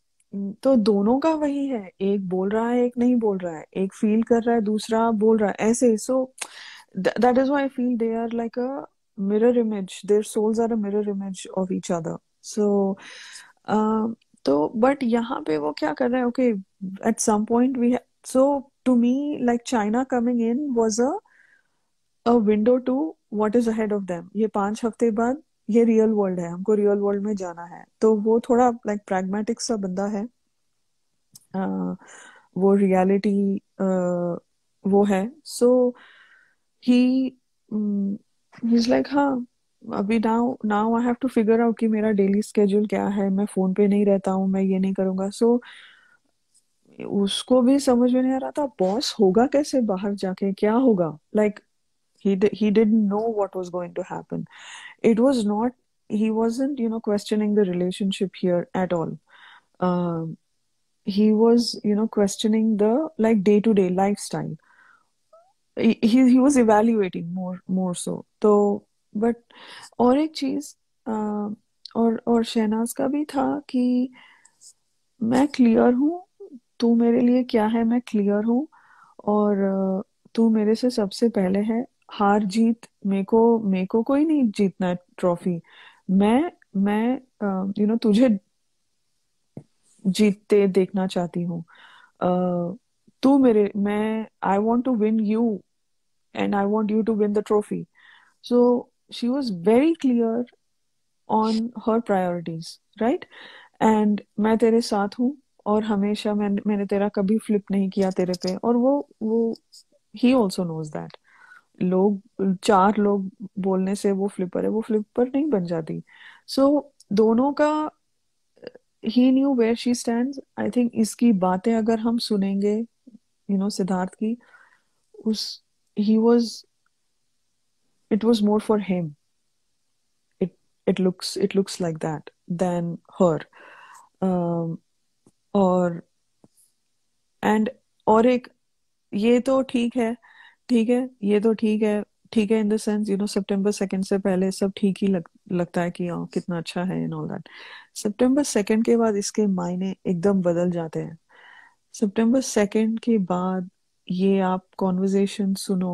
तो दोनों का वही है एक बोल रहा है एक नहीं बोल रहा है एक फील कर रहा है दूसरा बोल रहा है ऐसे so that is why feel they are like a mirror image their souls are a mirror image of each other so um, तो बट यहाँ पे वो क्या कर रहे हैं okay at some point we so to me like China coming in was a window to what is ahead of them ये पांच हफ्ते बाद ये रियल वर्ल्ड है हमको रियल वर्ल्ड में जाना है तो वो थोड़ा लाइक like, प्रैग्मेटिक सा बंदा है uh, वो रियलिटी uh, वो है सो ही he's like हाँ अभी now now I have to figure out कि मेरा डेली स्केड्यूल क्या है मैं फोन पे नहीं रहता हूँ मैं ये नहीं करूँगा सो so, उसको भी समझ में नहीं आ रहा था बॉस होगा कैसे बाहर जाके क्या होगा like he did, he didn't know what was going to happen it was not he wasn't you know questioning the relationship here at all um, he was you know questioning the like day to day lifestyle ही he was evaluating more more so तो but और एक चीज और और शहनाज का भी था कि मैं क्लियर हूँ तू मेरे लिए क्या है मैं क्लियर हूँ और तू मेरे से सबसे पहले है हार जीत मेरे को मेरे को कोई नहीं जीतना ट्रॉफी मैं मैं यू नो तुझे जीतते देखना चाहती हूँ तू मेरे मैं I want to win you and I want you to win the trophy so she was very clear on her priorities right and मैं तेरे साथ हूँ और हमेशा मैं मैंने तेरा कभी फ्लिप नहीं किया तेरे पे और वो वो ही ऑल्सो नोज दैट लोग चार लोग बोलने से वो फ्लिपर है वो फ्लिपर नहीं बन जाती सो so, दोनों का ही knew where she stand I think इसकी बातें अगर हम सुनेंगे यू नो सिद्धार्थ की उस he was it was more for him it it looks it looks like that then her और एंड और एक ये तो ठीक है ठीक है ये तो ठीक है ठीक है in the sense you know सितंबर सेकंड से पहले सब ठीक ही लग, लगता है कि हाँ, कितना अच्छा है इन ऑल दैट सितंबर सेकंड के बाद इसके मायने एकदम बदल जाते हैं सितंबर सेकेंड के बाद ये आप कॉन्वर्जेशन सुनो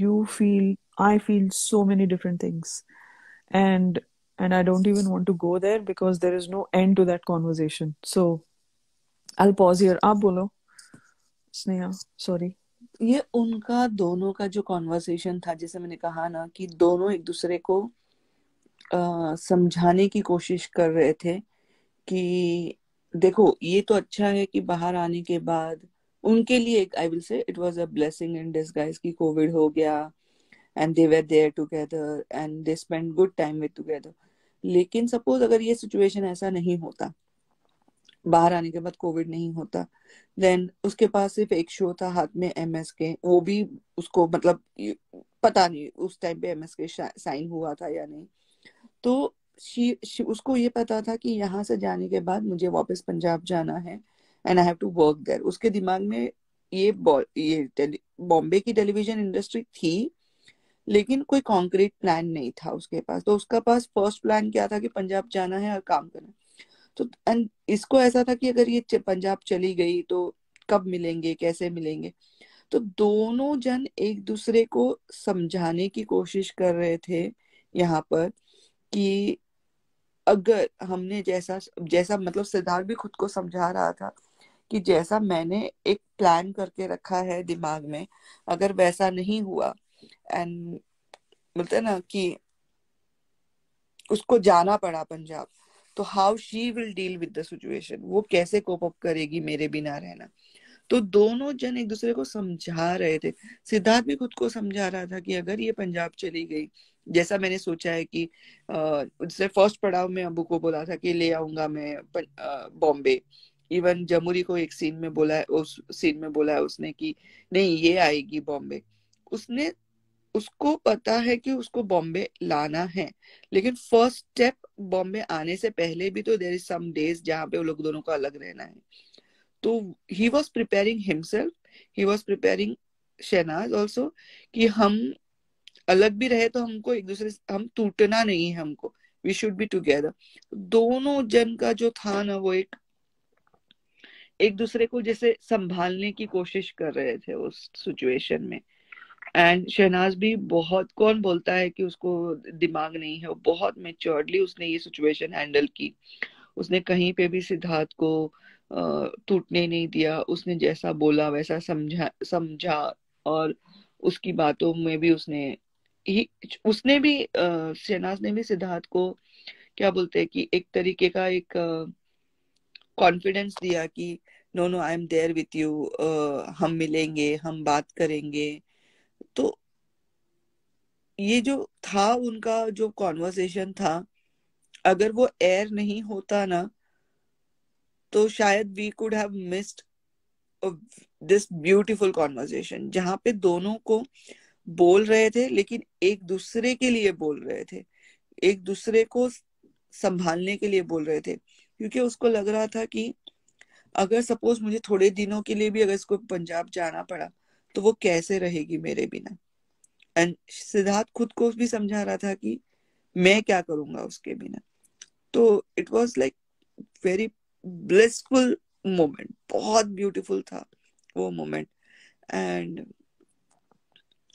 you feel I feel so many different things and and I don't even want to go there because there is no end to that conversation. So I'll pause here. आप बोलो Sneha sorry ये उनका दोनों का जो conversation था जैसे मैंने कहा ना कि दोनों एक दूसरे को समझाने की कोशिश कर रहे थे कि देखो ये तो अच्छा है कि बाहर आने के बाद उनके लिए एक I will say it was a blessing in disguise कि कोविड हो गया and they were there together and they spend good time with together लेकिन सपोज अगर ये सिचुएशन ऐसा नहीं होता बाहर आने के बाद कोविड नहीं होता देन उसके पास सिर्फ एक शो था हाथ में एम एस के वो भी उसको मतलब पता नहीं उस टाइम पे एम एस के साइन हुआ था या नहीं तो शी, शी उसको ये पता था कि यहाँ से जाने के बाद मुझे वापस पंजाब जाना है and I have to work there उसके दिमाग में ये ये बॉम्बे की टेलीविजन इंडस्ट्री थी लेकिन कोई कॉन्क्रीट प्लान नहीं था उसके पास तो उसका पास फर्स्ट प्लान क्या था कि पंजाब जाना है और काम करना तो एंड इसको ऐसा था कि अगर ये पंजाब चली गई तो कब मिलेंगे कैसे मिलेंगे तो दोनों जन एक दूसरे को समझाने की कोशिश कर रहे थे यहाँ पर कि अगर हमने जैसा जैसा मतलब सिद्धार्थ भी खुद को समझा रहा था कि जैसा मैंने एक प्लान करके रखा है दिमाग में अगर वैसा नहीं हुआ एंड बोलते ना कि उसको जाना पड़ा पंजाब तो how she will deal with the situation वो कैसे कोप अप करेगी मेरे बिना रहना तो दोनों जन एक दूसरे को समझा रहे थे सिद्धार्थ भी खुद को समझा रहा था कि अगर ये पंजाब चली गई जैसा मैंने सोचा है कि उससे फर्स्ट पड़ाव में अबू को बोला था कि ले आऊंगा मैं बॉम्बे इवन जमुरी को एक सीन में बोला है उस सीन में बोला है उसने कि नहीं ये आएगी बॉम्बे उसने उसको पता है कि उसको बॉम्बे लाना है लेकिन फर्स्ट स्टेप बॉम्बे आने से पहले भी तो देर इज सम डेज जहाँ पे वो लोग दोनों को अलग रहना है तो he was preparing himself he was preparing Shehnaaz also कि हम अलग भी रहे तो हमको एक दूसरे से हम टूटना नहीं है हमको वी शुड बी टूगेदर दोनों जन का जो था ना वो एक एक दूसरे को जैसे संभालने की कोशिश कर रहे थे उस सिचुएशन में एंड शहनाज भी बहुत कौन बोलता है कि उसको दिमाग नहीं है बहुत मेच्योरली उसने ये सिचुएशन हैंडल की उसने कहीं पे भी सिद्धार्थ को टूटने नहीं दिया उसने जैसा बोला वैसा समझा समझा और उसकी बातों में भी उसने उसने भी शहनाज ने भी सिद्धार्थ को क्या बोलते हैं कि एक तरीके का एक कॉन्फिडेंस दिया कि no no I am there with you हम मिलेंगे हम बात करेंगे तो ये जो था उनका जो कॉन्वर्सेशन था अगर वो एयर नहीं होता ना तो शायद we could have missed this beautiful conversation जहां पे दोनों को uh, बोल रहे थे लेकिन एक दूसरे के लिए बोल रहे थे एक दूसरे को संभालने के लिए बोल रहे थे क्योंकि उसको लग रहा था कि अगर सपोज मुझे थोड़े दिनों के लिए भी अगर इसको पंजाब जाना पड़ा तो वो कैसे रहेगी मेरे बिना एंड सिद्धार्थ खुद को भी समझा रहा था कि मैं क्या करूंगा उसके बिना तो it was like very blissful moment बहुत ब्यूटिफुल था वो मोमेंट एंड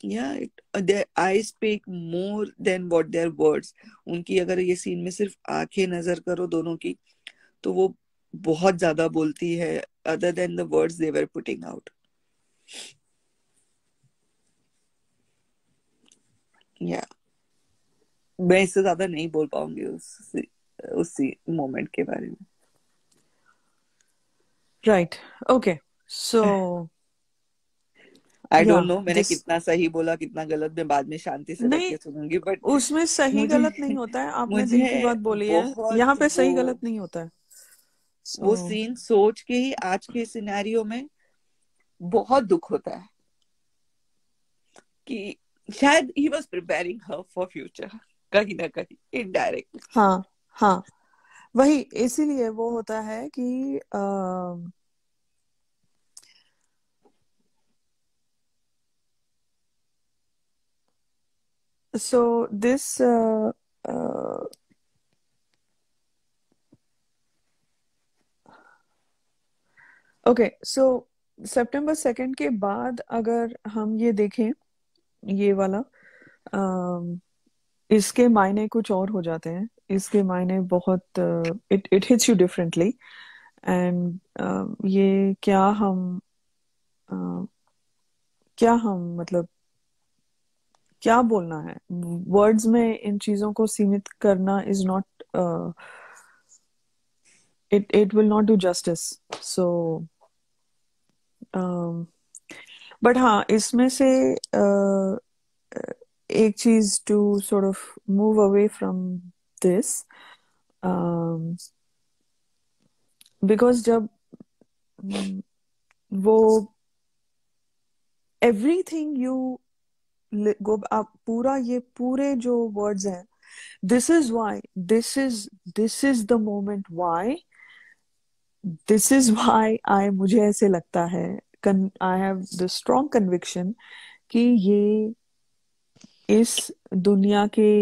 या yeah, I speak more than what their words उनकी अगर ये सीन में सिर्फ आंखें नजर करो दोनों की तो वो बहुत ज्यादा बोलती है other than the words they were putting out या मैं इससे ज्यादा नहीं बोल पाऊंगी उस उस मोमेंट के बारे में right okay so I don't know मैंने this... कितना सही बोला कितना गलत मैं बाद में शांति से नहीं सुनूंगी बट उसमें सही मुझे... गलत नहीं होता है आपने मुझे की बात बोली है यहाँ पे सही गलत नहीं होता है so... वो सीन सोच के ही आज के सिनेरियो में बहुत दुख होता है कि शायद he was preparing her for future कहीं ना कहीं इनडायरेक्ट हाँ हाँ वही इसीलिए वो होता है कि आ... So this ओके सो सितंबर सेकेंड के बाद अगर हम ये देखें ये वाला आ, um, इसके मायने कुछ और हो जाते हैं इसके मायने बहुत it it hits you differently and ये क्या हम uh, क्या हम मतलब क्या बोलना है वर्ड्स में इन चीजों को सीमित करना is not it it will not do justice so but हाँ इसमें से uh, एक चीज to sort of move away from this because जब mm, वो एवरीथिंग यू गो आप पूरा ये पूरे जो वर्ड्स हैं this is why this is this is the moment why this is why I मुझे ऐसे लगता है I have the strong conviction कि ये इस दुनिया के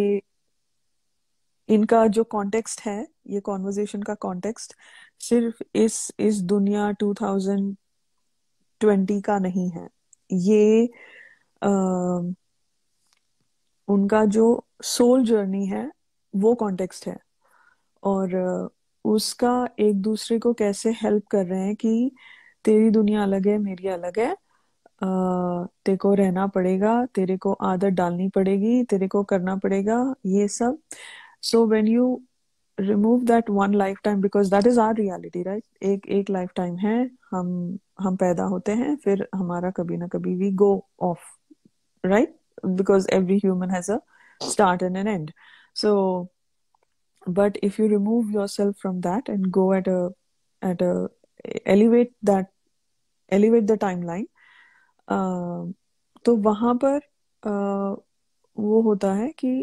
इनका जो कॉन्टेक्स्ट है ये कॉन्वर्जेशन का कॉन्टेक्स्ट सिर्फ इस इस दुनिया 2020 का नहीं है ये उनका जो सोल जर्नी है वो कॉन्टेक्स्ट है और उसका एक दूसरे को कैसे हेल्प कर रहे हैं कि तेरी दुनिया अलग है मेरी अलग है तेरे को रहना पड़ेगा तेरे को आदत डालनी पड़ेगी तेरे को करना पड़ेगा ये सब so when you remove that one lifetime because that is our reality right एक एक लाइफ टाइम है हम हम पैदा होते हैं फिर हमारा कभी ना कभी we go off right? Because every human has a start and an end. So, but if you remove yourself from that and go at a at a elevate that elevate the timeline, uh, तो वहां पर uh, वो होता है कि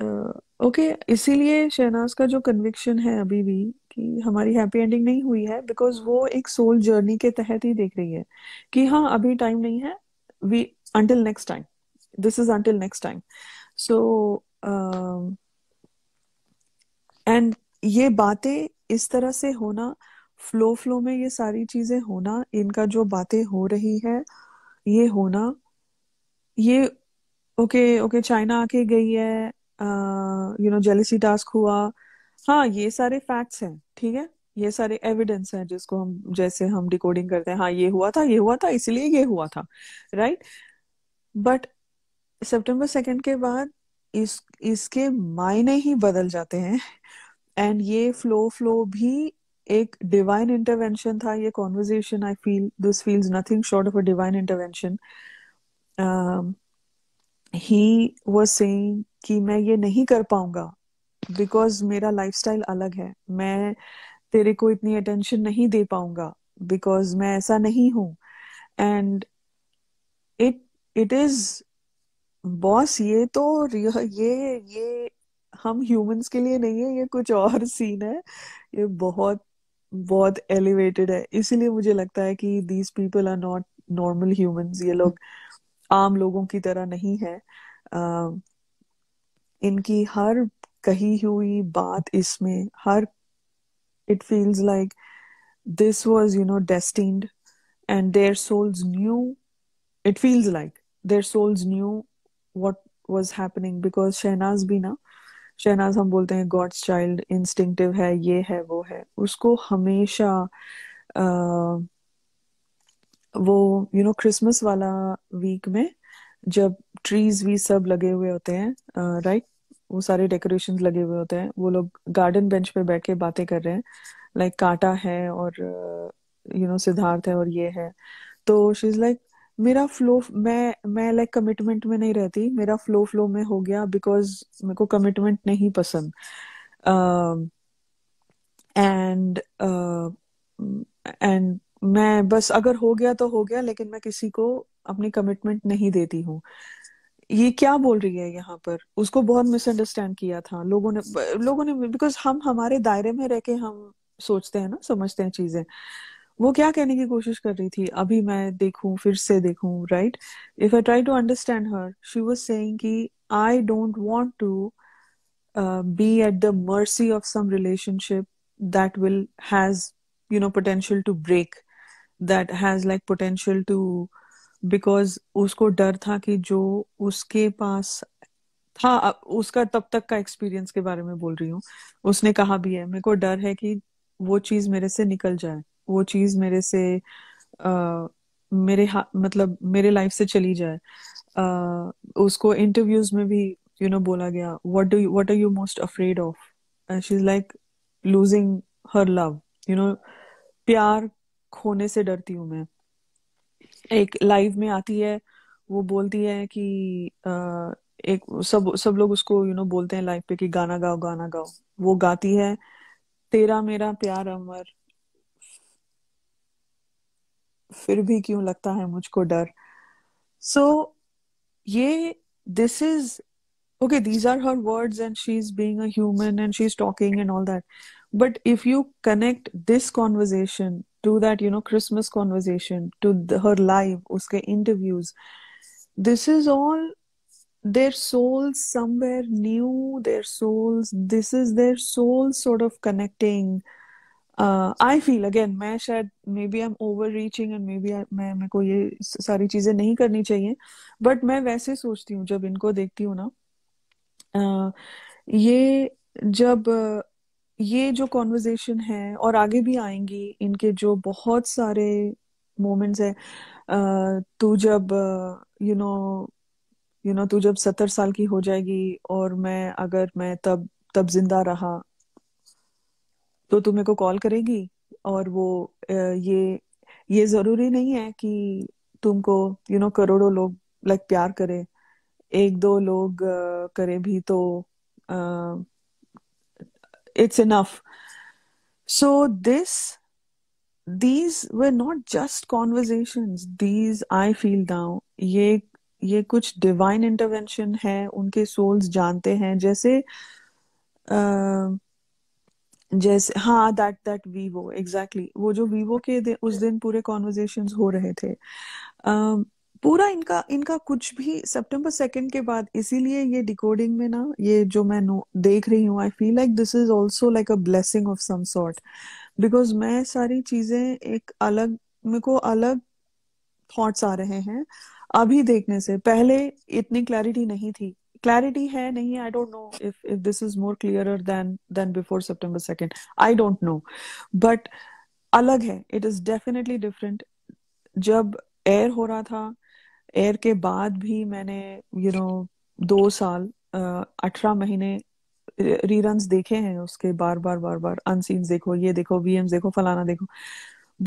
okay okay, इसीलिए शहनाज का जो कन्विक्शन है अभी भी कि हमारी हैप्पी एंडिंग नहीं हुई है बिकॉज वो एक सोल जर्नी के तहत ही देख रही है कि हाँ अभी टाइम नहीं है we until next time this is until next time so and um, uh, ये बातें इस तरह से होना flow फ्लो में ये सारी चीजें होना इनका जो बातें हो रही है ये होना ये ओके ओके चाइना आके गई है यू नो जेलिसी टास्क हुआ हाँ ये सारे फैक्ट्स हैं ठीक है ये सारे एविडेंस हैं जिसको हम जैसे हम डिकोडिंग करते हैं हाँ ये हुआ था ये हुआ था इसलिए ये हुआ था राइट right? बट सितंबर सेकंड के बाद इस इसके मायने ही बदल जाते हैं एंड ये फ्लो फ्लो भी एक डिवाइन इंटरवेंशन था ये conversation I feel this feels nothing short of a divine intervention he was saying कि मैं ये नहीं कर पाऊंगा बिकॉज मेरा लाइफस्टाइल अलग है मैं तेरे को इतनी अटेंशन नहीं दे पाऊंगा बिकॉज मैं ऐसा नहीं हूं एंड इट इज बॉस ये तो ये ये हम ह्यूमंस के लिए नहीं है ये कुछ और सीन है ये बहुत बहुत एलिवेटेड है इसीलिए मुझे लगता है कि these people are not normal humans ये लोग आम लोगों की तरह नहीं है uh, इनकी हर कही हुई बात इसमें हर it feels like this was you know destined and their souls knew it feels like their souls knew what was happening because Shehnaz bhi na Shehnaz hum bolte hain God's child instinctive hai ye hai wo hai usko hamesha uh, वो you know Christmas वाला week में जब trees भी सब लगे हुए होते हैं राइट uh, right? वो सारे डेकोरेशन लगे हुए होते हैं वो लोग गार्डन बेंच पे बैठ के बातें कर रहे हैं लाइक like, काटा है और यू नो सिद्धार्थ है और ये है तो शी इज लाइक मेरा फ्लो मैं मैं लाइक कमिटमेंट में नहीं रहती मेरा फ्लो फ्लो में हो गया बिकॉज मेरे को कमिटमेंट नहीं पसंद and um, uh, and uh, मैं बस अगर हो गया तो हो गया लेकिन मैं किसी को अपनी कमिटमेंट नहीं देती हूँ ये क्या बोल रही है यहाँ पर उसको बहुत मिसअंडरस्टैंड किया था लोगों ने लोगों ने बिकॉज हम हमारे दायरे में रह के हम सोचते हैं ना समझते हैं चीजें वो क्या कहने की कोशिश कर रही थी अभी मैं देखूं फिर से देखूं right if I try to understand her she was saying कि I don't want to be at the mercy of some relationship that will has you know potential to break that has like potential to because उसको डर था कि जो उसके पास था उसका तब तक का एक्सपीरियंस के बारे में बोल रही हूँ उसने कहा भी है मेरे को डर है कि वो चीज मेरे से निकल जाए वो चीज मेरे से आ, मेरे हाँ मतलब मेरे लाइफ से चली जाए आ, उसको इंटरव्यूज में भी यू you नो know, बोला गया what do what are you most afraid of she is like losing her love you know प्यार खोने से डरती हूँ मैं एक लाइव में आती है वो बोलती है कि आ, एक सब सब लोग उसको यू you नो know, बोलते हैं लाइव पे कि गाना गाओ गाना गाओ वो गाती है तेरा मेरा प्यार अमर फिर भी क्यों लगता है मुझको डर सो so, ये this is okay these are her words and she is being human and she is talking and all that but if you connect this conversation to that you know Christmas conversation to her life उसके interviews this is all their souls somewhere knew their souls this is their soul sort of connecting I feel again मैं शायद maybe I am over reaching and maybe मैं मेरे को ये सारी चीजें नहीं करनी चाहिए बट मैं वैसे सोचती हूँ जब इनको देखती हूँ ना ये जब ये जो कॉन्वर्जेसन है और आगे भी आएंगी इनके जो बहुत सारे मोमेंट्स है तू जब यू नो यू नो तू जब सत्तर साल की हो जाएगी और मैं अगर मैं तब तब जिंदा रहा तो तू मेरे को कॉल करेगी और वो ये ये जरूरी नहीं है कि तुमको यू नो करोड़ों लोग लाइक प्यार करे एक दो लोग करे भी तो it's enough so this these were not just conversation these I feel though ये ये कुछ डिवाइन इंटरवेंशन है उनके सोल्स जानते हैं जैसे uh, जैसे हाँ दैट दैट वीवो एग्जैक्टली वो जो वीवो के उस दिन पूरे कॉन्वर्जेशन हो रहे थे uh, पूरा इनका इनका कुछ भी सितंबर सेकेंड के बाद इसीलिए ये डिकोडिंग में ना ये जो मैं नो देख रही हूँ I feel like this is also like a blessing of some sort because मैं सारी चीजें एक अलग मेरे को अलग थॉट्स आ रहे हैं अभी देखने से पहले इतनी क्लैरिटी नहीं थी clarity hai nahi i don't know if if this is more clearer than than before september 2nd i don't know but अलग है इट इज डेफिनेटली डिफरेंट जब एयर हो रहा था एयर के बाद भी मैंने यू you नो know, दो साल अठारह महीने रीरन्स देखे हैं उसके बार बार बार बार अनसीन्स देखो ये देखो वीएम्स देखो फलाना देखो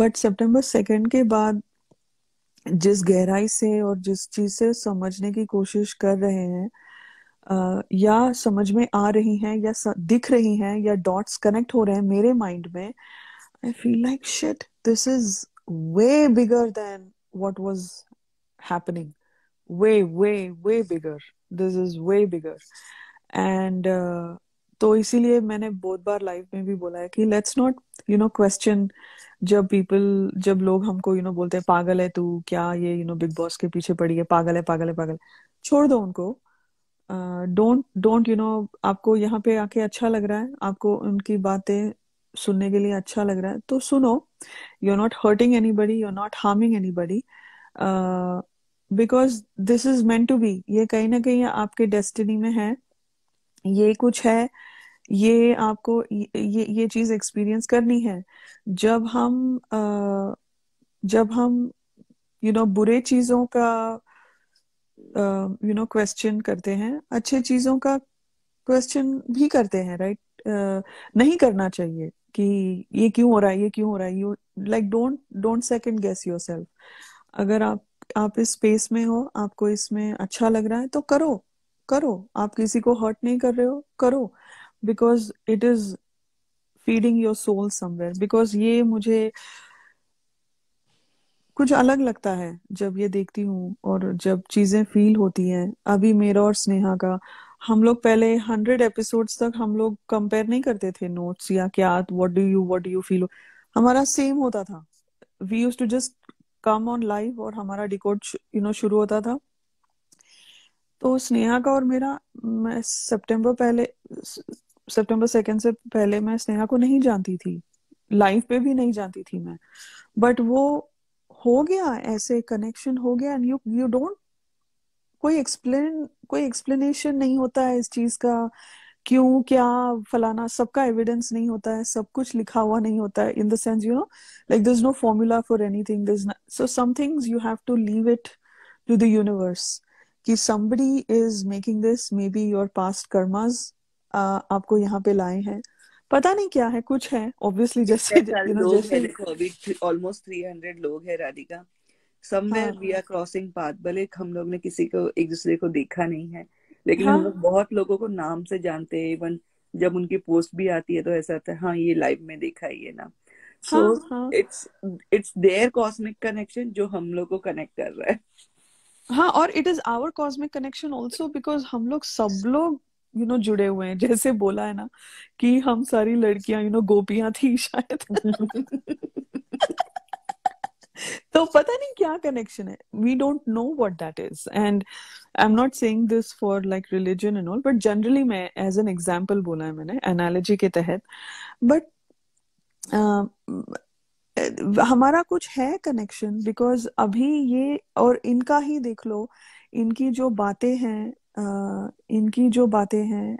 बट सितंबर सेकेंड के बाद जिस गहराई से और जिस चीज से समझने की कोशिश कर रहे हैं या समझ में आ रही हैं या दिख रही हैं या डॉट्स कनेक्ट हो रहे हैं मेरे माइंड में I feel like shit this is way bigger than what was happening way way way bigger this is way bigger and तो इसीलिए मैंने बहुत बार लाइफ में भी बोला है कि let's not you know question जब पीपल जब लोग हमको यू you नो know, बोलते हैं पागल है तू क्या ये यू नो बिग बॉस के पीछे पड़ी है पागल है पागल है पागल छोड़ दो उनको डोंट डोंट यू नो आपको यहाँ पे आके अच्छा लग रहा है आपको उनकी बातें सुनने के लिए अच्छा लग रहा है तो सुनो you are not hurting anybody you are not harming anybody because this is meant to be ये कहीं ना कहीं आपके डेस्टिनी में है ये कुछ है ये आपको ये ये चीज एक्सपीरियंस करनी है जब हम uh, जब हम यू you नो know, बुरे चीजों का यू नो क्वेश्चन करते हैं अच्छे चीजों का क्वेश्चन भी करते हैं राइट right? uh, नहीं करना चाहिए कि ये क्यों हो रहा है ये क्यों हो रहा है you like don't don't second guess yourself अगर आप आप इस स्पेस में हो आपको इसमें अच्छा लग रहा है तो करो करो आप किसी को हर्ट नहीं कर रहे हो करो because it is feeding your soul somewhere because ये मुझे uh, कुछ अलग लगता है जब ये देखती हूँ और जब चीजें फील होती हैं अभी मेरा और स्नेहा का हम लोग पहले हंड्रेड एपिसोड्स तक हम लोग कंपेयर नहीं करते थे नोट्स या क्या what do you what do you feel हमारा सेम होता था we use to just come on live और हमारा डिकोड यू नो शुरू होता था तो स्नेहा का और मेरा मैं सितंबर पहले सितंबर सेकेंड से पहले मैं स्नेहा को नहीं जानती थी लाइफ पे भी नहीं जानती थी मैं बट वो हो गया ऐसे कनेक्शन हो गया एंड यू यू डोंट कोई एक्सप्लेन कोई एक्सप्लेनेशन नहीं होता है इस चीज का क्यों क्या फलाना सबका एविडेंस नहीं होता है सब कुछ लिखा हुआ नहीं होता है in the sense you know like there is no formula for anything so some things you have to leave it to the universe कि somebody is making this maybe your past uh, आपको यहाँ पे लाए हैं पता नहीं क्या है कुछ है ऑब्वियसली जैसे जैसे ऑलमोस्ट थ्री हंड्रेड लोग है Radhika somewhere we are crossing path भले हम लोग ने किसी को एक दूसरे को देखा नहीं है लेकिन हम हाँ। लोग बहुत लोगों को नाम से जानते हैं इवन जब उनकी पोस्ट भी आती है तो ऐसा होता है हाँ ये लाइव में देखा ही है ना so it's it's their cosmic connection जो हम लोग को कनेक्ट कर रहा है हाँ और it is our cosmic connection also because हम लोग सब लोग यू नो जुड़े हुए हैं जैसे बोला है ना कि हम सारी लड़कियां यू नो गोपियां थी शायद तो पता नहीं क्या कनेक्शन है we don't know what that is and I am not saying this for like religion and all but generally मैं एज एन एग्जांपल बोला है मैंने एनालॉजी के तहत बट uh, um, हमारा कुछ है कनेक्शन बिकॉज अभी ये और इनका ही देख लो इनकी जो बातें हैं इनकी जो बातें हैं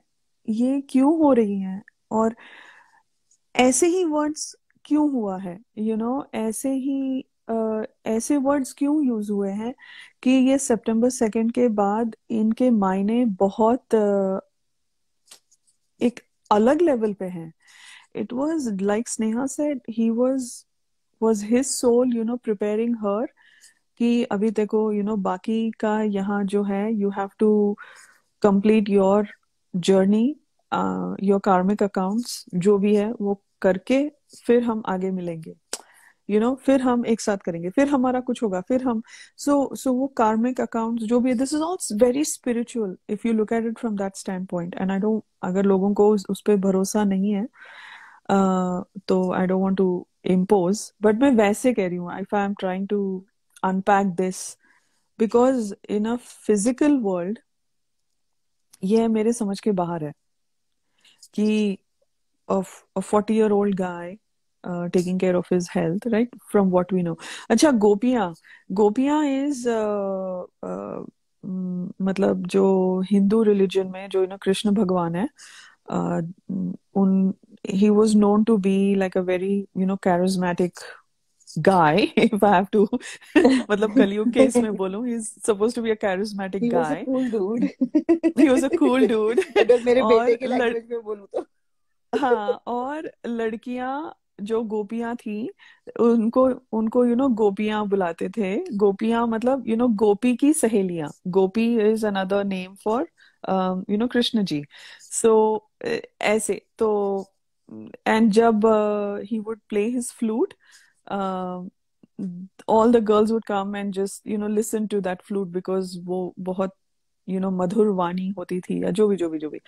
ये क्यों हो रही हैं और ऐसे ही वर्ड्स क्यों हुआ है यू you नो know, ऐसे ही Uh, ऐसे वर्ड्स क्यों यूज हुए हैं कि ये सितंबर सेकेंड के बाद इनके मायने बहुत uh, एक अलग लेवल पे हैं it was like Sneha said he was was his soul you know preparing her कि अभी देखो यू नो बाकी का यहाँ जो है you have to complete your journey your karmic accounts जो भी है वो करके फिर हम आगे मिलेंगे यू you नो know, फिर हम एक साथ करेंगे फिर हमारा कुछ होगा फिर हम सो so, सो so वो कार्मिक अकाउंट जो भी this is all very spiritual if you look at it from that standpoint and I don't अगर लोगों को उस, उस पर भरोसा नहीं है uh, तो I don't want to impose but मैं वैसे कह रही हूँ if I am trying to unpack this because in a physical world ये मेरे समझ के बाहर है कि forty year old guy taking care of his health right from what we know अच्छा गोपिया गोपिया इज uh, uh, mm, मतलब जो हिंदू रिलीजन में जो ना कृष्ण भगवान है uh, उन he was known to be like a very you know charismatic guy if i have to matlab kaliyug ke isme bolu he is supposed to be a charismatic he guy he was a cool dude he was a cool dude अगर मेरे बेटे के language में बोलूं तो हाँ और लड़कियां जो गोपियां थी उनको उनको यू you नो know, गोपियां बुलाते थे गोपियां मतलब यू you नो know, गोपी की सहेलियां गोपी is another name for you know Krishna ji so ऐसे तो एंड जब he would play his flute uh, all the girls would come and just you know listen to that flute because वो बहुत you know मधुर वाणी होती थी या जो भी जो भी जो भी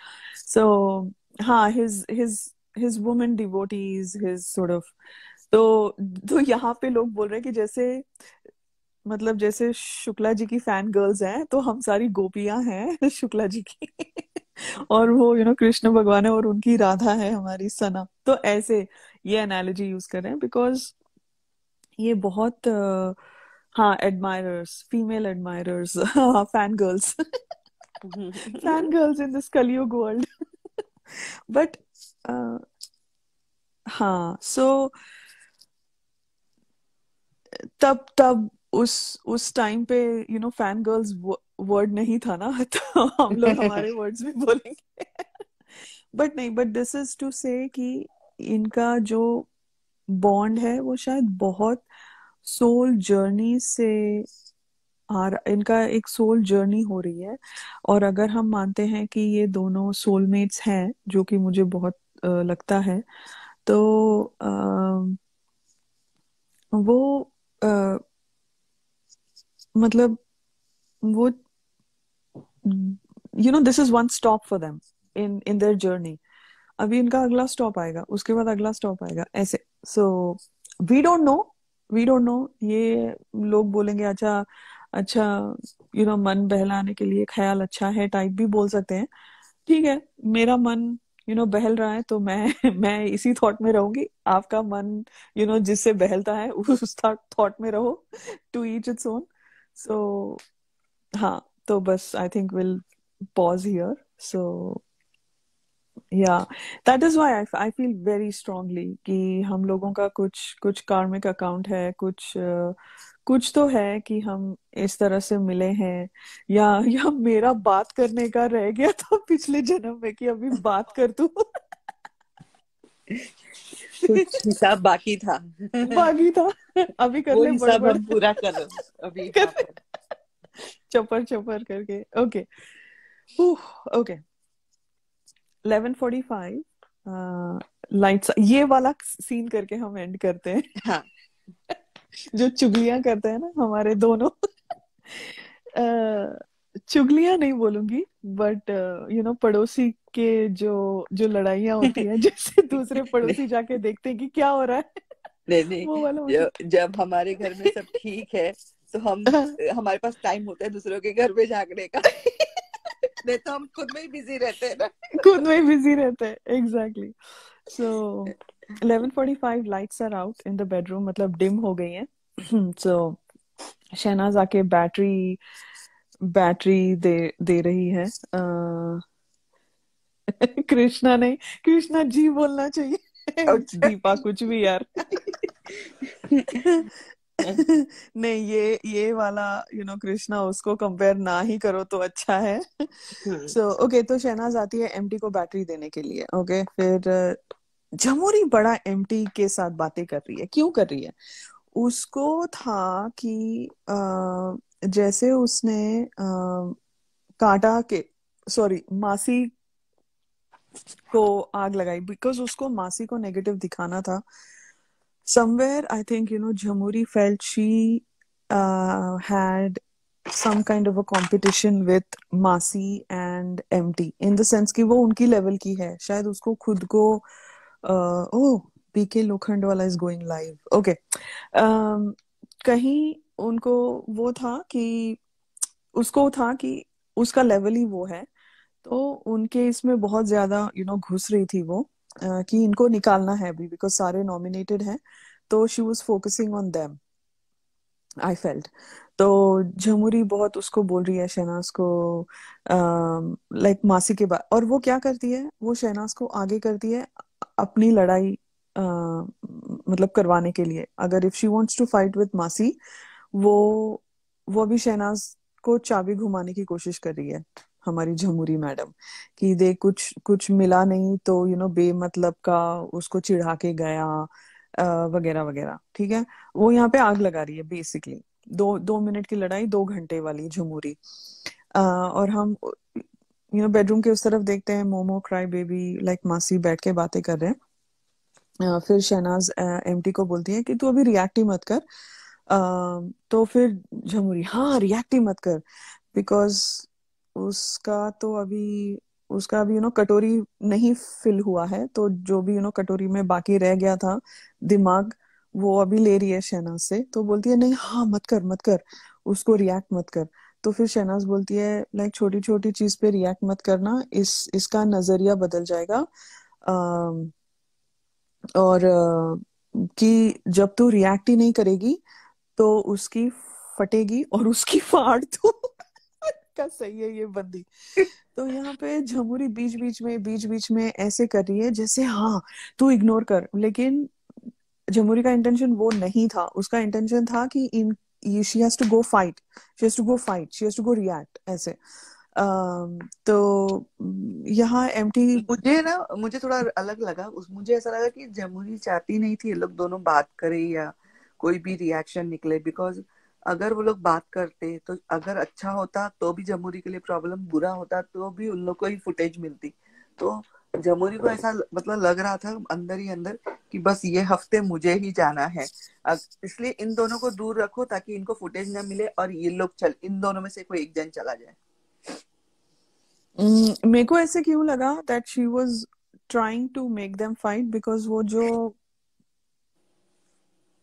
so हाँ his his his woman devotees his sort of तो तो यहाँ पे लोग बोल रहे हैं कि जैसे मतलब जैसे शुक्ला जी की फैन गर्ल्स हैं तो हम सारी गोपियां हैं <laughs> शुक्ला जी की और वो यू नो कृष्ण भगवान है और उनकी राधा है हमारी सना तो ऐसे ये एनालॉजी यूज कर रहे हैं बिकॉज ये बहुत हाँ admirers female admirers fan girls fan girls in this Kalyug world but हाँ सो तब तब उस उस टाइम पे you know fan girls word नहीं था ना <laughs> तो हम लोग हमारे वर्ड्स <laughs> भी बोलेंगे बट नहीं but this is to say कि इनका जो बॉन्ड है वो शायद बहुत सोल जर्नी से आ इनका एक सोल जर्नी हो रही है और अगर हम मानते हैं कि ये दोनों सोलमेट्स हैं जो कि मुझे बहुत लगता है तो आ, वो आ, मतलब वो you know this is one stop for them in in their journey अभी इनका अगला स्टॉप आएगा उसके बाद अगला स्टॉप आएगा ऐसे so we don't know we don't know ये लोग बोलेंगे अच्छा अच्छा यू नो मन बहलाने के लिए ख्याल अच्छा है टाइप भी बोल सकते हैं ठीक है मेरा मन यू you नो know, बहल रहा है तो मैं <laughs> मैं इसी थॉट में रहूंगी आपका मन यू you नो know, जिससे बहलता है <laughs> उस थॉट में रहो to each its own so हाँ तो बस I think will pause here so या that is why I I feel very strongly कि हम लोगों का कुछ कुछ कार्मिक अकाउंट है कुछ कुछ तो है कि हम इस तरह से मिले हैं या या मेरा बात करने का रह गया था पिछले जन्म में कि अभी बात कर तू कुछ बाकी था बाकी था अभी कर ले हिसाब हम पूरा कर अभी कर चपर चपर करके okay okay 11:45 forty five lights ये वाला सीन करके हम एंड करते हैं हाँ. <laughs> जो चुगलियां करते हैं ना हमारे दोनों uh, चुगलियां नहीं बोलूंगी बट यू नो पड़ोसी के जो जो लड़ाइयां होती हैं जैसे दूसरे पड़ोसी जाके देखते हैं कि क्या हो रहा है नहीं नहीं वो वाला जब, जब हमारे घर में सब ठीक है तो हम हाँ। हमारे पास टाइम होता है दूसरों के घर में झांकने का <laughs> नहीं तो हम खुद में ही बिजी रहते हैं ना <laughs> खुद में ही बिजी रहते हैं exactly so 11:45 lights are out in the bedroom मतलब डिम हो गई हैं सो <clears throat> शहनाज आके बैटरी बैटरी दे दे रही है <laughs> कृष्णा नहीं कृष्णा जी बोलना चाहिए अच्छा। <laughs> दीपा कुछ भी यार <laughs> नहीं ये ये वाला यू नो कृष्णा उसको कंपेयर ना ही करो तो अच्छा है सो हम्म। ओके तो शहनाज आती है एमटी को बैटरी देने के लिए ओके okay, फिर जमुरी बड़ा एमटी के साथ बातें कर रही है क्यों कर रही है उसको था कि आ, जैसे उसने आ, काटा के सॉरी मासी को आग लगाई बिकॉज उसको मासी को नेगेटिव दिखाना था somewhere i think you know jamhuri felt she uh, had some kind of a competition with मासी and MT in the sense कि वो उनकी लेवल की है शायद उसको खुद को ओ बीके लोखंड वाला इज गोइंग लाइव ओके कहीं उनको वो था कि उसको था कि उसका लेवल ही वो है तो उनके इसमें बहुत ज्यादा यू नो घुस रही थी वो कि इनको निकालना है अभी बिकॉज सारे नॉमिनेटेड हैं तो she was focusing on them I felt तो झमुरी बहुत उसको बोल रही है शहनाज को लाइक uh, like मासी के बाद और वो क्या करती है वो शहनाज को आगे करती है अपनी लड़ाई Uh, मतलब करवाने के लिए अगर if she wants to fight with मासी वो वो अभी शहनाज को चाबी घुमाने की कोशिश कर रही है हमारी झमुरी मैडम कि दे कुछ कुछ मिला नहीं तो यू नो बेमतलब का उसको चिढ़ा के गया वगैरह वगैरह ठीक है वो यहाँ पे आग लगा रही है बेसिकली दो दो मिनट की लड़ाई दो घंटे वाली झमुरी और हम यू नो बेडरूम के उस तरफ देखते हैं मोमो क्राई बेबी लाइक मासी बैठ के बातें कर रहे हैं फिर शहनाज एम को बोलती है कि तू अभी रिएक्ट ही मत कर तो फिर झमुरी हाँ रिएक्ट ही मत कर बिकॉज उसका तो अभी उसका अभी यू नो कटोरी नहीं फिल हुआ है तो जो भी यू नो कटोरी में बाकी रह गया था दिमाग वो अभी ले रही है शहनाज से तो बोलती है नहीं हाँ मत कर मत कर उसको रिएक्ट मत कर तो फिर शहनाज बोलती है लाइक छोटी छोटी चीज पे रिएक्ट मत करना इस इसका नजरिया बदल जाएगा आ, और आ, कि जब तू रिएक्ट ही नहीं करेगी तो उसकी फटेगी और उसकी फाड़ तो <laughs> क्या सही है ये बंदी <laughs> तो यहाँ पे झमुरी बीच बीच में बीच बीच में ऐसे कर रही है जैसे हाँ तू इग्नोर कर लेकिन झमुरी का इंटेंशन वो नहीं था उसका इंटेंशन था कि इन she has to go fight she has to go fight she has to go react ऐसे तो यहाँ एम टी मुझे ना मुझे थोड़ा अलग लगा उस मुझे ऐसा लगा कि जमुरी चाहती नहीं थी लोग दोनों बात करे या कोई भी रिएक्शन निकले बिकॉज अगर वो लोग बात करते तो अगर अच्छा होता तो भी जमुरी के लिए प्रॉब्लम बुरा होता तो भी उन लोग को ही फुटेज मिलती तो जमुरी को ऐसा मतलब लग रहा था अंदर ही अंदर कि बस ये हफ्ते मुझे ही जाना है इसलिए इन दोनों को दूर रखो ताकि इनको फुटेज ना मिले और ये लोग चल इन दोनों में से कोई एक जन चला जाए मेरे को ऐसे क्यों लगा that she was trying to make them fight because वो जो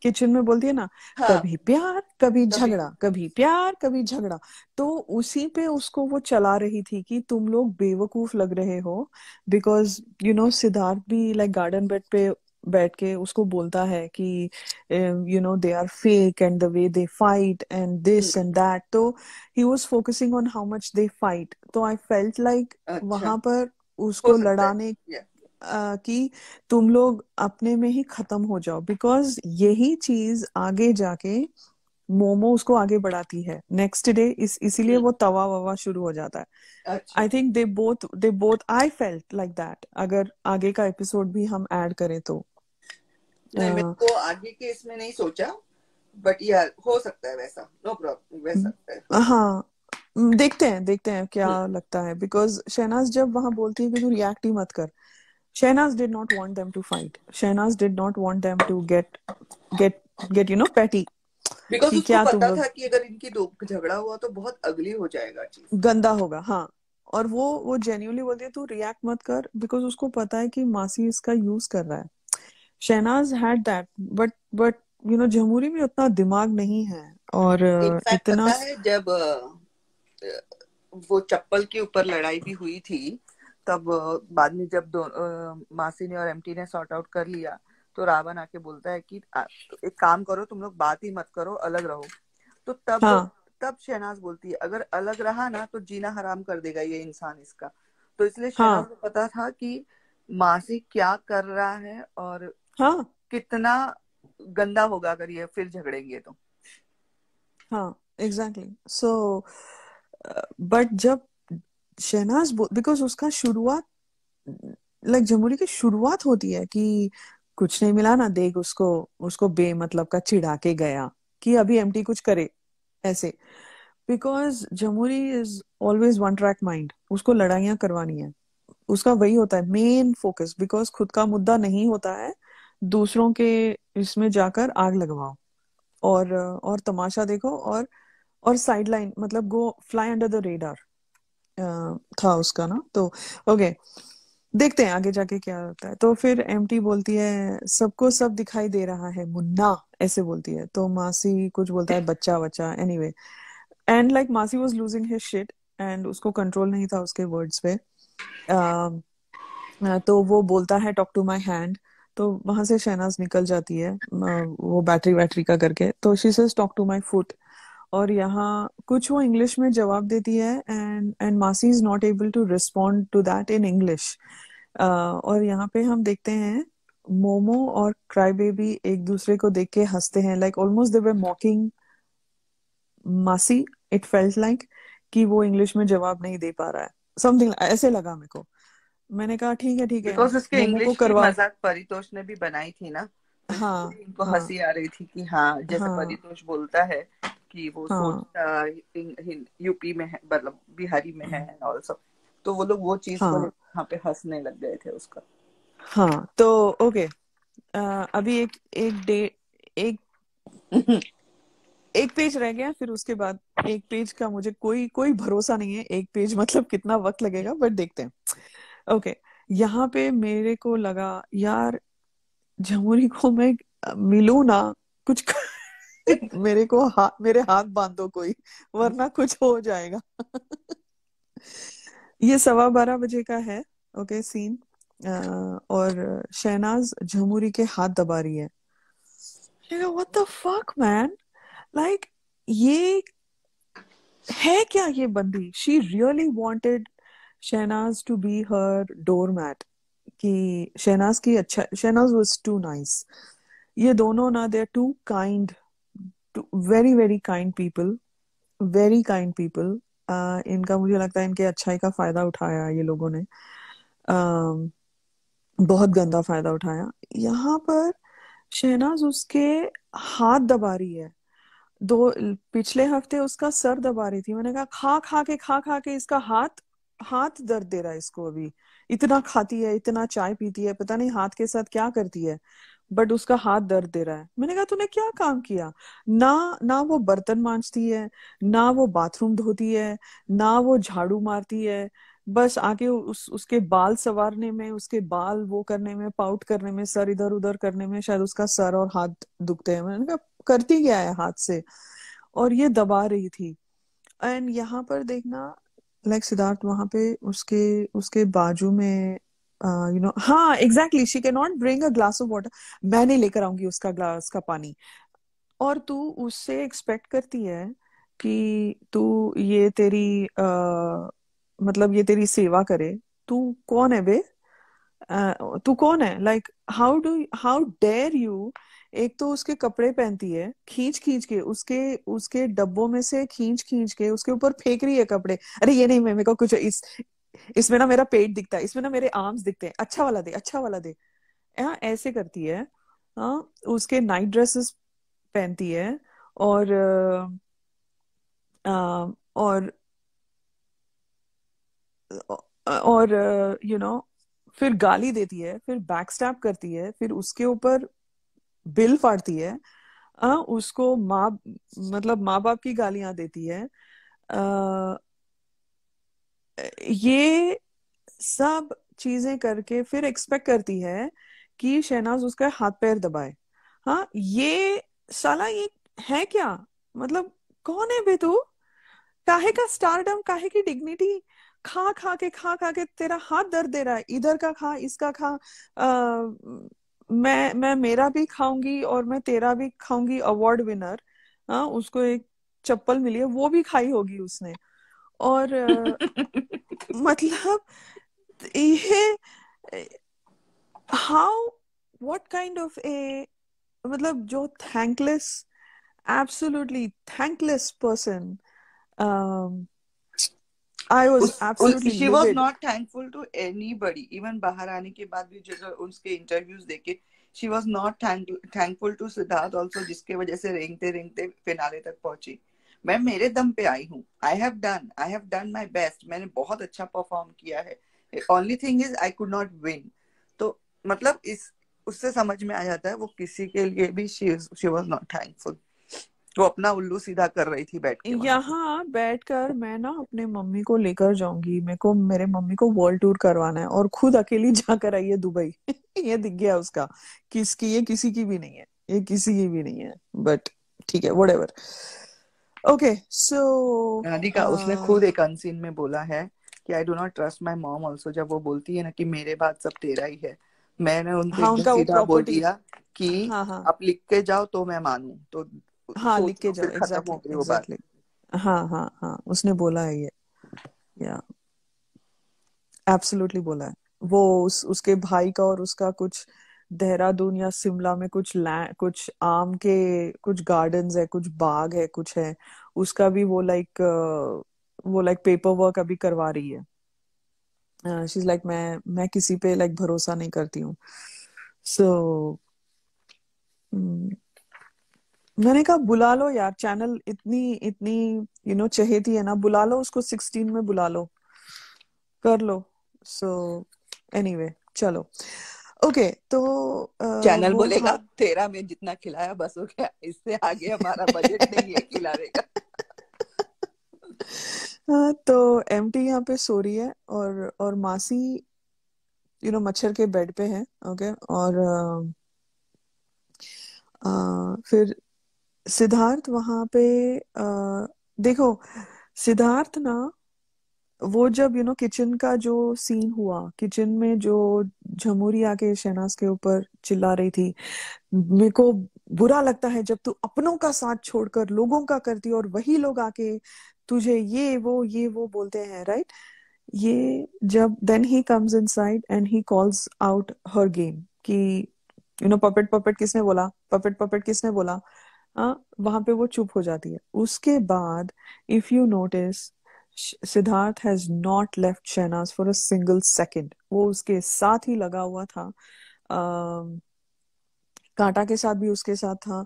किचन में बोलती है ना हाँ. कभी प्यार कभी झगड़ा कभी प्यार कभी झगड़ा तो उसी पे उसको वो चला रही थी कि तुम लोग बेवकूफ लग रहे हो बिकॉज यू नो सिद्धार्थ भी लाइक गार्डन बेड पे बैठ के उसको बोलता है कि you know they are fake and the way they fight and this and that तो he was focusing on how much they fight तो आई फेल्ट लाइक वहां पर उसको लड़ाने yeah. कि तुम लोग अपने में ही खत्म हो जाओ बिकॉज यही चीज आगे जाके मोमो उसको आगे बढ़ाती है नेक्स्ट डे इस इसीलिए वो तवा ववा शुरू हो जाता है I think they both they both I felt like that अगर आगे का एपिसोड भी हम ऐड करें तो नहीं uh, मैंने तो आगे के इसमें नहीं सोचा बट यार हो सकता है वैसा नो प्रॉब्लम वैसा हम्म। हाँ हम्म, देखते हैं देखते हैं क्या लगता है बिकॉज शहनाज जब वहां बोलती है कि तू रिएक्ट ही मत कर Shahnaz did not want them to fight. Shahnaz did not want them to get get get you know petty. Because उसको पता था कि अगर इनकी दो झगड़ा हुआ तो बहुत अगली हो जाएगा चीज गंदा होगा हाँ और वो वो जेन्यूनली बोलती है तू रिएक्ट मत कर बिकॉज उसको पता है कि मासी इसका यूज कर रहा है Shehnaaz had that but but you know Jamhuri में उतना दिमाग नहीं है और fact, इतना पता है जब वो चप्पल के ऊपर लड़ाई भी हुई थी तब बाद में जब मासी ने और एमटी ने सॉर्ट आउट कर लिया तो रावण आके बोलता है कि एक काम करो तुम लोग बात ही मत करो अलग रहो तो तब हाँ. तब शहनाज बोलती है अगर अलग रहा ना तो जीना हराम कर देगा ये इंसान इसका तो इसलिए हाँ। शहनाज को पता था कि मासी क्या कर रहा है और हाँ. कितना गंदा होगा अगर ये फिर झगड़ेंगे तो हाँ एग्जैक्टली सो बट जब शहनाज बिकॉज उसका शुरुआत लाइक जमहूरी की शुरुआत होती है कि कुछ नहीं मिला ना देख उसको उसको बे मतलब का चिढ़ा के गया कि अभी एम कुछ करे ऐसे because Jamhuri is always one track mind उसको लड़ाइयां करवानी है उसका वही होता है मेन फोकस बिकॉज खुद का मुद्दा नहीं होता है दूसरों के इसमें जाकर आग लगवाओ और और तमाशा देखो और और साइडलाइन मतलब go fly under the radar था उसका ना तो ओके देखते हैं आगे जाके क्या होता है तो फिर एम बोलती है सबको सब दिखाई दे रहा है मुन्ना ऐसे बोलती है तो मासी कुछ बोलता है बच्चा बच्चा वे एंड लाइक मासी was losing his shit and उसको कंट्रोल नहीं था उसके वर्ड्स पे तो वो बोलता है टॉक टू माई हैंड तो वहां से शहनाज निकल जाती है वो बैटरी वैटरी का करके तो she says talk to my foot और यहाँ कुछ वो इंग्लिश में जवाब देती है एंड एंड मासी is not able to respond to that in English और यहाँ पे हम देखते हैं मोमो और क्राई बेबी एक दूसरे को देख के हंसते हैं लाइक ऑलमोस्ट दे वे मॉकिंग मासी इट फेल्ट लाइक कि वो इंग्लिश में जवाब नहीं दे पा रहा है समथिंग ऐसे लगा मेरे को मैंने कहा ठीक है ठीक है उसके इंग्लिश करवा मजाक परितोष ने भी बनाई थी ना हाँ इनको हाँ, हंसी आ रही थी कि हाँ जैसे हाँ, परितोष बोलता है कि वो हाँ. यूपी में है मतलब बिहारी में है ऑल्सो तो वो लोग वो चीज हाँ. यहाँ पे हंसने लग गए थे उसका हाँ तो ओके आ, अभी एक एक डे एक एक पेज रह गया फिर उसके बाद एक पेज का मुझे कोई कोई भरोसा नहीं है एक पेज मतलब कितना वक्त लगेगा बट देखते हैं ओके यहाँ पे मेरे को लगा यार जमुरी को मैं मिलू ना कुछ कर... मेरे को हा, मेरे हाथ बांधो कोई वरना कुछ हो जाएगा ये सवा बारह बजे का है ओके सीन आ, और शहनाज झमुरी के हाथ दबा रही है what the fuck man like ये है क्या ये बंदी she really wanted Shehnaaz to be her doormat कि शहनाज की अच्छा शहनाज वाज टू नाइस ये दोनों ना they are too kind too very very kind people very kind people इनका मुझे लगता है इनके अच्छाई का फायदा उठाया ये लोगों ने um, बहुत गंदा फायदा उठाया यहाँ पर शहनाज उसके हाथ दबा रही है दो पिछले हफ्ते उसका सर दबा रही थी मैंने कहा खा खा के खा खा के इसका हाथ हाथ दर्द दे रहा है इसको अभी इतना खाती है इतना चाय पीती है पता नहीं हाथ के साथ क्या करती है बट उसका हाथ दर्द दे रहा है मैंने कहा तूने क्या काम किया ना ना वो बर्तन मांझती है ना वो बाथरूम धोती है ना वो झाड़ू मारती है बस आके उस उसके बाल सवारने में उसके बाल वो करने में पाउट करने में सर इधर उधर करने में शायद उसका सर और हाथ दुखते हैं मैंने कहा करती क्या है हाथ से और ये दबा रही थी एंड यहाँ पर देखना लाइक सिद्धार्थ वहां पे उसके उसके बाजू में यू uh, नो <laughs> हाँ exactly she can not bring a glass of water मैं नहीं लेकर आऊंगी उसका ग्लास का पानी और तू उससे एक्सपेक्ट करती है कि तू ये तेरी uh, मतलब ये तेरी सेवा करे तू कौन है बे uh, तू कौन है like how do how dare you एक तो उसके कपड़े पहनती है खींच खींच के उसके उसके डब्बों में से खींच खींच के उसके ऊपर फेंक रही है कपड़े अरे ये नहीं मैं मेरे को कुछ इस इसमें ना मेरा पेट दिखता है इसमें ना मेरे आर्म्स दिखते हैं अच्छा वाला दे अच्छा वाला दे हाँ ऐसे करती है हाँ उसके नाइट ड्रेसेस पहनती है और आ, और और यू नो फिर गाली देती है फिर बैक स्टैप करती है फिर उसके ऊपर बिल फाड़ती है आ, हाँ, उसको माँ मतलब माँ बाप की गालियां देती है आ, ये सब चीजें करके फिर एक्सपेक्ट करती है कि शहनाज उसका हाथ पैर दबाए हाँ ये साला ये है क्या मतलब कौन है तू काहे का स्टारडम काहे की डिग्निटी खा खा के खा खा के तेरा हाथ दर्द दे रहा है इधर का खा इसका खा आ, मैं मैं मेरा भी खाऊंगी और मैं तेरा भी खाऊंगी अवार्ड विनर हाँ उसको एक चप्पल मिली है वो भी खाई होगी उसने और मतलब ये how what kind of a मतलब जो thankless absolutely thankless person I was absolutely. She was not thankful to anybody. Even बाहर आने के बाद भी जो उसके interviews देखे, she was not thank, thankful to Siddharth also जिसके वजह से रेंगते रेंगते फिनाले तक पहुंची. मैं मेरे दम पे आई हूँ I have done I have done my best मैंने बहुत अच्छा परफॉर्म किया है only thing is I could not win तो मतलब इस उससे समझ में आ जाता है वो किसी के लिए भी शी वॉज नॉट थैंकफुल वो अपना उल्लू सीधा कर रही थी बैठ के यहाँ बैठ कर मैं ना अपने मम्मी को लेकर जाऊंगी मेरे को मेरे मम्मी को वर्ल्ड टूर करवाना है और खुद अकेली <laughs> जाकर आई है दुबई <laughs> ये दिख गया उसका किसकी ये किसी की भी नहीं है ये किसी की भी नहीं है बट ठीक है वट ओके सो राधिका उसने uh, खुद एक अनसीन में बोला है कि I do not trust my mom also जब वो बोलती है ना कि मेरे बात सब तेरा ही है मैंने उनसे हाँ, उनका सीधा बोल दिया कि हाँ, हाँ. आप लिख के जाओ तो मैं मानू तो हाँ लिख के जाओ एग्जैक्टली exactly, exactly. हाँ हाँ हाँ उसने बोला है ये या एब्सोल्युटली बोला है वो उस उसके भाई का और उसका कुछ uh, देहरादून या शिमला में कुछ लैंड कुछ आम के कुछ गार्डन है कुछ बाग है कुछ है उसका भी वो लाइक वो लाइक पेपर वर्क अभी करवा रही है शी इज लाइक मैं मैं किसी पे लाइक भरोसा नहीं करती हूँ सो so, हम्म, मैंने कहा बुला लो यार चैनल इतनी इतनी यू नो चहेती है ना बुला लो उसको सिक्सटीन में बुला लो कर लो सो so, एनीवे anyway, चलो ओके तो चैनल बोलेगा तेरा में जितना खिलाया बस हो गया इससे आगे हमारा बजट नहीं है खिला देगा <laughs> हाँ, तो एम टी यहाँ पे सो रही है और और मासी यू you नो know, मच्छर के बेड पे है ओके okay? और आ, फिर सिद्धार्थ वहां पे आ, देखो सिद्धार्थ ना वो जब यू नो किचन का जो सीन हुआ किचन में जो झमुरी आके शहनाज के ऊपर चिल्ला रही थी मेरे को बुरा लगता है जब तू अपनों का साथ छोड़कर लोगों का करती और वही लोग आके तुझे ये वो ये वो बोलते हैं राइट ये जब then he comes inside and he calls out her game कि यू नो पपेट पपेट किसने बोला पपेट पपेट किसने बोला हाँ, वहां पे वो चुप हो जाती है उसके बाद if you notice Siddharth has not left Shehnaaz for a single second वो उसके साथ ही लगा हुआ था कांटा के साथ भी उसके साथ था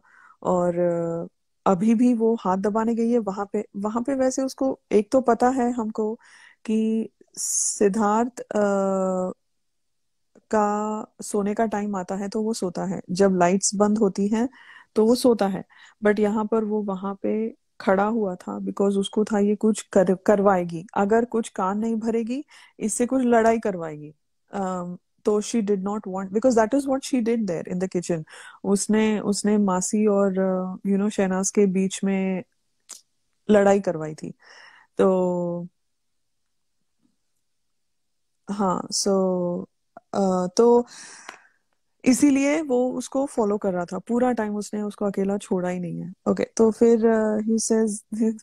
और अभी भी वो हाथ दबाने गई है वहां पे वहां पे वैसे उसको एक तो पता है हमको कि सिद्धार्थ का सोने का टाइम आता है तो वो सोता है जब लाइट्स बंद होती हैं तो वो सोता है बट यहाँ पर वो वहां पे खड़ा हुआ था बिकॉज उसको था ये कुछ कर, करवाएगी अगर कुछ कान नहीं भरेगी इससे कुछ लड़ाई करवाएगी um, तो she did not want because that is what she did there in the kitchen उसने उसने मासी और यू नो शहनाज के बीच में लड़ाई करवाई थी तो हाँ सो so, uh, तो इसीलिए वो उसको फॉलो कर रहा था पूरा टाइम उसने उसको अकेला छोड़ा ही नहीं है ओके okay, तो फिर ही uh, says,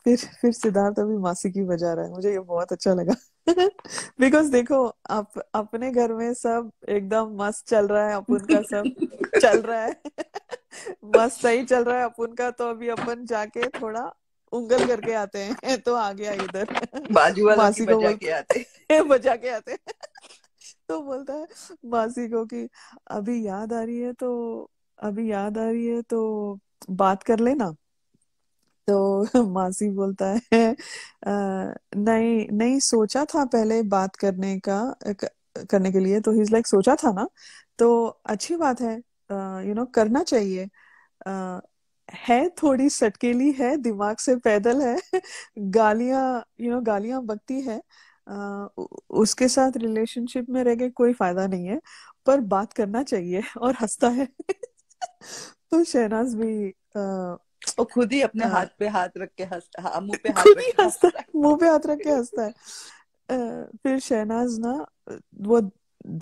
फिर फिर सिद्धार्थ अभी मासी की बजा रहा है मुझे ये बहुत अच्छा लगा बिकॉज <laughs> देखो आप अपने घर में सब एकदम मस्त चल रहा है अपन का सब चल रहा है <laughs> मस्त सही चल रहा है अपन का तो अभी अपन जाके थोड़ा उंगल करके आते हैं <laughs> तो आ गया इधर बाजू मासी को बजा के आते बजा के आते हैं तो बोलता है मासी को कि अभी याद आ रही है तो अभी याद आ रही है तो बात कर लेना तो <laughs> मासी बोलता है नहीं नहीं सोचा था पहले बात करने का करने के लिए तो ही लाइक सोचा था ना तो अच्छी बात है यू नो करना चाहिए आ, है थोड़ी सटकेली है दिमाग से पैदल है गालियां यू नो गालियां बकती है उसके साथ रिलेशनशिप में रह के कोई फायदा नहीं है पर बात करना चाहिए <laughs> और हंसता है <laughs> तो शहनाज भी आ, और खुद ही अपने हाथ पे हाथ रख के हंसता मुंह पे हाथ खुद ही हंसता है मुंह पे हाथ रख के हंसता है फिर शहनाज ना वो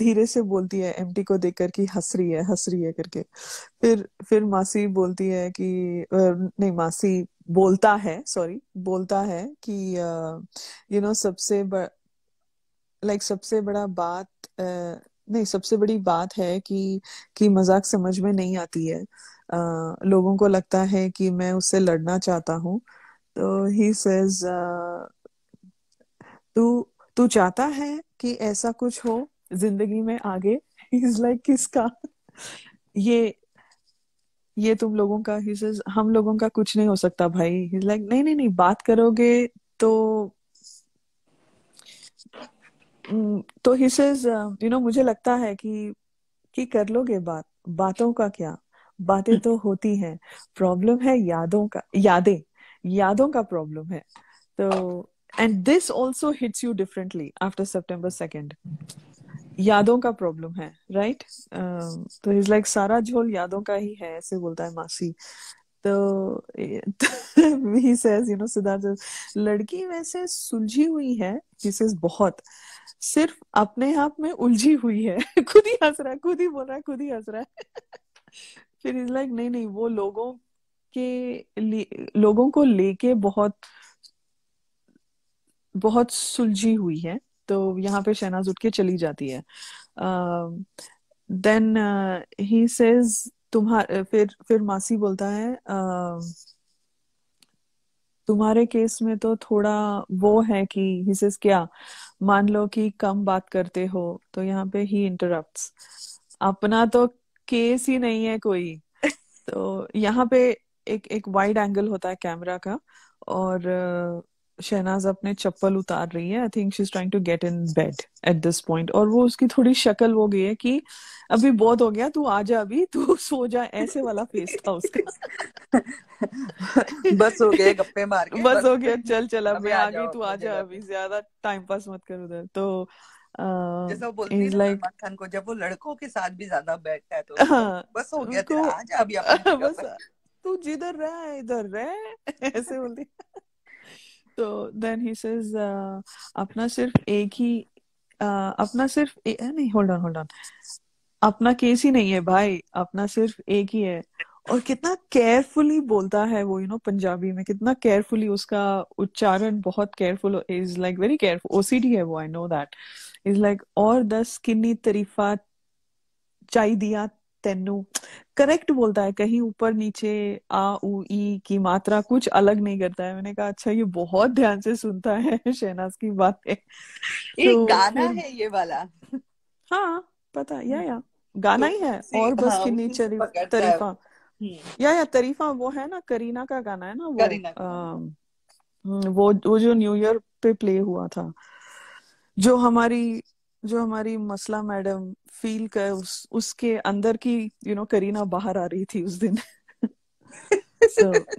धीरे से बोलती है एमटी को देखकर कि हंस रही है हंस रही है करके फिर फिर मासी बोलती है कि नहीं मासी बोलता है सॉरी बोलता है कि यू नो सबसे लाइक सबसे बड़ा बात नहीं सबसे बड़ी बात है कि कि मजाक समझ में नहीं आती है लोगों को लगता है कि मैं उससे लड़ना चाहता हूँ तो ही सेज तू तू चाहता है कि ऐसा कुछ हो जिंदगी में आगे इज <laughs> लाइक like, किसका <laughs> ये ये तुम लोगों का ही सेज हम लोगों का कुछ नहीं हो सकता भाई ही लाइक नहीं नहीं नहीं बात करोगे तो हम्म, तो ही सेज यू नो मुझे लगता है कि कि कर लोगे बात बातों का क्या बातें तो होती हैं प्रॉब्लम है यादों का यादें यादों का प्रॉब्लम है तो and this also hits you differently after September second यादों का प्रॉब्लम है राइट तो इज लाइक सारा झोल यादों का ही है ऐसे बोलता है मासी तो he says you know Siddharth लड़की वैसे सुलझी हुई है सेज बहुत सिर्फ अपने आप में उलझी हुई है <laughs> खुद ही हंस रहा है खुद ही बोल रहा है खुद ही हंस रहा है <laughs> फिर इज लाइक नहीं नहीं वो लोगों के लोगों को लेके बहुत बहुत सुलझी हुई है तो यहाँ पे शहनाज उठ के चली जाती है देन ही सेज तुम्हार फिर फिर मासी बोलता है uh, तुम्हारे केस में तो थोड़ा वो है कि हिसेस क्या मान लो कि कम बात करते हो तो यहाँ पे ही इंटरप्ट अपना तो केस ही नहीं है कोई <laughs> तो यहाँ पे एक एक वाइड एंगल होता है कैमरा का और शहनाज अपने चप्पल उतार रही है I think she is trying to get in bed at this point और वो उसकी थोड़ी शक्ल हो गई है कि अभी बहुत हो गया तू आ जा अभी तू सो जा ऐसे वाला फेस था उसका <laughs> बस हो गया गप्पे मार के बस, हो गया चल चल अब मैं आ गई तू आ जा अभी ज्यादा टाइम पास मत कर उधर तो जैसा बोलती है like, खान को जब वो लड़कों के साथ भी ज्यादा बैठता है तो हाँ, बस हो गया तो आ जा अभी <laughs> बस तू जिधर रह इधर रह <laughs> ऐसे बोलती तो देन ही सेज अपना सिर्फ एक ही uh, अपना सिर्फ ए, नहीं होल्ड ऑन होल्ड ऑन अपना केस ही नहीं है भाई अपना सिर्फ एक ही है और कितना केयरफुली बोलता है वो you you know know, Punjabi में कितना केयरफुली उसका उच्चारण बहुत careful is like very careful OCD है वो I know that is like और दस किन्नी तरीफा चाहिए तेनू करेक्ट बोलता है कहीं ऊपर नीचे आ उ की मात्रा कुछ अलग नहीं करता है मैंने कहा अच्छा ये बहुत ध्यान से सुनता है <laughs> शहनाज की बातें ये तो गाना है ये वाला हाँ पता या या गाना ही है <laughs> और बस हाँ, किन्नी तरीफा हम्म। या या तरीफा वो है ना करीना का गाना है ना वो हम्म, वो वो जो न्यू ईयर पे प्ले हुआ था जो हमारी जो हमारी मसला मैडम फील कर उस, उसके अंदर की यू नो करीना बाहर आ रही थी उस दिन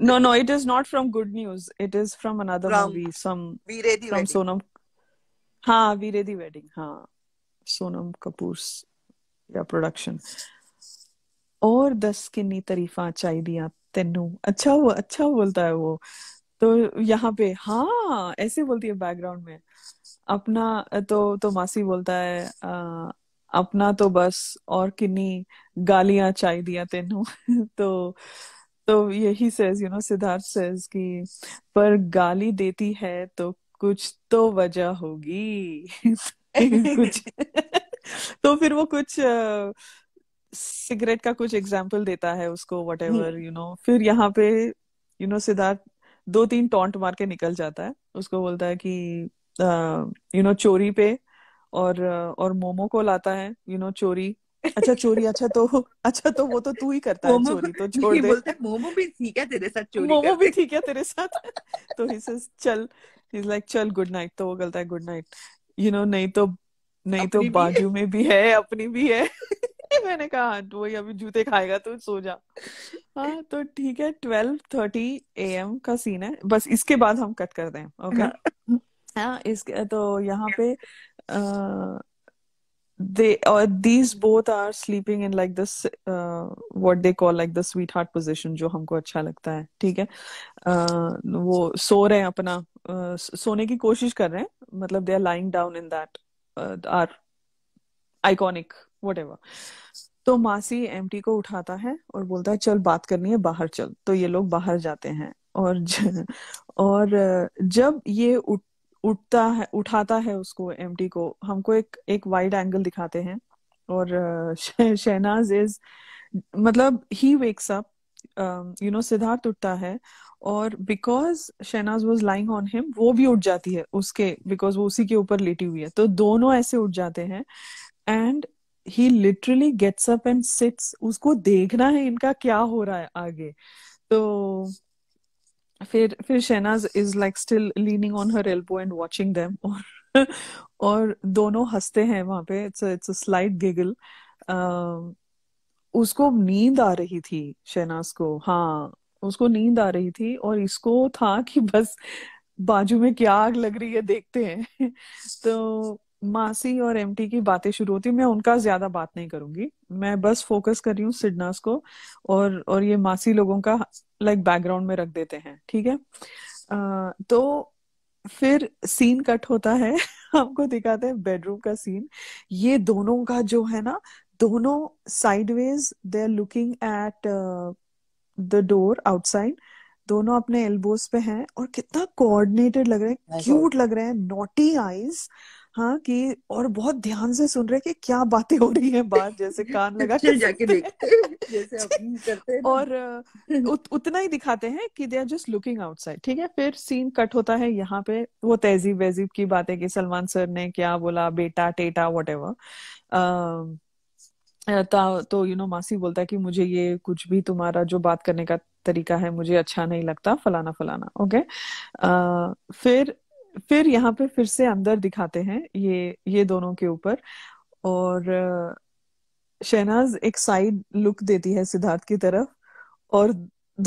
no no it is not from good news it is from from movie some from Sonam हाँ वीरे दी वेडिंग हाँ सोनम कपूर या प्रोडक्शन और दस किन्नी तरीफा चाहिए तेनू अच्छा वो अच्छा बोलता है वो तो यहाँ पे हाँ ऐसे बोलती है बैकग्राउंड में अपना तो तो मासी बोलता है आ, अपना तो बस और किन्नी गालियां चाई दिया तेनू <laughs> तो तो यही says you know Siddharth says कि पर गाली देती है तो कुछ तो वजह होगी <laughs> कुछ तो फिर वो कुछ सिगरेट uh, का कुछ एग्जाम्पल देता है उसको वट एवर यू नो फिर यहाँ पे यू नो सिद्धार्थ दो तीन टॉन्ट मार के निकल जाता है उसको बोलता है कि यू नो चोरी पे और और मोमो को लाता है यू नो चोरी अच्छा चोरी अच्छा तो अच्छा तो वो तो तू ही करता है चोरी तो <laughs> छोड़ दे बोलता है मोमो भी ठीक है तेरे साथ चोरी मोमो भी ठीक है तेरे साथ <laughs> तो ही सेज चल इज लाइक चल गुड नाइट तो वो गलता है गुड नाइट यू नो नहीं तो नहीं तो बाजू में भी है अपनी भी है <laughs> मैंने कहा हाँ तो वही अभी जूते खाएगा तो सो जा हाँ तो ठीक है ट्वेल्व थर्टी ए एम का सीन है बस इसके बाद हम कट कर दें ओके हाँ इस तो यहाँ पे दे और these both are sleeping in like this what they call like the sweetheart position जो हमको अच्छा लगता है ठीक है uh, वो सो रहे हैं अपना uh, सोने की कोशिश कर रहे हैं मतलब they are lying down in that are iconic what तो मासी एम को उठाता है और बोलता है चल बात करनी है बाहर चल तो ये लोग बाहर जाते हैं और ज, और जब ये उठ उठता है उठाता है उसको एम को हमको एक एक वाइड एंगल दिखाते हैं और शहनाज इज मतलब he wakes up you know Siddharth उठता है और because Shehnaaz was lying on him वो भी उठ जाती है उसके बिकॉज वो उसी के ऊपर लेटी हुई है तो दोनों ऐसे उठ जाते हैं and he literally gets up and sits उसको देखना है इनका क्या हो रहा है आगे तो फिर फिर Shehnaaz is like still leaning on her elbow and watching them और और दोनों हंसते हैं वहां पे it's it's a slight giggle उसको नींद आ रही थी शहनाज को हाँ उसको नींद आ रही थी और इसको था कि बस बाजू में क्या आग लग रही है देखते हैं <laughs> तो मासी और एमटी की बातें शुरू होती मैं उनका ज्यादा बात नहीं करूंगी मैं बस फोकस कर रही हूँ सिडनास को और और ये मासी लोगों का लाइक बैकग्राउंड में रख देते हैं ठीक है आ, तो फिर सीन कट होता है <laughs> हमको दिखाते हैं बेडरूम का सीन ये दोनों का जो है ना दोनों sideways they are looking at the door outside दोनों अपने एल्बोस पे हैं और कितना कोऑर्डिनेटेड लग रहे हैं क्यूट लग रहे हैं नोटी आईज हाँ कि और बहुत ध्यान से सुन रहे कि क्या बातें हो रही हैं बाहर जैसे कान लगा के <laughs> जाके देखते जैसे <laughs> और उत, उतना ही दिखाते हैं कि they are just looking outside ठीक है फिर सीन कट होता है यहाँ पे वो तहजीब वहजीब की बातें कि सलमान सर ने क्या बोला बेटा टेटा वट एवर तो यू नो मासी बोलता है कि मुझे ये कुछ भी तुम्हारा जो बात करने का तरीका है मुझे अच्छा नहीं लगता फलाना फलाना ओके okay? uh, फिर फिर यहाँ पे फिर से अंदर दिखाते हैं ये ये दोनों के ऊपर और शहनाज एक साइड लुक देती है सिद्धार्थ की तरफ और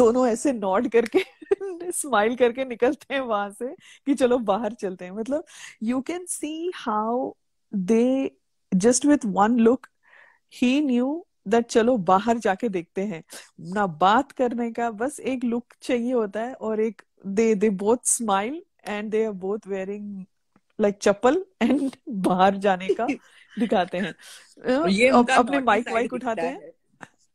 दोनों ऐसे नॉड करके स्माइल <laughs> करके निकलते हैं वहां से कि चलो बाहर चलते हैं मतलब you can see how they just with one look he knew that चलो बाहर जाके देखते हैं ना बात करने का बस एक लुक चाहिए होता है और एक they they both smile and they are both wearing like चप्पल एंड बाहर जाने का दिखाते हैं ये अपने माइक वाइक उठाते हैं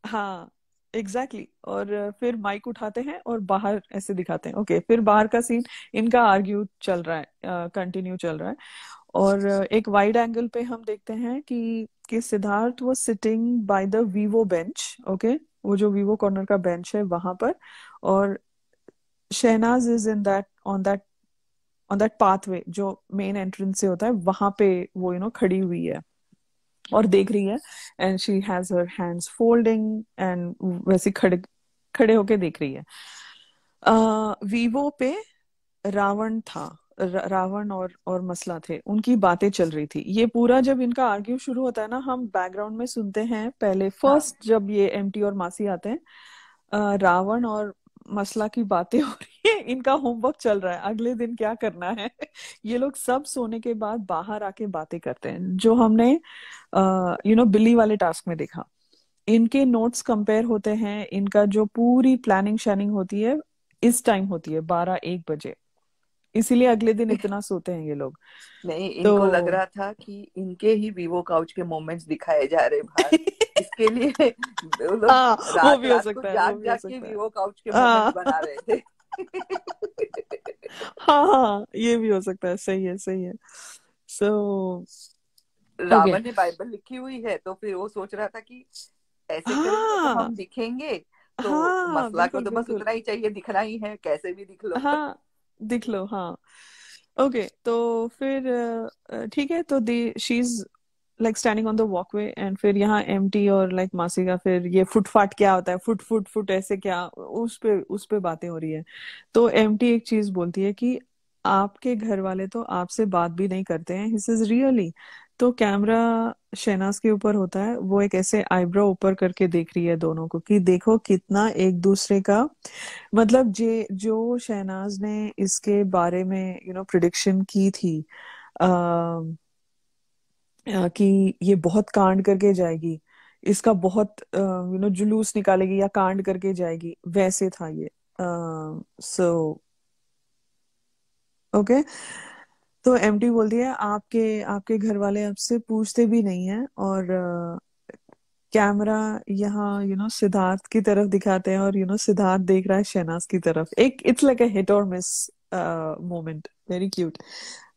हाँ एग्जैक्टली exactly. और फिर माइक उठाते हैं और बाहर ऐसे दिखाते हैं ओके okay, फिर बाहर का सीन इनका आर्ग्यू चल रहा है कंटिन्यू uh, चल रहा है और एक वाइड एंगल पे हम देखते हैं कि कि सिद्धार्थ वो sitting by the Vivo bench okay वो जो वीवो कॉर्नर का बेंच है वहां पर और Shehnaaz is in that on that on that pathway जो मेन एंट्रेंस से होता है वहां पे वो यू you नो know, खड़ी हुई है और देख रही है and she has her hands folding and वैसे खड़े खड़े होके देख रही है वीवो uh, पे रावण था रावण और और मसला थे उनकी बातें चल रही थी ये पूरा जब इनका आर्ग्यू शुरू होता है ना हम बैकग्राउंड में सुनते हैं पहले फर्स्ट हाँ. जब ये एमटी और मासी आते हैं रावण और मसला की बातें <laughs> हो रही है इनका होमवर्क चल रहा है अगले दिन क्या करना है <laughs> ये लोग सब सोने के बाद बाहर आके बातें करते हैं जो हमने यू नो बिल्ली वाले टास्क में देखा इनके नोट्स कंपेयर होते हैं इनका जो पूरी प्लानिंग शैनिंग होती है इस टाइम होती है बारह एक बजे इसीलिए अगले दिन इतना <laughs> सोते हैं ये लोग नहीं इनको तो... लग रहा था कि इनके ही वीवो काउच के मोमेंट्स दिखाए जा रहे भाई इसके लिए लोग आ, हाँ, वो भी हो सकता है वो जाग भी वो काउच के हाँ। बना रहे थे <laughs> हाँ, हाँ हाँ ये भी हो सकता है सही है सही है सो so, रावण okay. ने बाइबल लिखी हुई है तो फिर वो सोच रहा था कि ऐसे तो हाँ, तो हम दिखेंगे तो हाँ, मसला को तो बस उतना ही चाहिए दिखना ही है कैसे भी दिख लो हाँ दिख लो हाँ ओके okay, तो फिर ठीक है तो दी she is like standing on the walkway and फिर यहाँ एम टी और लाइक मासी का फिर ये फुटफाट क्या होता है फुट फुट फुट ऐसे क्या उस पे उस पे बातें हो रही है तो एम टी एक चीज बोलती है कि आपके घर वाले तो आपसे बात भी नहीं करते हैं हिस इज रियली तो कैमरा शहनाज के ऊपर होता है वो एक ऐसे आईब्रो ऊपर करके देख रही है दोनों को कि देखो कितना एक दूसरे का मतलब जे जो शहनाज ने इसके बारे में यू नो प्रशन की थी uh, कि ये बहुत कांड करके जाएगी इसका बहुत यू नो जुलूस निकालेगी या कांड करके जाएगी वैसे था ये सो ओके तो टी बोलती है आपके आपके घर वाले आपसे पूछते भी नहीं है और कैमरा यहाँ यू नो सिद्धार्थ की तरफ दिखाते हैं और यू नो सिद्धार्थ देख रहा है शहनाज की तरफ एक इट्स लाइक अ हिट और miss moment very cute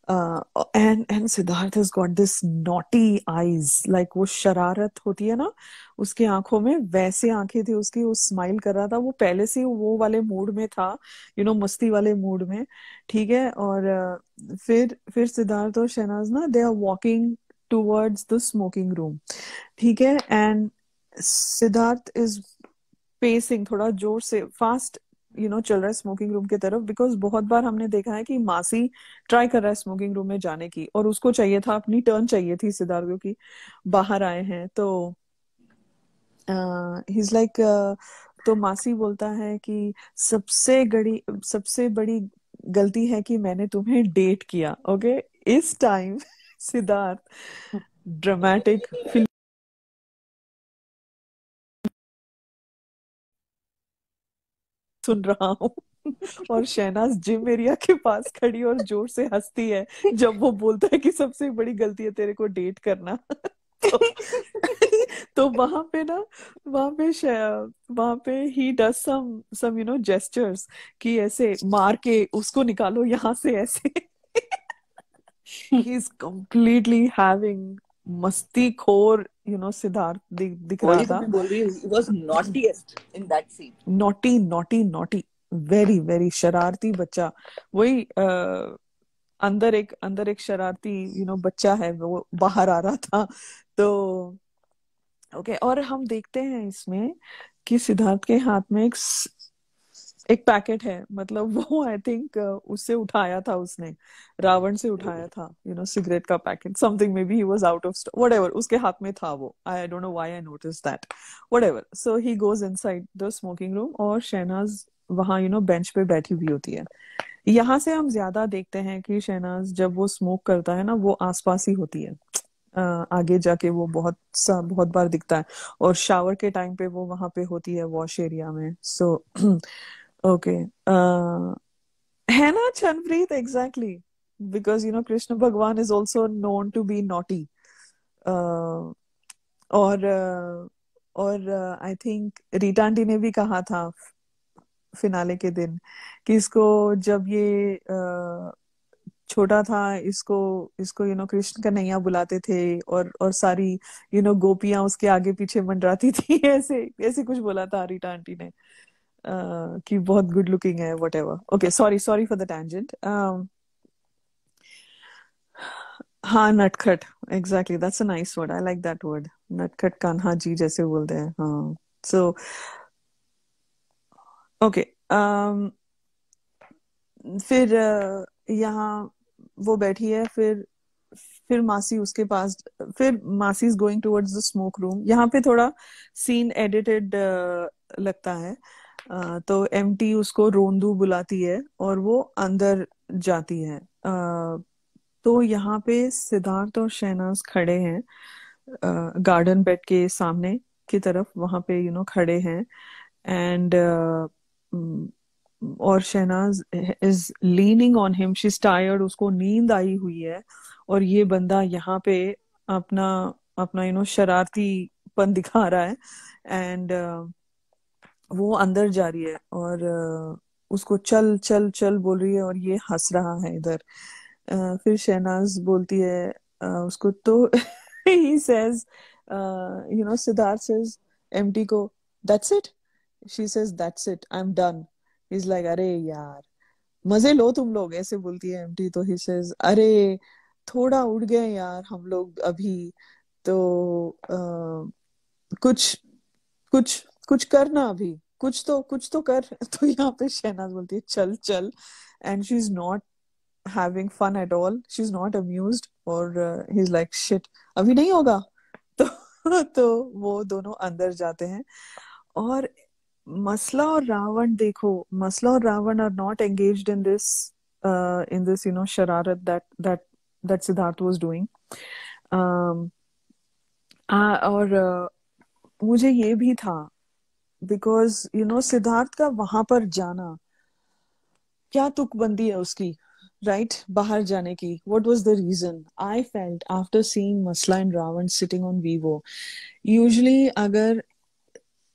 uh, and and Siddharth has got this naughty eyes like वो शरारत होती है ना उसकी आंखों में वैसे आंखें थी उसकी वो स्माइल कर रहा था वो पहले से वो वाले मूड में था यू you नो know, मस्ती वाले मूड में ठीक है और uh, फिर फिर सिद्धार्थ और शहनाज ना they are walking towards the smoking room ठीक है एंड सिद्धार्थ इज पेसिंग थोड़ा जोर से फास्ट यू नो चल रहा है स्मोकिंग रूम की तरफ बिकॉज बहुत बार हमने देखा है कि मासी ट्राई कर रहा है स्मोकिंग रूम में जाने की और उसको चाहिए था अपनी टर्न चाहिए थी सिद्धार्थ की बाहर आए हैं तो his uh, like like, uh, तो मासी बोलता है कि सबसे गड़ी सबसे बड़ी गलती है कि मैंने तुम्हें डेट किया ओके okay? इस टाइम सिद्धार्थ ड्रामेटिक फिल्म सुन रहा हूँ और शहनाज जिम एरिया के पास खड़ी और जोर से हंसती है जब वो बोलता है कि सबसे बड़ी गलती है तेरे को डेट करना तो, तो वहां पे ना वहां पे वहां पे ही does some some you know gestures कि ऐसे मार के उसको निकालो यहाँ से ऐसे ही इज कंप्लीटली हैविंग मस्ती खोर यू नो सिद्धार्थ दिख रहा था naughty naughty naughty very very शरारती बच्चा वही uh, अंदर एक अंदर एक शरारती यू नो बच्चा है वो बाहर आ रहा था तो ओके okay, और हम देखते हैं इसमें कि सिद्धार्थ के हाथ में एक एक पैकेट है मतलब <laughs> वो आई थिंक उससे उठाया था उसने रावण से उठाया था यू नो सिगरेट का packet something maybe he was out of whatever उसके हाथ में था वो I don't know why I notice that whatever so he goes inside the smoking room और शहनाज वहां यू नो बेंच पे बैठी हुई होती है यहाँ से हम ज्यादा देखते हैं कि शहनाज जब वो स्मोक करता है ना वो आसपास ही होती है आगे जाके वो बहुत सा बहुत बार दिखता है और शावर के टाइम पे वो वहां पे होती है वॉश एरिया में सो so, <clears throat> ओके है ना Chanpreet exactly because you know Krishna भगवान is also known to be naughty और और आई थिंक रीटा आंटी ने भी कहा था फिनाले के दिन कि इसको जब ये छोटा था इसको इसको यू नो कृष्ण का नैया बुलाते थे और और सारी यू नो गोपियां उसके आगे पीछे मंडराती थी ऐसे ऐसे कुछ बोला था रीटा आंटी ने Uh, कि बहुत गुड लुकिंग है whatever okay sorry sorry for the tangent हाँ नटखट exactly that's a nice word I like that word नटखट कान्हा जी जैसे बोलते हैं हाँ सो ओके um, फिर uh, यहाँ वो बैठी है फिर फिर मासी उसके पास फिर Masi is going towards the smoke room यहाँ पे थोड़ा सीन एडिटेड uh, लगता है uh, तो एम उसको रोंदू बुलाती है और वो अंदर जाती है तो यहाँ पे सिद्धार्थ और शहनाज खड़े हैं गार्डन बेड के सामने की तरफ वहां पे यू you नो know, खड़े हैं एंड और Shehnaaz is leaning on him she tired उसको नींद आई हुई है और ये बंदा यहाँ पे अपना अपना यू you नो know, शरारतीपन दिखा रहा है एंड uh, वो अंदर जा रही है और उसको चल चल चल बोल रही है और ये हंस रहा है इधर फिर शहनाज बोलती है उसको तो he says you know Siddharth says एमटी को that's it she says that's it I am done is like अरे यार मजे लो तुम लोग ऐसे बोलती है एमटी तो ही सेज अरे थोड़ा उड़ गए यार हम लोग अभी तो uh, कुछ कुछ कुछ कर ना अभी कुछ तो कुछ तो कर <laughs> तो यहाँ पे शहनाज बोलती है चल चल and she is not having fun at all she is not amuse और ही इज लाइक शिट अभी नहीं होगा <laughs> तो तो वो दोनों अंदर जाते हैं और मसला और रावण देखो मसला और Ravan are not engage in this in this you know शरारत that that that Siddharth was doing um, और uh, मुझे ये भी था बिकॉज यू नो सिद्धार्थ का वहां पर जाना क्या तुकबंदी है उसकी राइट right? बाहर जाने की what was the reason I felt after seeing मसला and Ravan sitting on Vivo usually अगर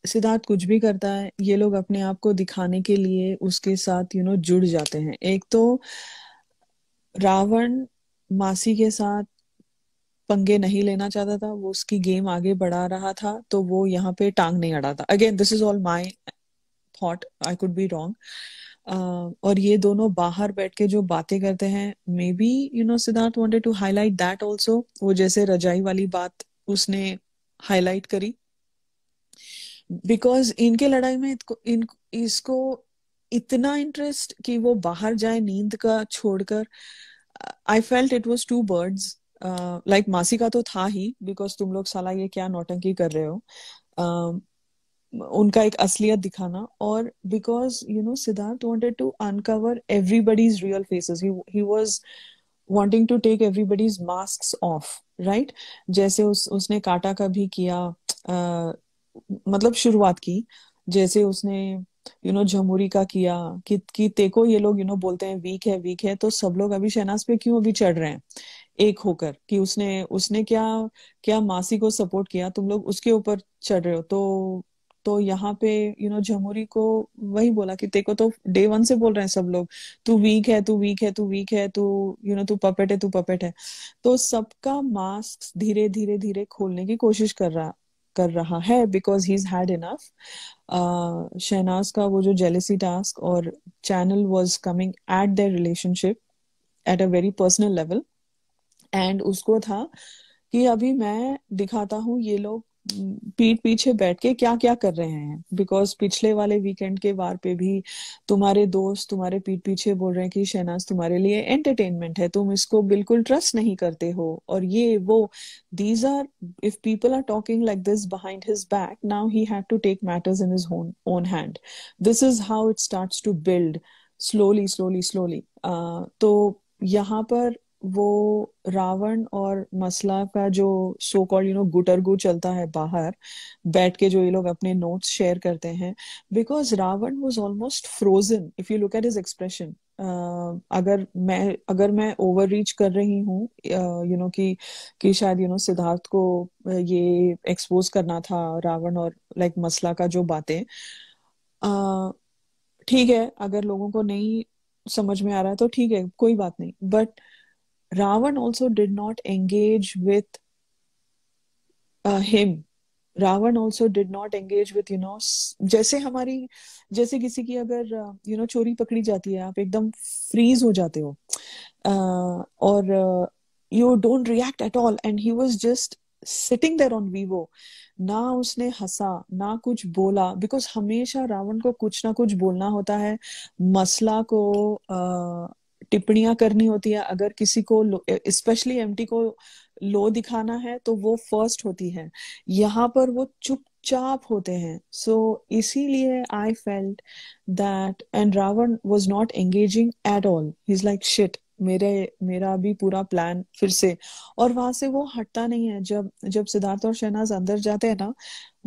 सिद्धार्थ कुछ भी करता है ये लोग अपने आप को दिखाने के लिए उसके साथ यू you नो know, जुड़ जाते हैं एक तो रावण मासी के साथ पंगे नहीं लेना चाहता था वो उसकी गेम आगे बढ़ा रहा था तो वो यहाँ पे टांग नहीं अड़ा था again this is all my thought I could be wrong और ये दोनों बाहर बैठ के जो बातें करते हैं maybe you know Siddharth wanted to highlight that also वो जैसे रजाई वाली बात उसने हाईलाइट करी बिकॉज इनके लड़ाई में इतको, इन इसको इतना इंटरेस्ट कि वो बाहर जाए नींद का छोड़कर I felt it was two birds like uh, like, मासी का तो था ही बिकॉज तुम लोग साला ये क्या नौटंकी कर रहे हो uh, उनका एक असलियत दिखाना और because you know Siddharth wanted to uncover everybody's real faces he was wanting to take everybody's mask off right जैसे उस उसने काटा का भी किया uh, मतलब शुरुआत की जैसे उसने यू नो झमुरी का किया कि, कि तेको ये लोग यू you नो know, बोलते हैं वीक है वीक है तो सब लोग अभी शहनाज पे क्यों अभी चढ़ रहे हैं एक होकर कि उसने उसने क्या क्या मासी को सपोर्ट किया तुम लोग उसके ऊपर चढ़ रहे हो तो तो यहाँ पे यू नो झमुरी को वही बोला कि तेको तो डे वन से बोल रहे हैं सब लोग तू वीक है तू वीक है तू वीक है तू यू नो तू पपेट है तू पपेट है तो सबका मास्क धीरे धीरे धीरे खोलने की कोशिश कर रहा कर रहा है because he is had enough Shehnaaz का वो जो जेलेसी टास्क और channel was coming at the relationship at a very personal level and उसको था कि अभी मैं दिखाता हूँ ये लोग पीठ पीछे बैठ के क्या क्या कर रहे हैं बिकॉज पिछले वाले वीकेंड के वार पे भी तुम्हारे दोस्त तुम्हारे पीठ पीछे बोल रहे हैं कि शहनाज तुम्हारे लिए एंटरटेनमेंट है तुम इसको बिल्कुल ट्रस्ट नहीं करते हो और ये वो these are if people are talking like this behind his back now he had to take matters in his own hand this is how it start to build slowly slowly slowly तो यहाँ पर वो रावण और मसला का जो so called you know गुटरगु चलता है बाहर बैठ के जो ये लोग अपने नोट्स शेयर करते हैं because Ravan was almost frozen if you look at his expression अगर मैं अगर मैं ओवर रीच कर रही हूँ यू नो कि शायद you you know know, Siddharth को ये एक्सपोज करना था रावण और लाइक like, मसला का जो बातें ठीक uh, है अगर लोगों को नहीं समझ में आ रहा है तो ठीक है कोई बात नहीं but Ravan also did not engage with uh, him. Ravan also did not engage with you know जैसे हमारी जैसे किसी की अगर you uh, know you know, चोरी पकड़ी जाती है आप एकदम फ्रीज हो जाते हो uh, और you don't react at all and he was just sitting there on Vivo ना उसने हंसा ना कुछ बोला बिकॉज हमेशा रावण को कुछ ना कुछ बोलना होता है मसला को uh, टिप्पणियां करनी होती है अगर किसी को स्पेशली एम को लो दिखाना है तो वो फर्स्ट होती है यहाँ पर वो चुपचाप होते हैं सो so, इसीलिए I felt that and Ravan was not engaging at all is like shit मेरे मेरा भी पूरा प्लान फिर से और वहां से वो हटता नहीं है जब जब सिद्धार्थ और शहनाज अंदर जाते हैं ना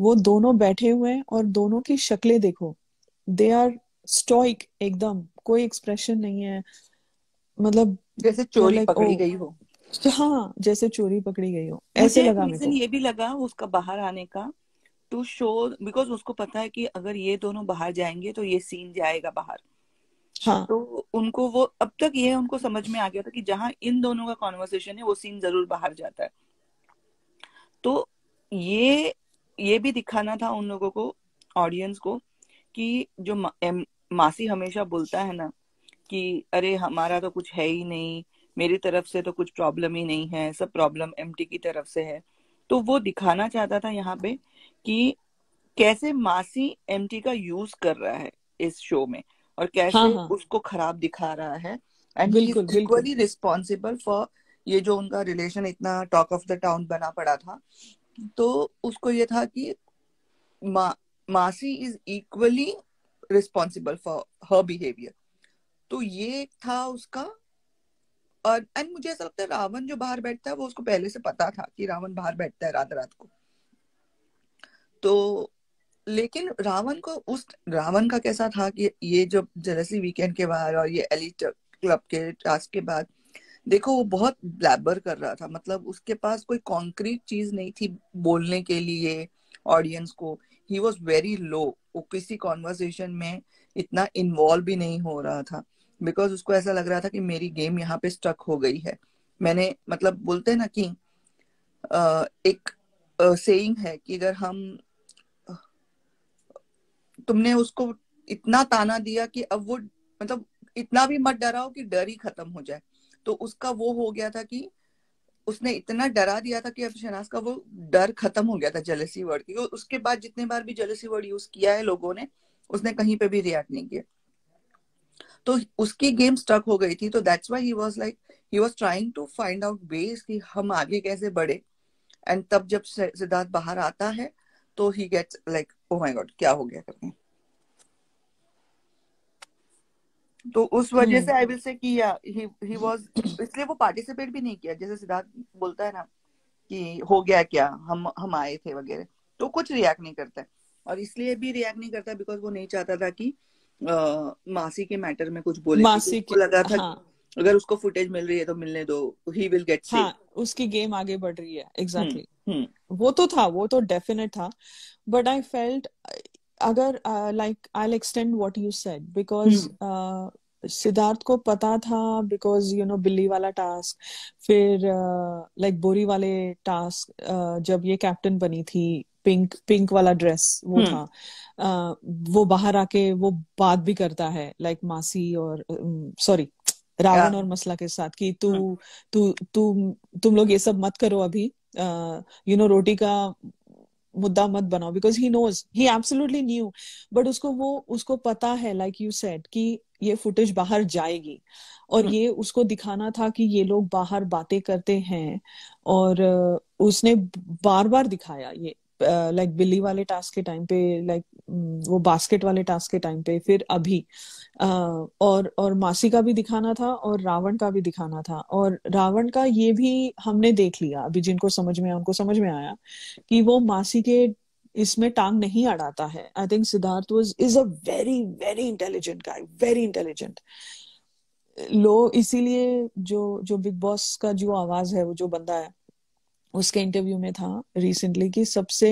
वो दोनों बैठे हुए हैं और दोनों की शक्लें देखो दे आर स्टॉइक एकदम कोई एक्सप्रेशन नहीं है मतलब जैसे चोरी like, पकड़ी oh, गई हो हाँ जैसे चोरी पकड़ी गई हो ऐसे लगा मेरे को ये भी लगा उसका बाहर आने का टू शो बिकॉज उसको पता है कि अगर ये दोनों बाहर जाएंगे तो ये सीन जाएगा बाहर हाँ. तो उनको वो अब तक ये उनको समझ में आ गया था कि जहाँ इन दोनों का कॉन्वर्सेशन है वो सीन जरूर बाहर जाता है तो ये ये भी दिखाना था उन लोगों को ऑडियंस को कि जो मा, मासी हमेशा बोलता है ना कि अरे हमारा तो कुछ है ही नहीं मेरी तरफ से तो कुछ प्रॉब्लम ही नहीं है सब प्रॉब्लम एम की तरफ से है तो वो दिखाना चाहता था यहाँ पे कि कैसे मासी एम का यूज कर रहा है इस शो में और कैसे हाँ, हाँ. उसको खराब दिखा रहा है एंड इक्वली रिस्पॉन्सिबल फॉर ये जो उनका रिलेशन इतना टॉक ऑफ द टाउन बना पड़ा था तो उसको ये था कि मा, Masi is equally responsible for her behaviour तो ये था उसका और एंड मुझे ऐसा लगता है रावण जो बाहर बैठता है वो उसको पहले से पता था कि रावण बाहर बैठता है रात रात को तो लेकिन रावण को उस रावण का कैसा था कि ये जो जेलसी वीकेंड के बाहर और ये एली क्लब के टास्क के बाद देखो वो बहुत ब्लैबर कर रहा था मतलब उसके पास कोई कॉन्क्रीट चीज नहीं थी बोलने के लिए ऑडियंस को ही वॉज वेरी लो वो किसी कॉन्वर्सेशन में इतना इन्वॉल्व भी नहीं हो रहा था बिकॉज उसको ऐसा लग रहा था कि मेरी गेम यहाँ पे स्टक हो गई है मैंने मतलब बोलते हैं ना कि आ, एक सेइंग है कि अगर हम तुमने उसको इतना ताना दिया कि अब वो मतलब इतना भी मत डराओ कि डर ही खत्म हो जाए तो उसका वो हो गया था कि उसने इतना डरा दिया था कि अब शहनाज का वो डर खत्म हो गया था जलसी वर्ड की उसके बाद जितने बार भी जलसी वर्ड यूज किया है लोगों ने उसने कहीं पे भी रिएक्ट नहीं किया तो उसकी गेम स्टक हो गई थी तो that's why he was like he was trying to find out ways कि हम आगे कैसे बढ़े एंड तब जब सिद्धार्थ बाहर आता है तो ही gets like oh my God क्या हो गया करके तो उस वजह से आई विल से कि या ही वाज इसलिए वो पार्टिसिपेट भी नहीं किया जैसे सिद्धार्थ बोलता है ना कि हो गया क्या हम हम आए थे वगैरह तो कुछ रिएक्ट नहीं करता और इसलिए भी रिएक्ट नहीं करता बिकॉज वो नहीं चाहता था कि आ, मासी के मैटर में कुछ बोले मासी को लगा था हाँ. अगर उसको फुटेज मिल रही है तो मिलने दो ही विल गेट हाँ, उसकी गेम आगे बढ़ रही है एग्जैक्टली exactly. हम्म, हम्म। वो तो था वो तो डेफिनेट था बट आई फेल्ट अगर like I extend what you said because Siddharth को पता था बिकॉज यू नो बिल्ली वाला टास्क फिर लाइक uh, like, बोरी वाले टास्क uh, जब ये कैप्टन बनी थी पिंक पिंक वाला ड्रेस वो हम्म। था आ, वो बाहर आके वो बात भी करता है लाइक like मासी और सॉरी रावण और मसला के साथ कि तू हाँ। तू तु, तुम लोग ये सब मत करो अभी यू नो रोटी का मुद्दा मत बनाओ because he knows he absolutely knew but उसको वो उसको पता है लाइक यू सेड कि ये फुटेज बाहर जाएगी और हम्म। ये उसको दिखाना था कि ये लोग बाहर बातें करते हैं और उसने बार बार दिखाया ये लाइक बिल्ली वाले टास्क के टाइम पे लाइक वो बास्केट वाले टास्क के टाइम पे फिर अभी और और मासी का भी दिखाना था और रावण का भी दिखाना था और रावण का ये भी हमने देख लिया अभी जिनको समझ में उनको समझ में आया कि वो मासी के इसमें टांग नहीं अड़ाता है I think Siddharth was is a very very intelligent guy very intelligent लो इसीलिए जो जो बिग बॉस का जो आवाज है वो जो बंदा है उसके इंटरव्यू में था रिसेंटली कि सबसे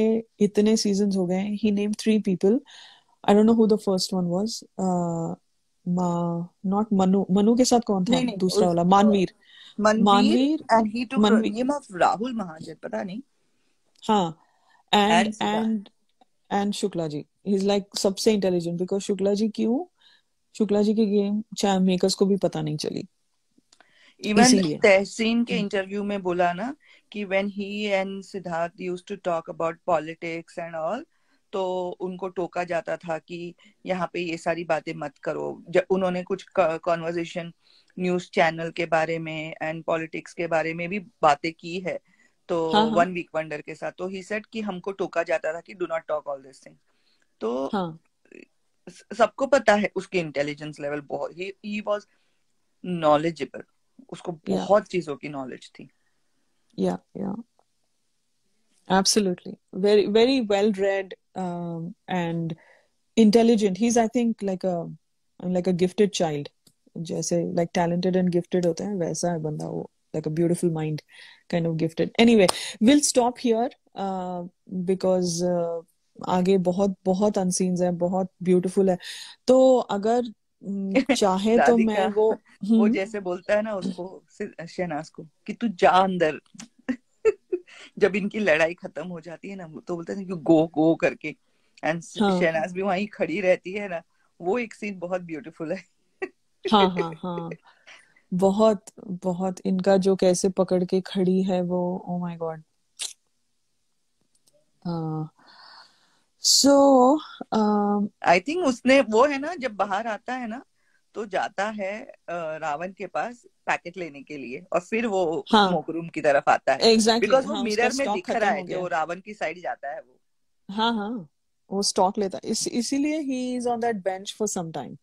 इतने सीजन हो गए he name three people I don't know who the first one was not Manu Manu के साथ कौन था दूसरा वाला Manveer Manveer and he took name of Rahul Mahajan पता नहीं हाँ and and and Shukla ji he is like सबसे इंटेलिजेंट बिकॉज शुक्ला जी क्यों शुक्ला जी की गेम चाहे मेकर्स को भी पता नहीं चली इवन तहसीन के इंटरव्यू हम्म। में बोला ना कि when he and Siddharth use to talk about politics and all तो उनको टोका जाता था कि यहाँ पे ये सारी बातें मत करो जब उन्होंने कुछ कॉन्वर्जेशन न्यूज चैनल के बारे में एंड पॉलिटिक्स के बारे में भी बातें की है तो वन वीक वंडर के साथ तो ही सेट कि हमको टोका जाता था कि do not talk all this thing तो हाँ। सबको पता है उसके इंटेलिजेंस लेवल बहुत ही वाज नॉलेजेबल उसको बहुत चीजों की नॉलेज थी yeah yeah absolutely very very well read um, and intelligent he's i think like a like a gifted child जैसे like talented and gifted होते हैं वैसा बंदा वो like a beautiful mind kind of gifted anyway we'll stop here uh, because uh, आगे बहुत बहुत unseens है बहुत ब्यूटीफुल है तो अगर हम्म, <laughs> चाहे तो मैं वो वो हम्म। जैसे बोलता है ना उसको शहनाज को कि तू जा अंदर <laughs> जब इनकी लड़ाई खत्म हो जाती है ना तो बोलते हैं कि गो गो करके एंड हाँ. शहनाज भी वहीं खड़ी रहती है ना वो एक सीन बहुत ब्यूटीफुल है हाँ हाँ हाँ बहुत बहुत इनका जो कैसे पकड़ के खड़ी है वो oh my God so I think उसने वो है ना जब बाहर आता है ना तो जाता है रावण के पास पैकेट लेने के लिए और फिर वो हाँ, मोकरूम की तरफ आता है exactly, बिकॉज हाँ, वो मिरर में दिख रहा है जो रावण की साइड जाता है वो हाँ हाँ वो स्टॉक लेता इस इसीलिए he is on that bench for some time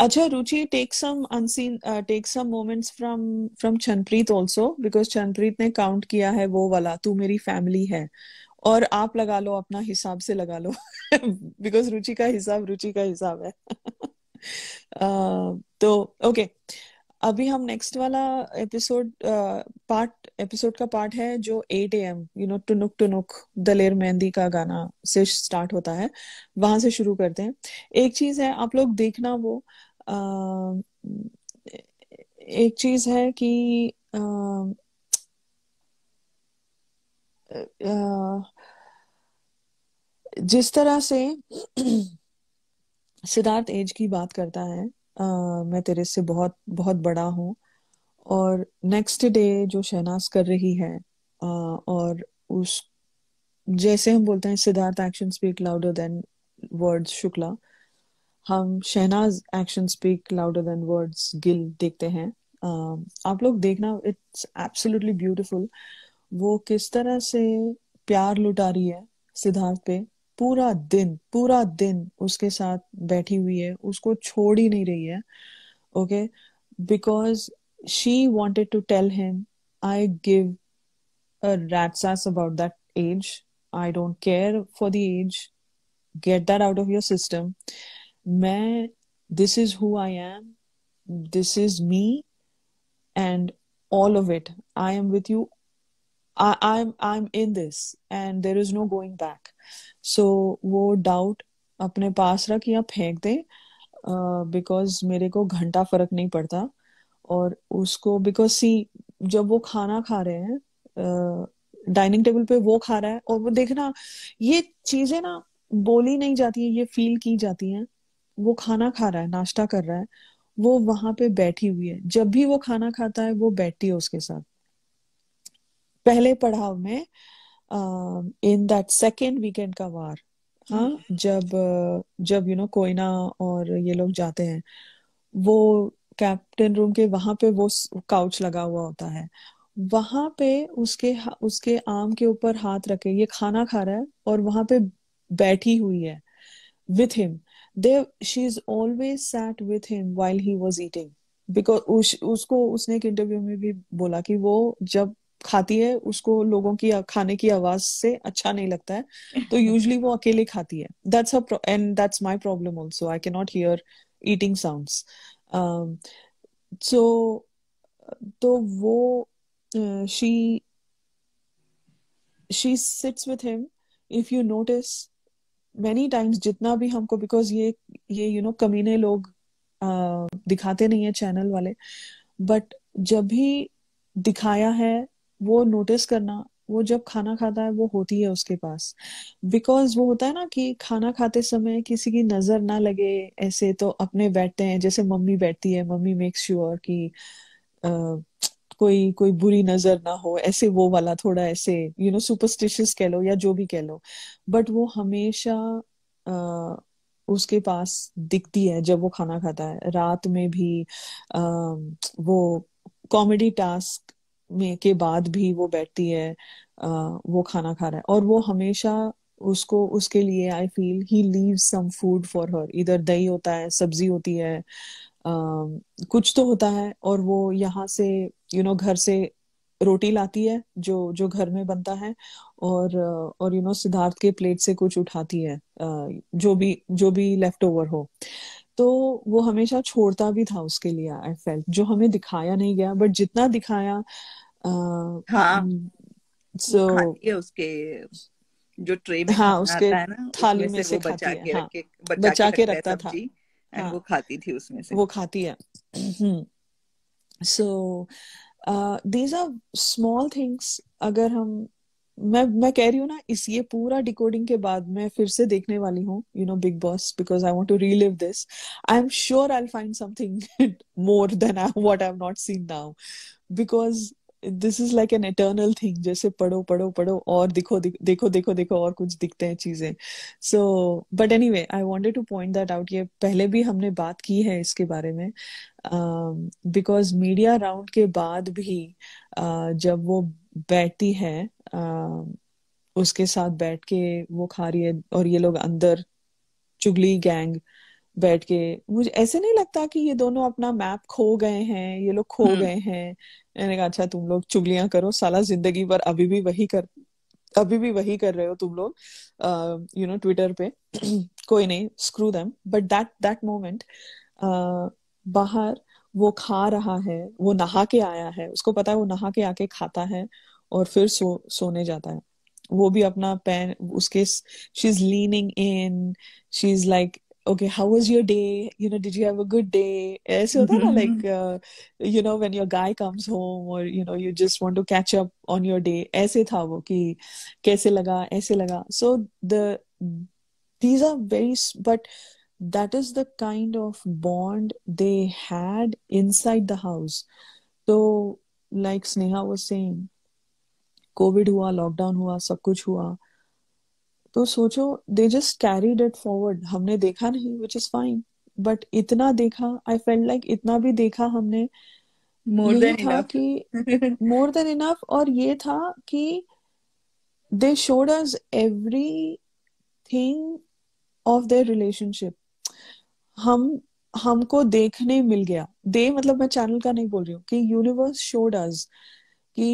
अच्छा Ruchi take some unseen take some moments from from Chandrapreet also because Chandrapreet ने काउंट किया है वो वाला तू मेरी फैमिली है और आप लगा लो अपना हिसाब से लगा लो बिकॉज <laughs> रुचि का हिसाब रुचि का हिसाब है uh, <laughs> तो ओके okay. अभी हम नेक्स्ट वाला एपिसोड पार्ट एपिसोड का पार्ट है जो eight A M you know Tunak Tunak Daler Mehndi का गाना से स्टार्ट होता है वहां से शुरू करते हैं एक चीज है आप लोग देखना वो uh, एक चीज है कि जिस तरह से <clears throat> सिद्धार्थ एज की बात करता है आ, मैं तेरे से बहुत बहुत बड़ा हूँ और नेक्स्ट डे जो शहनाज कर रही है आ, और उस जैसे हम बोलते हैं Siddharth action speak louder than words Shukla हम Shehnaaz action speak louder than words Gill देखते हैं आ, आप लोग देखना इट्स एब्सोल्युटली ब्यूटीफुल वो किस तरह से प्यार लुटा रही है सिद्धार्थ पे पूरा दिन पूरा दिन उसके साथ बैठी हुई है उसको छोड़ ही नहीं रही है okay because she wanted to tell him I give about that age I don't care for the age get that out of your system मैं this is who I am this is me and all of it I am with you I, I'm I'm in this and there is no going back. So वो doubt अपने पास रख या फेंक दे because uh, मेरे को घंटा फर्क नहीं पड़ता और उसको बिकॉज सी जब वो खाना खा रहे हैं डाइनिंग uh, टेबल पे वो खा रहा है और वो देखना ये चीजें ना बोली नहीं जाती है ये फील की जाती हैं वो खाना खा रहा है नाश्ता कर रहा है वो वहां पे बैठी हुई है जब भी वो खाना खाता है वो बैठती है उसके साथ पहले पढ़ाव में इन दैट सेकेंड वीकेंड का वार हाँ, हाँ। जब जब यू नो कोयना और ये लोग जाते हैं वो कैप्टन रूम के वहां पे वो काउच लगा हुआ होता है वहां पे उसके उसके आम के ऊपर हाथ रखे ये खाना खा रहा है और वहां पे बैठी हुई है with him they she is always sat with him while he was eating because उसको उसने एक इंटरव्यू में भी बोला कि वो जब खाती है उसको लोगों की खाने की आवाज से अच्छा नहीं लगता है तो यूजली वो <laughs> अकेले खाती है that's and that's my problem also I के not hear eating sounds so तो वो she she sits with him if you notice many times जितना भी हमको बिकॉज ये ये यू नो कमीने लोग दिखाते नहीं है चैनल वाले बट जब भी दिखाया है वो नोटिस करना वो जब खाना खाता है वो होती है उसके पास बिकॉज वो होता है ना कि खाना खाते समय किसी की नजर ना लगे ऐसे तो अपने बैठते हैं जैसे मम्मी बैठती है मम्मी मेक श्योर sure कि uh, कोई कोई बुरी नजर ना हो ऐसे वो वाला थोड़ा ऐसे यू नो सुपरस्टिशियस कह लो या जो भी कह लो बट वो हमेशा आ, उसके पास दिखती है जब वो खाना खाता है रात में भी आ, वो कॉमेडी टास्क में के बाद भी वो बैठती है वो खाना खा रहा है और वो हमेशा उसको उसके लिए I feel he leave some food for her इधर दही होता है सब्जी होती है Uh, कुछ तो होता है और वो यहाँ से यू you नो know, घर से रोटी लाती है जो जो घर में बनता है और और यू नो सिद्धार्थ के प्लेट से कुछ उठाती है जो भी जो भी लेफ्ट ओवर हो तो वो हमेशा छोड़ता भी था उसके लिए आई फेल्ट जो हमें दिखाया नहीं गया बट जितना दिखाया uh, हाँ, mm, so, उसके जो ट्रे में हाँ उसके थाली में से, से बचा के, हाँ, बचा, बचा के रखता था हाँ, वो खाती थी उसमें से वो खाती है so these are small things अगर हम मैं मैं कह रही हूँ ना इस ये पूरा डिकोडिंग के बाद मैं फिर से देखने वाली हूँ you know Bigg Boss because I want to relive this I am sure I find something more than I I not seen now because this is like an eternal thing जैसे पढ़ो पढ़ो पढ़ो और दिखो देखो देखो देखो और कुछ दिखते हैं चीजें so but anyway I wanted to point that out ये पहले भी हमने बात की है इसके बारे में बिकॉज मीडिया राउंड के बाद भी uh, जब वो बैठती है उसके साथ बैठ के वो खा रही है और ये लोग अंदर चुगली गैंग बैठ के मुझे ऐसे नहीं लगता कि ये दोनों अपना मैप खो गए हैं ये लोग खो हम्म। गए हैं मैंने कहा अच्छा तुम लोग चुगलियां करो साला जिंदगी भर अभी भी वही कर अभी भी वही कर रहे हो तुम लोग यू नो ट्विटर पे <clears throat> कोई नहीं screw them but that that moment बाहर वो खा रहा है वो नहा के आया है उसको पता है वो नहा के आके खाता है और फिर सो सोने जाता है वो भी अपना पैन उसके she is leaning in she is like okay how was your day you know did you have a good day ऐसे होता है ना like you know when your guy comes home और you know you just want to catch up on your day ऐसे था वो कि कैसे लगा ऐसे लगा so the these are very but that is the kind of bond they had inside the house तो like Sneha was saying Covid हुआ लॉकडाउन हुआ सब कुछ हुआ तो सोचो they just carried it forward हमने देखा नहीं विच इज फाइन बट इतना देखा आई फेल लाइक इतना भी देखा हमने मोर देन था कि मोर देन इनफ और ये था कि they showed us everything of their relationship हम हमको देखने मिल गया दे मतलब मैं चैनल का नहीं बोल रही हूँ कि यूनिवर्स शोड अस कि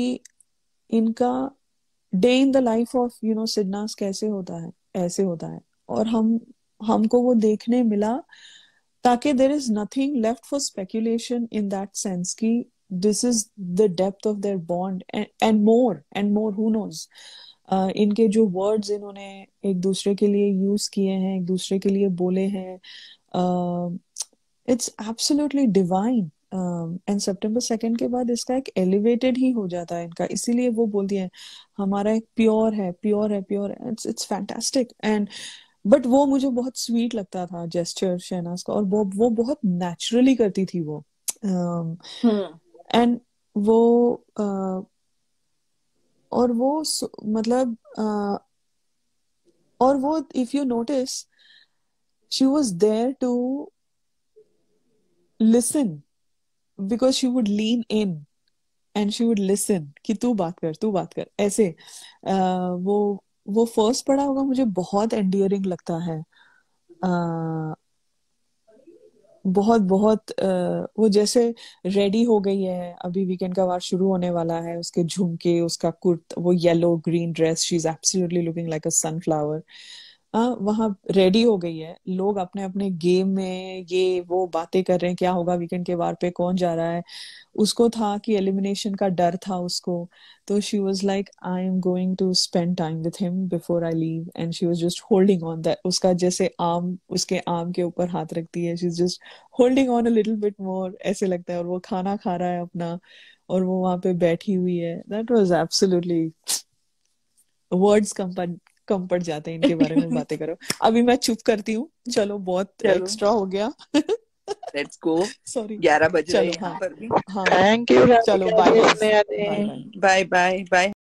इनका day in the life of you know Sidnaaz कैसे होता है ऐसे होता है और हम हमको वो देखने मिला ताकि there is nothing left for speculation in that sense कि this is the depth of their bond and more and more who knows इनके जो वर्ड्स इन्होंने एक दूसरे के लिए यूज किए हैं एक दूसरे के लिए बोले हैं इट्स एब्सोल्युटली डिवाइन एंड सितंबर सेकंड के बाद इसका एक एलिवेटेड ही हो जाता है इनका इसीलिए वो बोलती है हमारा एक प्योर है प्योर है प्योर है it's it's fantastic and but वो मुझे बहुत स्वीट लगता था जेस्टर शहनाज का और वो वो बहुत नेचुरली करती थी वो एंड um, hmm. वो uh, और वो मतलब uh, और वो if you notice she was there to listen because she would lean in and she would listen कि तू बात कर तू बात कर ऐसे uh, वो वो फर्स्ट पढ़ा होगा मुझे बहुत एंडियरिंग लगता है uh, बहुत बहुत uh, वो जैसे रेडी हो गई है अभी वीकेंड का वार शुरू होने वाला है उसके झुमके उसका कुर्त वो yellow green dress she is absolutely looking like a sunflower हाँ, वहाँ रेडी हो गई है लोग अपने अपने गेम में ये वो बातें कर रहे हैं क्या होगा वीकेंड के बार पे कौन जा रहा है उसको था कि एलिमिनेशन का डर था उसको तो she was like I am going to spend time with him before I leave and she was just holding on that उसका जैसे आम उसके आम के ऊपर हाथ रखती है she is just holding on a little bit more ऐसे लगता है और वो खाना खा रहा है अपना और वो वहां पे बैठी हुई है दैट वॉज एब्सोलूटली वर्ड्स कम कम पड़ जाते हैं इनके बारे में <laughs> बातें करो अभी मैं चुप करती हूँ चलो बहुत एक्स्ट्रा हो गया लेट्स गो सॉरी ग्यारह बजे चलो हाँ थैंक यू हाँ। चलो बाय बाय बाय बाय